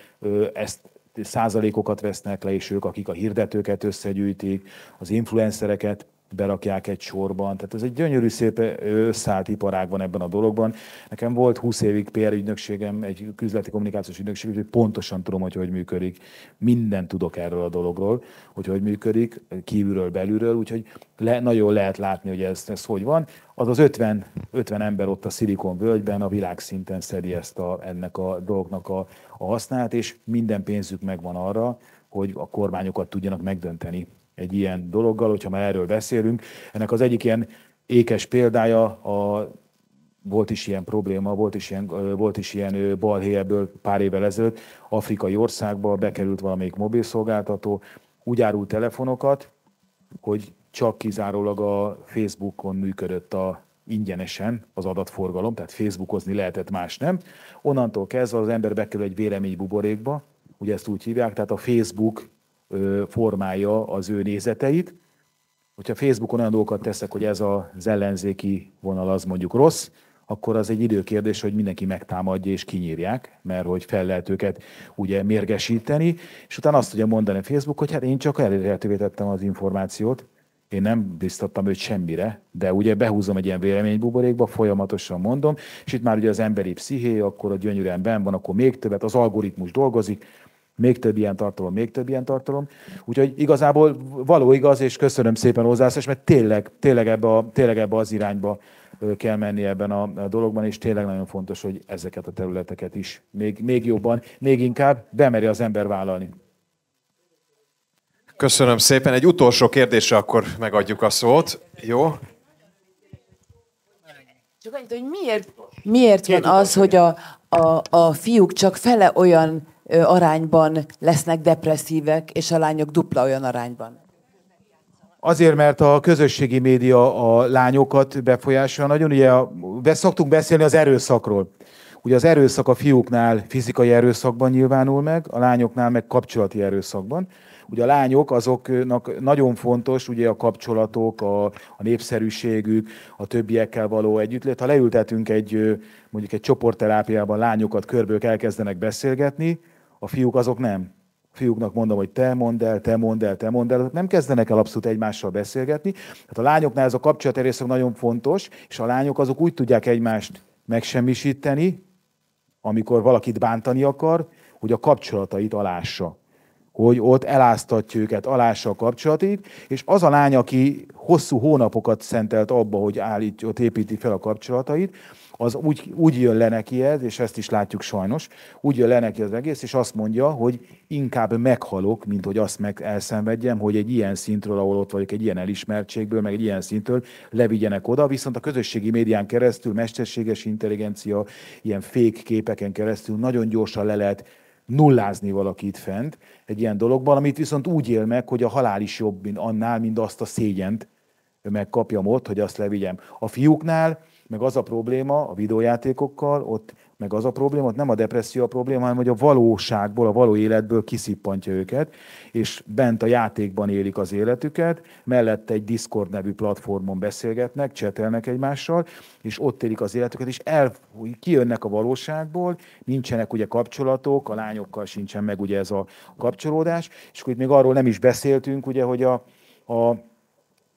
ezt százalékokat vesznek le, és ők, akik a hirdetőket összegyűjtik, az influencereket berakják egy sorban. Tehát ez egy gyönyörű, szép összeállt iparág van ebben a dologban. Nekem volt 20 évig PR ügynökségem, egy üzleti kommunikációs ügynökség, úgyhogy pontosan tudom, hogy hogy működik. minden tudok erről a dologról, hogy hogy működik, kívülről, belülről, úgyhogy le, nagyon lehet látni, hogy ez, ez hogy van. Az az 50, 50 ember ott a szilikon völgyben a világszinten szedi ezt a, ennek a dolognak a, a használat, és minden pénzük megvan arra, hogy a kormányokat tudjanak megdönteni egy ilyen dologgal, hogyha már erről beszélünk. Ennek az egyik ilyen ékes példája a volt is ilyen probléma, volt is ilyen, volt is ilyen balhé ebből pár évvel ezelőtt, afrikai országba bekerült valamelyik mobilszolgáltató, úgy árult telefonokat, hogy csak kizárólag a Facebookon működött a ingyenesen az adatforgalom, tehát Facebookozni lehetett más nem. Onnantól kezdve az ember bekerül egy véleménybuborékba, ugye ezt úgy hívják, tehát a Facebook formálja az ő nézeteit. Hogyha Facebookon olyan dolgokat teszek, hogy ez az ellenzéki vonal az mondjuk rossz, akkor az egy időkérdés, hogy mindenki megtámadja és kinyírják, mert hogy fel lehet őket ugye mérgesíteni, és utána azt tudja mondani Facebook, hogy hát én csak elérhetővé tettem az információt, én nem biztattam őt semmire, de ugye behúzom egy ilyen véleménybuborékba, folyamatosan mondom, és itt már ugye az emberi psziché, akkor a gyönyörűen benn van, akkor még többet, az algoritmus dolgozik, még több ilyen tartalom, még több ilyen tartalom. Úgyhogy igazából való igaz, és köszönöm szépen hozzászólás, mert tényleg, tényleg, ebbe a, tényleg ebbe az irányba kell menni ebben a dologban, és tényleg nagyon fontos, hogy ezeket a területeket is még, még jobban, még inkább bemeri az ember vállalni. Köszönöm szépen. Egy utolsó kérdésre akkor megadjuk a szót. Jó? Csak annyit, hogy miért, miért van az, hogy a, a, a fiúk csak fele olyan arányban lesznek depresszívek, és a lányok dupla olyan arányban? Azért, mert a közösségi média a lányokat befolyásolja nagyon. Ugye a, szoktunk beszélni az erőszakról. Ugye az erőszak a fiúknál fizikai erőszakban nyilvánul meg, a lányoknál meg kapcsolati erőszakban. Ugye a lányok azoknak nagyon fontos ugye a kapcsolatok, a, a népszerűségük, a többiekkel való együttlét. Ha leültetünk egy mondjuk egy csoportterápiában lányokat körből elkezdenek beszélgetni, a fiúk azok nem. A fiúknak mondom, hogy te mondd el, te mondd el, te mondd el. Nem kezdenek el abszolút egymással beszélgetni. hát a lányoknál ez a kapcsolaterészek nagyon fontos, és a lányok azok úgy tudják egymást megsemmisíteni, amikor valakit bántani akar, hogy a kapcsolatait alássa hogy ott eláztatja őket, alássa a kapcsolatit, és az a lány, aki hosszú hónapokat szentelt abba, hogy állítja, ott építi fel a kapcsolatait, az úgy, úgy jön le neki ez, és ezt is látjuk sajnos, úgy jön le neki az egész, és azt mondja, hogy inkább meghalok, mint hogy azt meg elszenvedjem, hogy egy ilyen szintről, ahol ott vagyok, egy ilyen elismertségből, meg egy ilyen szintről levigyenek oda, viszont a közösségi médián keresztül, mesterséges intelligencia, ilyen fék képeken keresztül nagyon gyorsan le lehet nullázni valakit fent egy ilyen dologban, amit viszont úgy él meg, hogy a halál is jobb mint annál, mint azt a szégyent megkapjam ott, hogy azt levigyem. A fiúknál meg az a probléma a videójátékokkal, ott meg az a probléma, ott nem a depresszió a probléma, hanem hogy a valóságból, a való életből kiszippantja őket, és bent a játékban élik az életüket, mellette egy Discord nevű platformon beszélgetnek, csetelnek egymással, és ott élik az életüket, és el, kijönnek a valóságból, nincsenek ugye kapcsolatok, a lányokkal sincsen meg ugye ez a kapcsolódás, és akkor itt még arról nem is beszéltünk, ugye, hogy a, a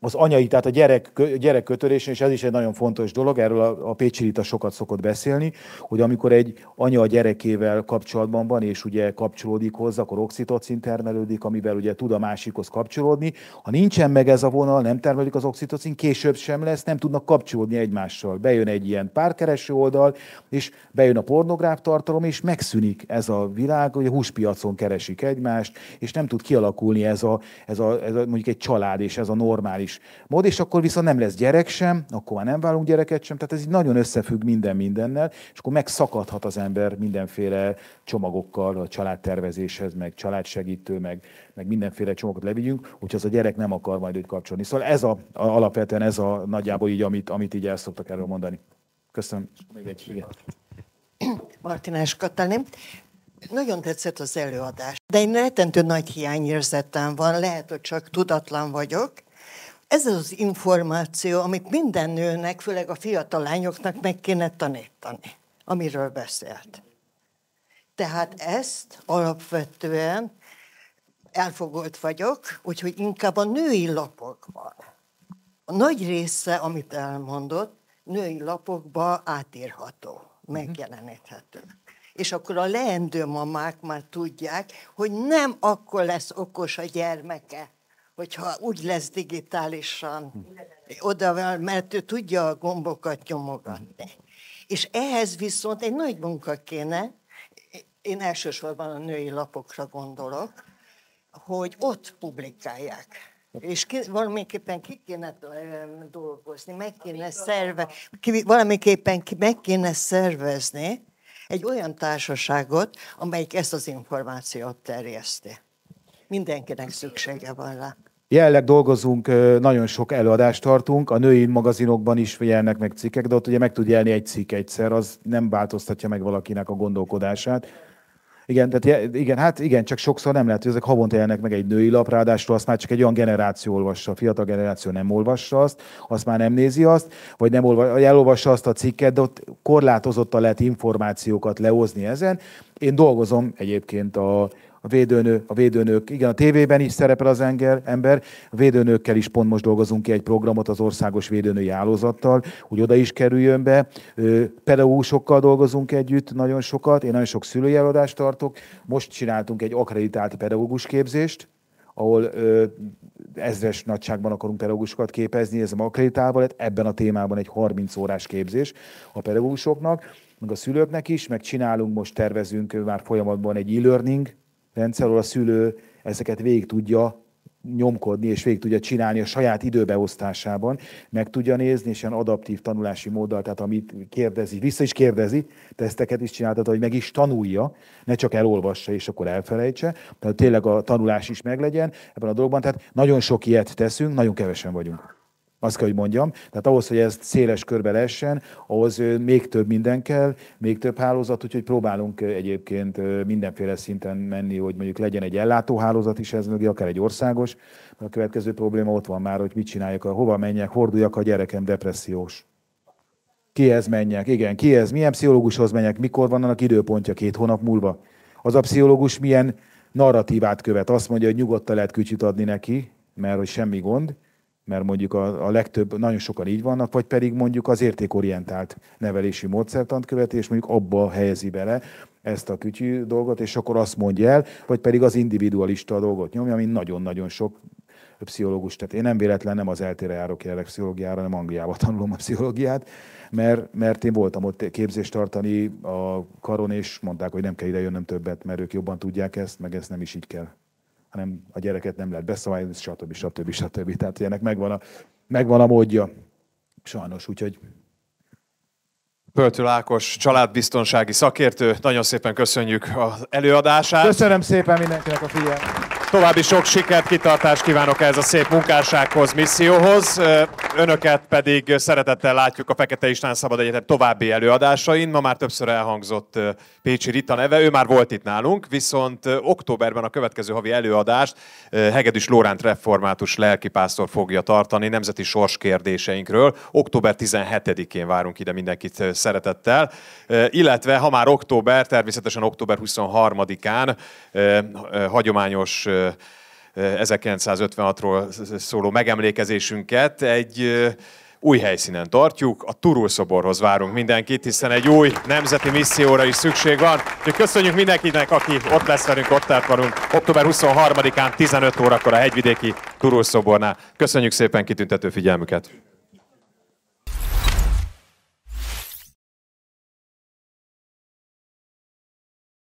az anyai, tehát a gyerek, gyerekkötörés, és ez is egy nagyon fontos dolog, erről a, a Pécsi Rita sokat szokott beszélni, hogy amikor egy anya a gyerekével kapcsolatban van, és ugye kapcsolódik hozzá, akkor oxitocin termelődik, amivel ugye tud a másikhoz kapcsolódni. Ha nincsen meg ez a vonal, nem termelik az oxitocin, később sem lesz, nem tudnak kapcsolódni egymással. Bejön egy ilyen párkereső oldal, és bejön a pornográf tartalom, és megszűnik ez a világ, hogy a húspiacon keresik egymást, és nem tud kialakulni ez a, ez a, ez a mondjuk egy család, és ez a normális is mód, és akkor viszont nem lesz gyerek sem, akkor már nem válunk gyereket sem, tehát ez így nagyon összefügg minden mindennel, és akkor megszakadhat az ember mindenféle csomagokkal a családtervezéshez, meg családsegítő, meg, meg mindenféle csomagot levigyünk, úgyhogy az a gyerek nem akar majd őt kapcsolni. Szóval ez a, a alapvetően ez a nagyjából így, amit, amit így el szoktak erről mondani. Köszönöm. Még egy igen. Martinás Katalin. Nagyon tetszett az előadás, de én rettentő nagy hiányérzetem van, lehet, hogy csak tudatlan vagyok, ez az információ, amit minden nőnek, főleg a fiatal lányoknak meg kéne tanítani, amiről beszélt. Tehát ezt alapvetően elfogult vagyok, úgyhogy inkább a női lapokban. A nagy része, amit elmondott, női lapokba átírható, mhm. megjeleníthető. És akkor a leendő mamák már tudják, hogy nem akkor lesz okos a gyermeke, hogyha úgy lesz digitálisan oda, mert ő tudja a gombokat nyomogatni. És ehhez viszont egy nagy munka kéne, én elsősorban a női lapokra gondolok, hogy ott publikálják. És ki, valamiképpen ki kéne dolgozni, meg kéne szerve, ki, valamiképpen ki, meg kéne szervezni egy olyan társaságot, amelyik ezt az információt terjeszti. Mindenkinek szüksége van rá. Jelenleg dolgozunk, nagyon sok előadást tartunk, a női magazinokban is jelennek meg cikkek, de ott ugye meg tud jelni egy cikk egyszer, az nem változtatja meg valakinek a gondolkodását. Igen, tehát igen, hát igen, csak sokszor nem lehet, hogy ezek havonta jelennek meg egy női lap, ráadásul azt már csak egy olyan generáció olvassa, a fiatal generáció nem olvassa azt, azt már nem nézi azt, vagy nem olva, elolvassa azt a cikket, de ott korlátozottan lehet információkat lehozni ezen. Én dolgozom egyébként a, a védőnő, a védőnők. Igen, a tévében is szerepel az engel, ember, a védőnőkkel is pont most dolgozunk ki egy programot az országos védőnői állózattal, hogy oda is kerüljön be. Pedagógusokkal dolgozunk együtt nagyon sokat, én nagyon sok szülői előadást tartok. Most csináltunk egy akreditált pedagógus képzést, ahol ö, ezres nagyságban akarunk pedagógusokat képezni, ez a akreditálva lett, ebben a témában egy 30 órás képzés a pedagógusoknak, meg a szülőknek is, meg csinálunk, most tervezünk már folyamatban egy e-learning rendszer, ahol a szülő ezeket végig tudja nyomkodni, és végig tudja csinálni a saját időbeosztásában, meg tudja nézni, és ilyen adaptív tanulási móddal, tehát amit kérdezi, vissza is kérdezi, teszteket is csináltat, hogy meg is tanulja, ne csak elolvassa, és akkor elfelejtse, tehát tényleg a tanulás is meglegyen ebben a dologban, tehát nagyon sok ilyet teszünk, nagyon kevesen vagyunk azt kell, hogy mondjam. Tehát ahhoz, hogy ez széles körbe lehessen, ahhoz még több minden kell, még több hálózat, úgyhogy próbálunk egyébként mindenféle szinten menni, hogy mondjuk legyen egy ellátóhálózat is ez mögé, akár egy országos. A következő probléma ott van már, hogy mit csináljak, hova menjek, horduljak a gyerekem depressziós. Kihez menjek? Igen, kihez? Milyen pszichológushoz menjek? Mikor van annak időpontja két hónap múlva? Az a pszichológus milyen narratívát követ? Azt mondja, hogy nyugodtan lehet kicsit adni neki, mert hogy semmi gond, mert mondjuk a, a legtöbb, nagyon sokan így vannak, vagy pedig mondjuk az értékorientált nevelési módszertant követi, és mondjuk abba helyezi bele ezt a kütyű dolgot, és akkor azt mondja el, vagy pedig az individualista dolgot nyomja, ami nagyon-nagyon sok pszichológus. Tehát én nem véletlen nem az eltére járok jelenleg pszichológiára, hanem Angliába tanulom a pszichológiát, mert, mert én voltam ott képzést tartani a karon, és mondták, hogy nem kell ide jönnöm többet, mert ők jobban tudják ezt, meg ezt nem is így kell hanem a gyereket nem lehet beszabályozni, stb. stb. stb. Tehát ennek megvan a, megvan a módja, sajnos, úgyhogy Pöltül Ákos, családbiztonsági szakértő, nagyon szépen köszönjük az előadását. Köszönöm szépen mindenkinek a figyelmet. További sok sikert, kitartást kívánok ehhez a szép munkássághoz, misszióhoz. Önöket pedig szeretettel látjuk a Fekete István Szabad Egyetem további előadásain. Ma már többször elhangzott Pécsi Rita neve, ő már volt itt nálunk, viszont októberben a következő havi előadást Hegedűs Lóránt református lelkipásztor fogja tartani nemzeti sorskérdéseinkről. Október 17-én várunk ide mindenkit szeretettel, illetve ha már október, természetesen október 23-án hagyományos 1956-ról szóló megemlékezésünket egy új helyszínen tartjuk, a Turul szoborhoz várunk mindenkit, hiszen egy új nemzeti misszióra is szükség van. Úgyhogy köszönjük mindenkinek, aki ott lesz velünk, ott tart velünk. Október 23-án 15 órakor a hegyvidéki Turul szobornál. Köszönjük szépen kitüntető figyelmüket!